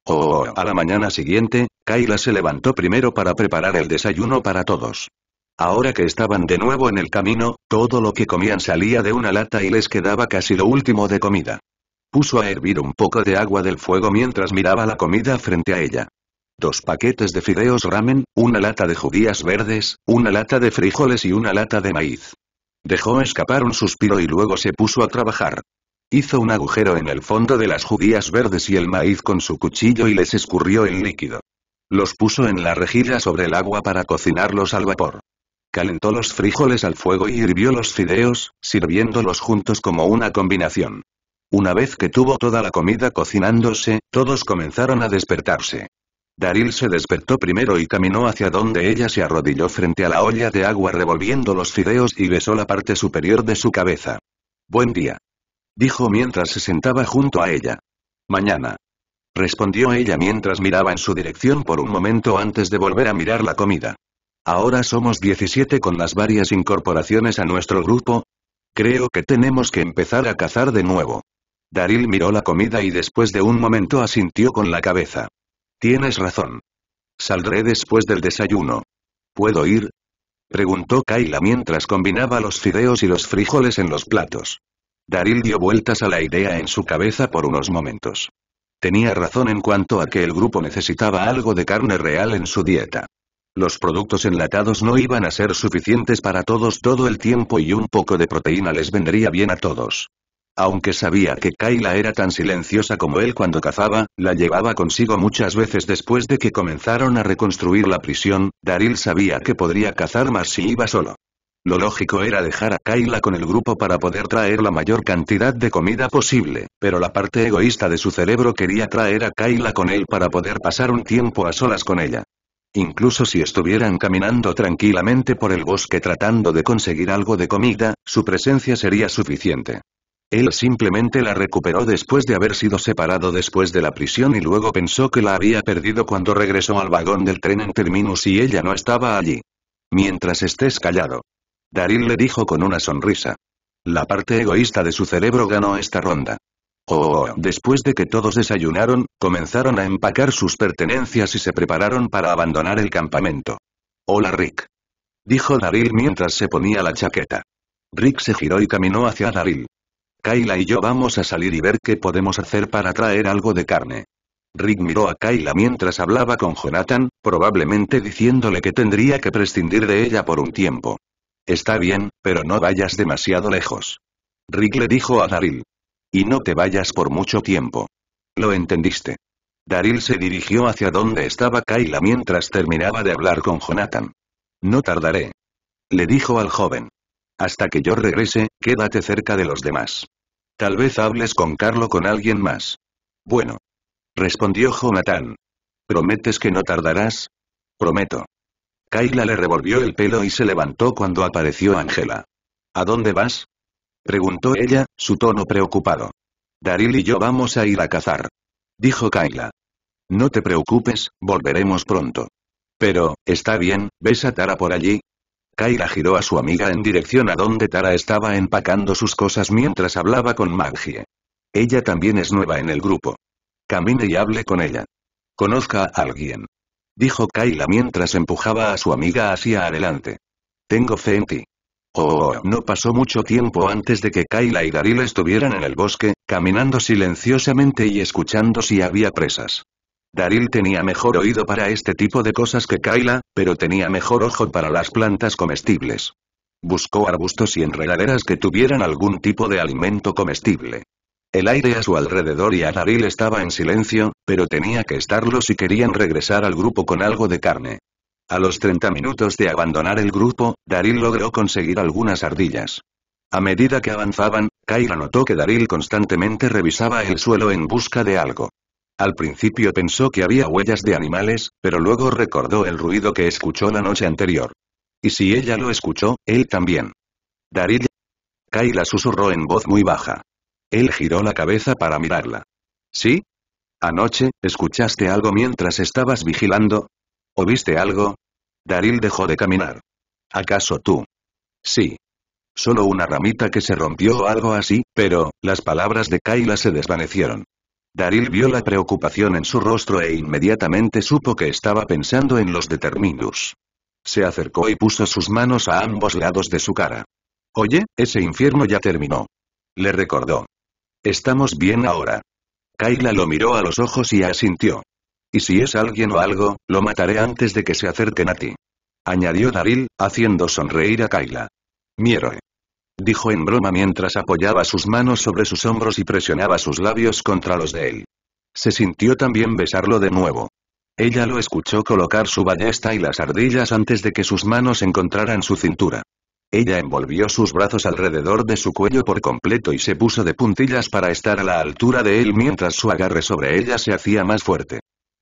Oh, oh, oh" a la mañana siguiente, Kayla se levantó primero para preparar el desayuno para todos. Ahora que estaban de nuevo en el camino, todo lo que comían salía de una lata y les quedaba casi lo último de comida. Puso a hervir un poco de agua del fuego mientras miraba la comida frente a ella. Dos paquetes de fideos ramen, una lata de judías verdes, una lata de frijoles y una lata de maíz. Dejó escapar un suspiro y luego se puso a trabajar. Hizo un agujero en el fondo de las judías verdes y el maíz con su cuchillo y les escurrió el líquido. Los puso en la rejilla sobre el agua para cocinarlos al vapor. Calentó los frijoles al fuego y hirvió los fideos, sirviéndolos juntos como una combinación. Una vez que tuvo toda la comida cocinándose, todos comenzaron a despertarse. Daril se despertó primero y caminó hacia donde ella se arrodilló frente a la olla de agua revolviendo los fideos y besó la parte superior de su cabeza. Buen día. Dijo mientras se sentaba junto a ella. Mañana. Respondió ella mientras miraba en su dirección por un momento antes de volver a mirar la comida. Ahora somos 17 con las varias incorporaciones a nuestro grupo. Creo que tenemos que empezar a cazar de nuevo. Daril miró la comida y después de un momento asintió con la cabeza. Tienes razón. Saldré después del desayuno. ¿Puedo ir? Preguntó Kaila mientras combinaba los fideos y los frijoles en los platos. Daril dio vueltas a la idea en su cabeza por unos momentos. Tenía razón en cuanto a que el grupo necesitaba algo de carne real en su dieta. Los productos enlatados no iban a ser suficientes para todos todo el tiempo y un poco de proteína les vendría bien a todos. Aunque sabía que Kayla era tan silenciosa como él cuando cazaba, la llevaba consigo muchas veces después de que comenzaron a reconstruir la prisión, Daryl sabía que podría cazar más si iba solo. Lo lógico era dejar a Kayla con el grupo para poder traer la mayor cantidad de comida posible, pero la parte egoísta de su cerebro quería traer a Kayla con él para poder pasar un tiempo a solas con ella. Incluso si estuvieran caminando tranquilamente por el bosque tratando de conseguir algo de comida, su presencia sería suficiente. Él simplemente la recuperó después de haber sido separado después de la prisión y luego pensó que la había perdido cuando regresó al vagón del tren en Terminus y ella no estaba allí. Mientras estés callado. Daryl le dijo con una sonrisa. La parte egoísta de su cerebro ganó esta ronda. Oh, después de que todos desayunaron, comenzaron a empacar sus pertenencias y se prepararon para abandonar el campamento. Hola Rick. Dijo Daril mientras se ponía la chaqueta. Rick se giró y caminó hacia Daryl. Kayla y yo vamos a salir y ver qué podemos hacer para traer algo de carne. Rick miró a Kayla mientras hablaba con Jonathan, probablemente diciéndole que tendría que prescindir de ella por un tiempo. Está bien, pero no vayas demasiado lejos. Rick le dijo a Daril. Y no te vayas por mucho tiempo. ¿Lo entendiste? Daril se dirigió hacia donde estaba Kaila mientras terminaba de hablar con Jonathan. No tardaré. Le dijo al joven. Hasta que yo regrese, quédate cerca de los demás. Tal vez hables con Carlo con alguien más. Bueno. Respondió Jonathan. ¿Prometes que no tardarás? Prometo. Kayla le revolvió el pelo y se levantó cuando apareció Angela. ¿A dónde vas? Preguntó ella, su tono preocupado. Daril y yo vamos a ir a cazar. Dijo Kaila. No te preocupes, volveremos pronto. Pero, está bien, ¿ves a Tara por allí? Kaila giró a su amiga en dirección a donde Tara estaba empacando sus cosas mientras hablaba con Maggie. Ella también es nueva en el grupo. Camine y hable con ella. Conozca a alguien. Dijo Kaila mientras empujaba a su amiga hacia adelante. Tengo fe en ti. Oh, no pasó mucho tiempo antes de que Kaila y Daril estuvieran en el bosque, caminando silenciosamente y escuchando si había presas. Daril tenía mejor oído para este tipo de cosas que Kaila, pero tenía mejor ojo para las plantas comestibles. Buscó arbustos y enredaderas que tuvieran algún tipo de alimento comestible. El aire a su alrededor y a Daril estaba en silencio, pero tenía que estarlo si querían regresar al grupo con algo de carne. A los 30 minutos de abandonar el grupo, Daryl logró conseguir algunas ardillas. A medida que avanzaban, Kyra notó que Daril constantemente revisaba el suelo en busca de algo. Al principio pensó que había huellas de animales, pero luego recordó el ruido que escuchó la noche anterior. Y si ella lo escuchó, él también. Daryl. Kyla susurró en voz muy baja. Él giró la cabeza para mirarla. ¿Sí? Anoche, ¿escuchaste algo mientras estabas vigilando? ¿O viste algo? Daril dejó de caminar. ¿Acaso tú? Sí. Solo una ramita que se rompió o algo así, pero, las palabras de Kaila se desvanecieron. Daril vio la preocupación en su rostro e inmediatamente supo que estaba pensando en los determinus. Se acercó y puso sus manos a ambos lados de su cara. Oye, ese infierno ya terminó. Le recordó. Estamos bien ahora. Kaila lo miró a los ojos y asintió. Y si es alguien o algo, lo mataré antes de que se acerquen a ti. Añadió Daril, haciendo sonreír a Kaila. Mi eh. Dijo en broma mientras apoyaba sus manos sobre sus hombros y presionaba sus labios contra los de él. Se sintió también besarlo de nuevo. Ella lo escuchó colocar su ballesta y las ardillas antes de que sus manos encontraran su cintura. Ella envolvió sus brazos alrededor de su cuello por completo y se puso de puntillas para estar a la altura de él mientras su agarre sobre ella se hacía más fuerte.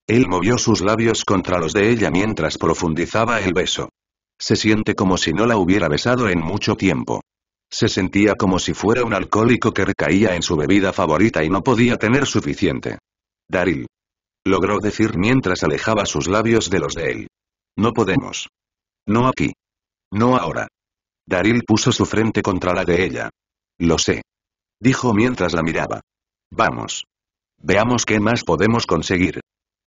Él movió sus labios contra los de ella mientras profundizaba el beso. Se siente como si no la hubiera besado en mucho tiempo. Se sentía como si fuera un alcohólico que recaía en su bebida favorita y no podía tener suficiente. Daril. Logró decir mientras alejaba sus labios de los de él. No podemos. No aquí. No ahora. Daril puso su frente contra la de ella. Lo sé. Dijo mientras la miraba. Vamos. Veamos qué más podemos conseguir.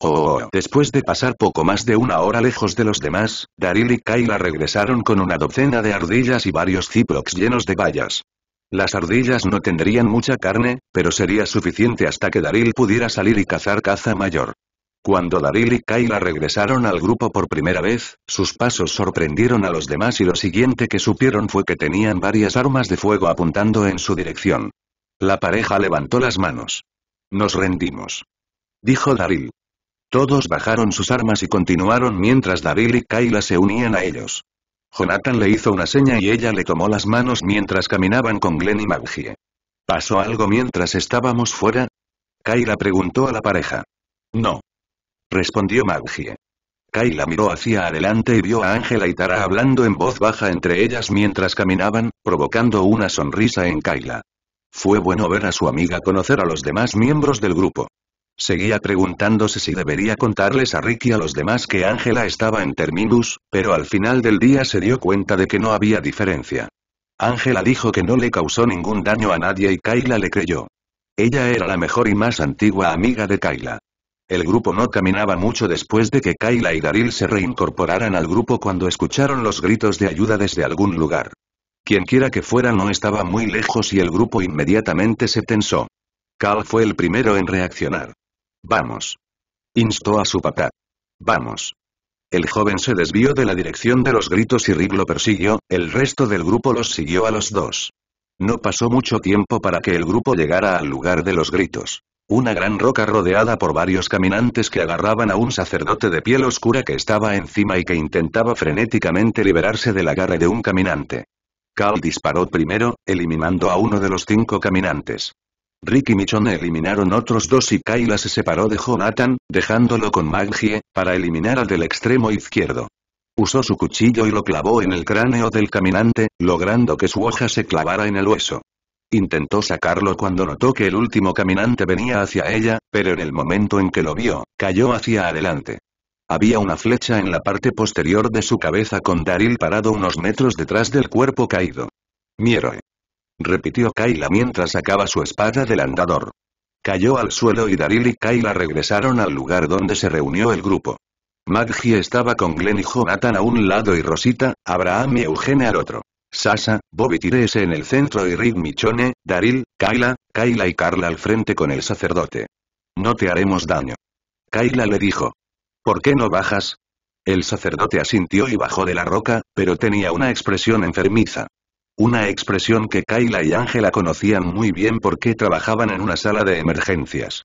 Oh, después de pasar poco más de una hora lejos de los demás, Daril y Kaila regresaron con una docena de ardillas y varios ziplocs llenos de vallas. Las ardillas no tendrían mucha carne, pero sería suficiente hasta que Daril pudiera salir y cazar caza mayor. Cuando Daril y Kaila regresaron al grupo por primera vez, sus pasos sorprendieron a los demás y lo siguiente que supieron fue que tenían varias armas de fuego apuntando en su dirección. La pareja levantó las manos. Nos rendimos. Dijo Daryl. Todos bajaron sus armas y continuaron mientras David y Kayla se unían a ellos. Jonathan le hizo una seña y ella le tomó las manos mientras caminaban con Glenn y Maggie. ¿Pasó algo mientras estábamos fuera? Kayla preguntó a la pareja. No. Respondió Maggie. Kayla miró hacia adelante y vio a Ángela y Tara hablando en voz baja entre ellas mientras caminaban, provocando una sonrisa en Kayla. Fue bueno ver a su amiga conocer a los demás miembros del grupo. Seguía preguntándose si debería contarles a Ricky y a los demás que Ángela estaba en Terminus, pero al final del día se dio cuenta de que no había diferencia. Ángela dijo que no le causó ningún daño a nadie y Kayla le creyó. Ella era la mejor y más antigua amiga de Kayla. El grupo no caminaba mucho después de que Kayla y Daril se reincorporaran al grupo cuando escucharon los gritos de ayuda desde algún lugar. Quienquiera que fuera no estaba muy lejos y el grupo inmediatamente se tensó. Carl fue el primero en reaccionar. Vamos. Instó a su papá. Vamos. El joven se desvió de la dirección de los gritos y Rick lo persiguió, el resto del grupo los siguió a los dos. No pasó mucho tiempo para que el grupo llegara al lugar de los gritos. Una gran roca rodeada por varios caminantes que agarraban a un sacerdote de piel oscura que estaba encima y que intentaba frenéticamente liberarse del agarre de un caminante. Cal disparó primero, eliminando a uno de los cinco caminantes. Ricky y eliminaron otros dos y Kayla se separó de Jonathan, dejándolo con Maggie, para eliminar al del extremo izquierdo. Usó su cuchillo y lo clavó en el cráneo del caminante, logrando que su hoja se clavara en el hueso. Intentó sacarlo cuando notó que el último caminante venía hacia ella, pero en el momento en que lo vio, cayó hacia adelante. Había una flecha en la parte posterior de su cabeza con Daryl parado unos metros detrás del cuerpo caído. Mi repitió Kaila mientras sacaba su espada del andador. Cayó al suelo y Daril y Kaila regresaron al lugar donde se reunió el grupo. Maggie estaba con Glenn y Jonathan a un lado y Rosita, Abraham y Eugene al otro. Sasa, Bobby Tires en el centro y Rick Michone, Daril, Kaila, Kaila y Carla al frente con el sacerdote. No te haremos daño. Kaila le dijo. ¿Por qué no bajas? El sacerdote asintió y bajó de la roca, pero tenía una expresión enfermiza. Una expresión que Kayla y Ángela conocían muy bien porque trabajaban en una sala de emergencias.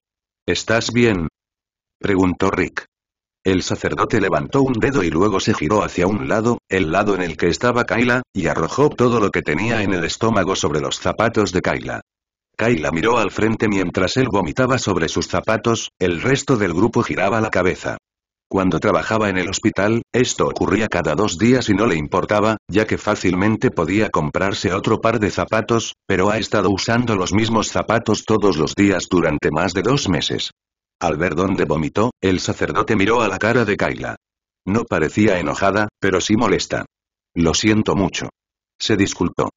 ¿Estás bien? Preguntó Rick. El sacerdote levantó un dedo y luego se giró hacia un lado, el lado en el que estaba Kayla, y arrojó todo lo que tenía en el estómago sobre los zapatos de Kayla. Kayla miró al frente mientras él vomitaba sobre sus zapatos, el resto del grupo giraba la cabeza. Cuando trabajaba en el hospital, esto ocurría cada dos días y no le importaba, ya que fácilmente podía comprarse otro par de zapatos, pero ha estado usando los mismos zapatos todos los días durante más de dos meses. Al ver dónde vomitó, el sacerdote miró a la cara de Kaila. No parecía enojada, pero sí molesta. Lo siento mucho. Se disculpó.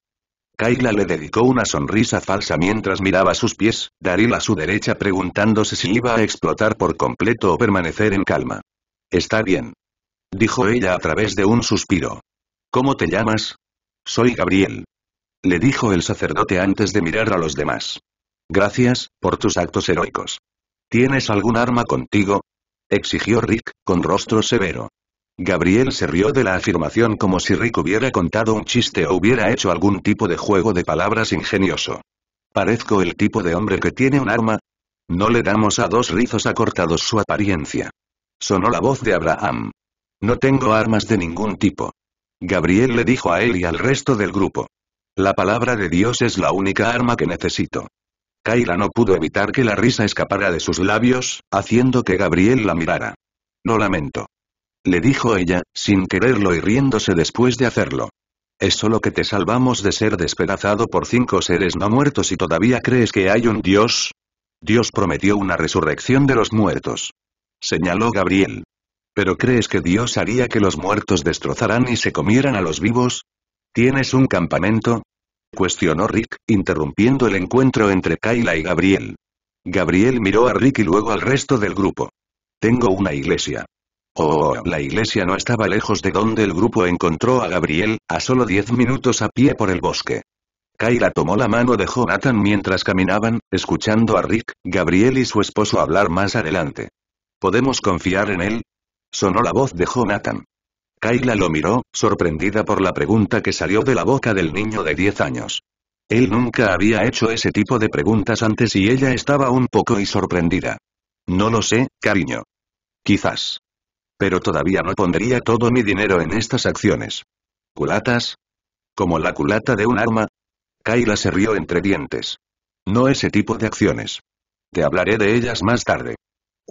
Kaila le dedicó una sonrisa falsa mientras miraba sus pies, Daril a su derecha preguntándose si iba a explotar por completo o permanecer en calma. Está bien. Dijo ella a través de un suspiro. ¿Cómo te llamas? Soy Gabriel. Le dijo el sacerdote antes de mirar a los demás. Gracias, por tus actos heroicos. ¿Tienes algún arma contigo? exigió Rick, con rostro severo. Gabriel se rió de la afirmación como si Rick hubiera contado un chiste o hubiera hecho algún tipo de juego de palabras ingenioso. ¿Parezco el tipo de hombre que tiene un arma? No le damos a dos rizos acortados su apariencia. Sonó la voz de Abraham. No tengo armas de ningún tipo. Gabriel le dijo a él y al resto del grupo. La palabra de Dios es la única arma que necesito. Kaira no pudo evitar que la risa escapara de sus labios, haciendo que Gabriel la mirara. Lo lamento. Le dijo ella, sin quererlo y riéndose después de hacerlo. Es solo que te salvamos de ser despedazado por cinco seres no muertos y todavía crees que hay un Dios. Dios prometió una resurrección de los muertos señaló Gabriel. ¿Pero crees que Dios haría que los muertos destrozaran y se comieran a los vivos? ¿Tienes un campamento? cuestionó Rick, interrumpiendo el encuentro entre Kayla y Gabriel. Gabriel miró a Rick y luego al resto del grupo. Tengo una iglesia. Oh, la iglesia no estaba lejos de donde el grupo encontró a Gabriel, a solo diez minutos a pie por el bosque. Kayla tomó la mano de Jonathan mientras caminaban, escuchando a Rick, Gabriel y su esposo hablar más adelante. ¿Podemos confiar en él? Sonó la voz de Jonathan. Kayla lo miró, sorprendida por la pregunta que salió de la boca del niño de 10 años. Él nunca había hecho ese tipo de preguntas antes y ella estaba un poco y sorprendida. No lo sé, cariño. Quizás. Pero todavía no pondría todo mi dinero en estas acciones. ¿Culatas? ¿Como la culata de un arma? Kayla se rió entre dientes. No ese tipo de acciones. Te hablaré de ellas más tarde.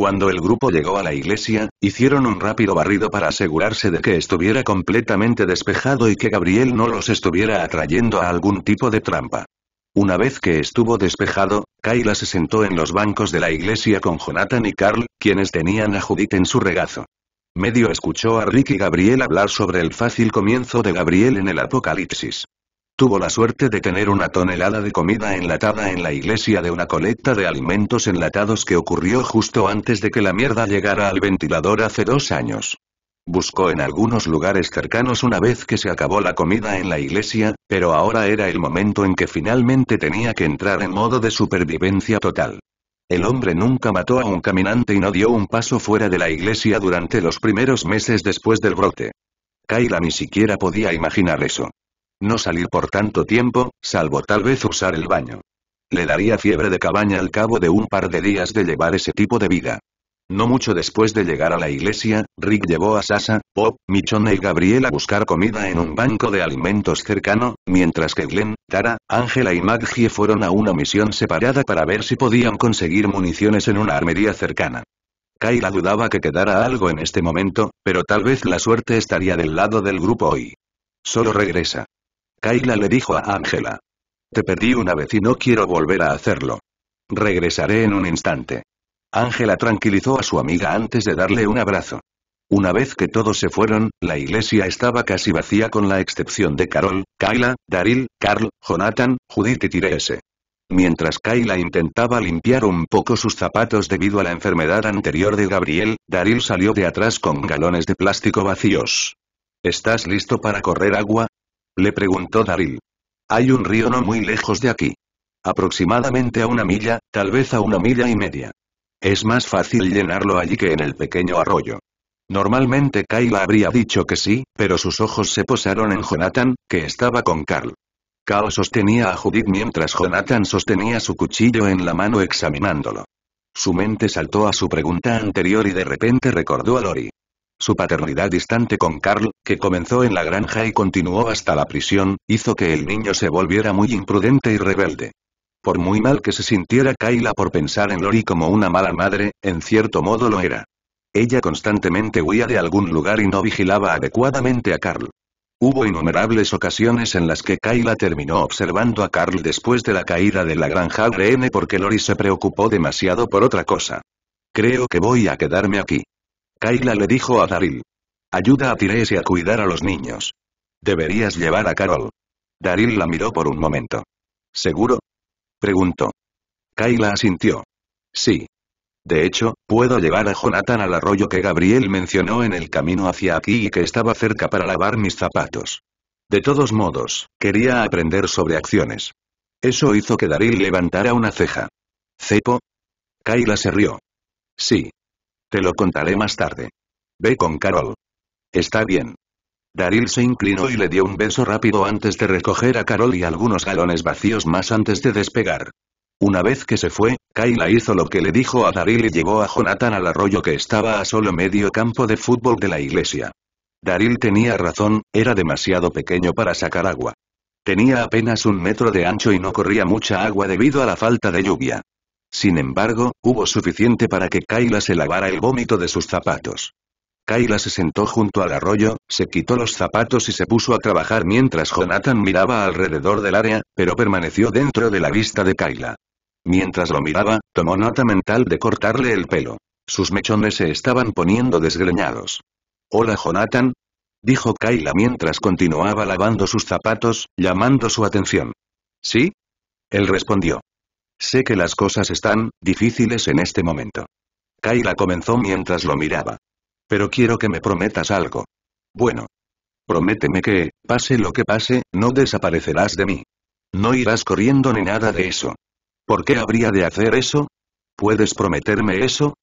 Cuando el grupo llegó a la iglesia, hicieron un rápido barrido para asegurarse de que estuviera completamente despejado y que Gabriel no los estuviera atrayendo a algún tipo de trampa. Una vez que estuvo despejado, Kayla se sentó en los bancos de la iglesia con Jonathan y Carl, quienes tenían a Judith en su regazo. Medio escuchó a Rick y Gabriel hablar sobre el fácil comienzo de Gabriel en el Apocalipsis. Tuvo la suerte de tener una tonelada de comida enlatada en la iglesia de una colecta de alimentos enlatados que ocurrió justo antes de que la mierda llegara al ventilador hace dos años. Buscó en algunos lugares cercanos una vez que se acabó la comida en la iglesia, pero ahora era el momento en que finalmente tenía que entrar en modo de supervivencia total. El hombre nunca mató a un caminante y no dio un paso fuera de la iglesia durante los primeros meses después del brote. Kayla ni siquiera podía imaginar eso. No salir por tanto tiempo, salvo tal vez usar el baño. Le daría fiebre de cabaña al cabo de un par de días de llevar ese tipo de vida. No mucho después de llegar a la iglesia, Rick llevó a Sasa, Bob, Michonne y Gabriel a buscar comida en un banco de alimentos cercano, mientras que Glenn, Tara, Angela y Maggie fueron a una misión separada para ver si podían conseguir municiones en una armería cercana. Kyla dudaba que quedara algo en este momento, pero tal vez la suerte estaría del lado del grupo hoy. Solo regresa kaila le dijo a ángela Te perdí una vez y no quiero volver a hacerlo. Regresaré en un instante. Ángela tranquilizó a su amiga antes de darle un abrazo. Una vez que todos se fueron, la iglesia estaba casi vacía con la excepción de Carol, kaila Daryl, Carl, Jonathan, Judith y Tirese. Mientras kaila intentaba limpiar un poco sus zapatos debido a la enfermedad anterior de Gabriel, Daril salió de atrás con galones de plástico vacíos. ¿Estás listo para correr agua? Le preguntó Daryl. Hay un río no muy lejos de aquí. Aproximadamente a una milla, tal vez a una milla y media. Es más fácil llenarlo allí que en el pequeño arroyo. Normalmente Kayla habría dicho que sí, pero sus ojos se posaron en Jonathan, que estaba con Carl. Carl sostenía a Judith mientras Jonathan sostenía su cuchillo en la mano examinándolo. Su mente saltó a su pregunta anterior y de repente recordó a Lori. Su paternidad distante con Carl, que comenzó en la granja y continuó hasta la prisión, hizo que el niño se volviera muy imprudente y rebelde. Por muy mal que se sintiera Kayla por pensar en Lori como una mala madre, en cierto modo lo era. Ella constantemente huía de algún lugar y no vigilaba adecuadamente a Carl. Hubo innumerables ocasiones en las que Kayla terminó observando a Carl después de la caída de la granja RN porque Lori se preocupó demasiado por otra cosa. Creo que voy a quedarme aquí. Kayla le dijo a Daryl. Ayuda a Tyrese a cuidar a los niños. Deberías llevar a Carol. Daryl la miró por un momento. ¿Seguro? Preguntó. Kaila asintió. Sí. De hecho, puedo llevar a Jonathan al arroyo que Gabriel mencionó en el camino hacia aquí y que estaba cerca para lavar mis zapatos. De todos modos, quería aprender sobre acciones. Eso hizo que Daryl levantara una ceja. ¿Cepo? Kayla se rió. Sí. Te lo contaré más tarde. Ve con Carol. Está bien. Daril se inclinó y le dio un beso rápido antes de recoger a Carol y algunos galones vacíos más antes de despegar. Una vez que se fue, Kayla hizo lo que le dijo a Daril y llevó a Jonathan al arroyo que estaba a solo medio campo de fútbol de la iglesia. Daril tenía razón, era demasiado pequeño para sacar agua. Tenía apenas un metro de ancho y no corría mucha agua debido a la falta de lluvia. Sin embargo, hubo suficiente para que kaila se lavara el vómito de sus zapatos. kaila se sentó junto al arroyo, se quitó los zapatos y se puso a trabajar mientras Jonathan miraba alrededor del área, pero permaneció dentro de la vista de kaila Mientras lo miraba, tomó nota mental de cortarle el pelo. Sus mechones se estaban poniendo desgreñados. Hola Jonathan. Dijo kaila mientras continuaba lavando sus zapatos, llamando su atención. ¿Sí? Él respondió. Sé que las cosas están difíciles en este momento. Kaila comenzó mientras lo miraba. Pero quiero que me prometas algo. Bueno. Prométeme que, pase lo que pase, no desaparecerás de mí. No irás corriendo ni nada de eso. ¿Por qué habría de hacer eso? ¿Puedes prometerme eso?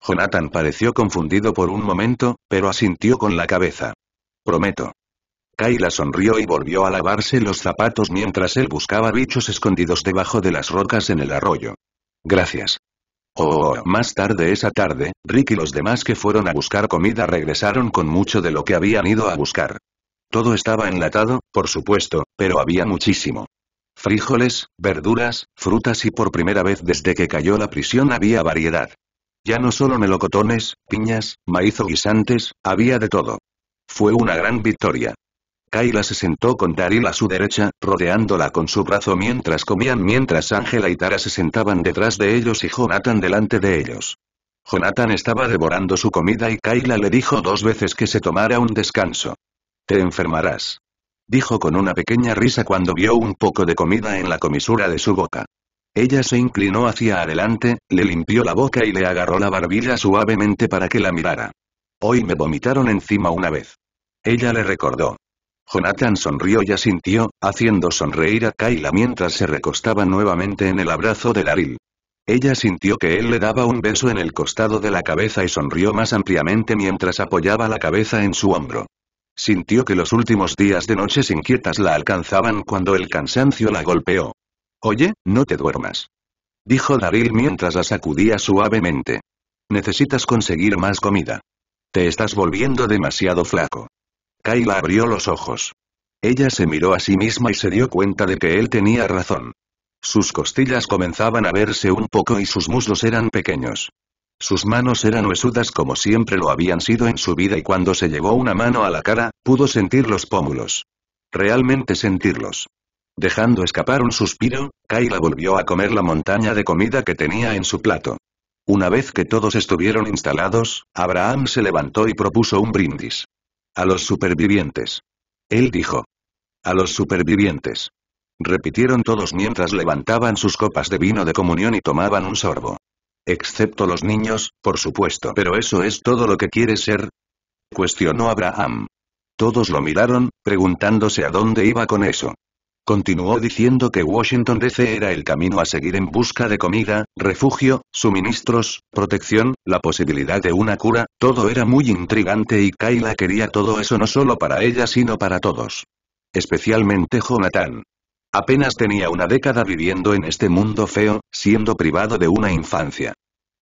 Jonathan pareció confundido por un momento, pero asintió con la cabeza. Prometo. Kayla sonrió y volvió a lavarse los zapatos mientras él buscaba bichos escondidos debajo de las rocas en el arroyo. Gracias. Oh, oh, oh, más tarde esa tarde, Rick y los demás que fueron a buscar comida regresaron con mucho de lo que habían ido a buscar. Todo estaba enlatado, por supuesto, pero había muchísimo. Frijoles, verduras, frutas y por primera vez desde que cayó la prisión había variedad. Ya no solo melocotones, piñas, maíz o guisantes, había de todo. Fue una gran victoria. Kayla se sentó con Daryl a su derecha, rodeándola con su brazo mientras comían mientras Ángela y Tara se sentaban detrás de ellos y Jonathan delante de ellos. Jonathan estaba devorando su comida y Kayla le dijo dos veces que se tomara un descanso. Te enfermarás. Dijo con una pequeña risa cuando vio un poco de comida en la comisura de su boca. Ella se inclinó hacia adelante, le limpió la boca y le agarró la barbilla suavemente para que la mirara. Hoy me vomitaron encima una vez. Ella le recordó. Jonathan sonrió y asintió, haciendo sonreír a Kayla mientras se recostaba nuevamente en el abrazo de Daryl. Ella sintió que él le daba un beso en el costado de la cabeza y sonrió más ampliamente mientras apoyaba la cabeza en su hombro. Sintió que los últimos días de noches inquietas la alcanzaban cuando el cansancio la golpeó. Oye, no te duermas. Dijo Daril mientras la sacudía suavemente. Necesitas conseguir más comida. Te estás volviendo demasiado flaco. Kaila abrió los ojos. Ella se miró a sí misma y se dio cuenta de que él tenía razón. Sus costillas comenzaban a verse un poco y sus muslos eran pequeños. Sus manos eran huesudas como siempre lo habían sido en su vida y cuando se llevó una mano a la cara, pudo sentir los pómulos. Realmente sentirlos. Dejando escapar un suspiro, Kaila volvió a comer la montaña de comida que tenía en su plato. Una vez que todos estuvieron instalados, Abraham se levantó y propuso un brindis. A los supervivientes. Él dijo. A los supervivientes. Repitieron todos mientras levantaban sus copas de vino de comunión y tomaban un sorbo. Excepto los niños, por supuesto. Pero eso es todo lo que quiere ser. Cuestionó Abraham. Todos lo miraron, preguntándose a dónde iba con eso. Continuó diciendo que Washington DC era el camino a seguir en busca de comida, refugio, suministros, protección, la posibilidad de una cura, todo era muy intrigante y Kayla quería todo eso no solo para ella sino para todos. Especialmente Jonathan. Apenas tenía una década viviendo en este mundo feo, siendo privado de una infancia.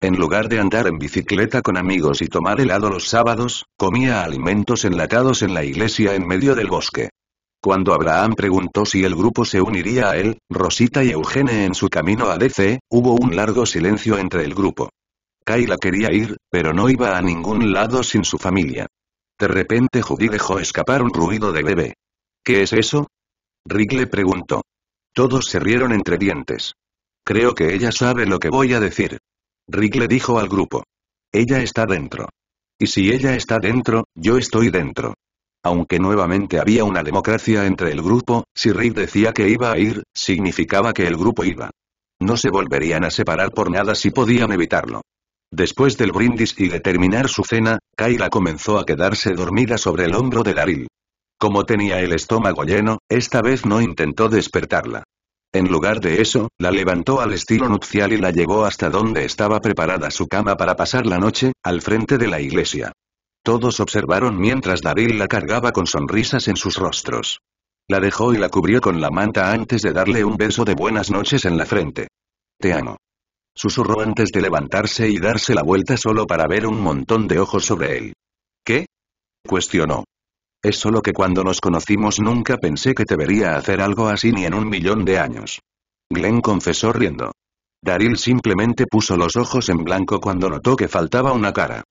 En lugar de andar en bicicleta con amigos y tomar helado los sábados, comía alimentos enlatados en la iglesia en medio del bosque. Cuando Abraham preguntó si el grupo se uniría a él, Rosita y Eugene en su camino a DC, hubo un largo silencio entre el grupo. Kayla quería ir, pero no iba a ningún lado sin su familia. De repente Judy dejó escapar un ruido de bebé. ¿Qué es eso? Rick le preguntó. Todos se rieron entre dientes. Creo que ella sabe lo que voy a decir. Rick le dijo al grupo. Ella está dentro. Y si ella está dentro, yo estoy dentro. Aunque nuevamente había una democracia entre el grupo, si Rick decía que iba a ir, significaba que el grupo iba. No se volverían a separar por nada si podían evitarlo. Después del brindis y de terminar su cena, Kaira comenzó a quedarse dormida sobre el hombro de Daryl. Como tenía el estómago lleno, esta vez no intentó despertarla. En lugar de eso, la levantó al estilo nupcial y la llevó hasta donde estaba preparada su cama para pasar la noche, al frente de la iglesia. Todos observaron mientras Daril la cargaba con sonrisas en sus rostros. La dejó y la cubrió con la manta antes de darle un beso de buenas noches en la frente. Te amo. Susurró antes de levantarse y darse la vuelta solo para ver un montón de ojos sobre él. ¿Qué? Cuestionó. Es solo que cuando nos conocimos nunca pensé que te vería hacer algo así ni en un millón de años. Glenn confesó riendo. Daril simplemente puso los ojos en blanco cuando notó que faltaba una cara.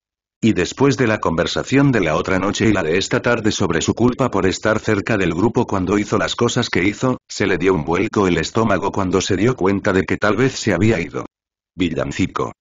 Y después de la conversación de la otra noche y la de esta tarde sobre su culpa por estar cerca del grupo cuando hizo las cosas que hizo, se le dio un vuelco el estómago cuando se dio cuenta de que tal vez se había ido. Villancico.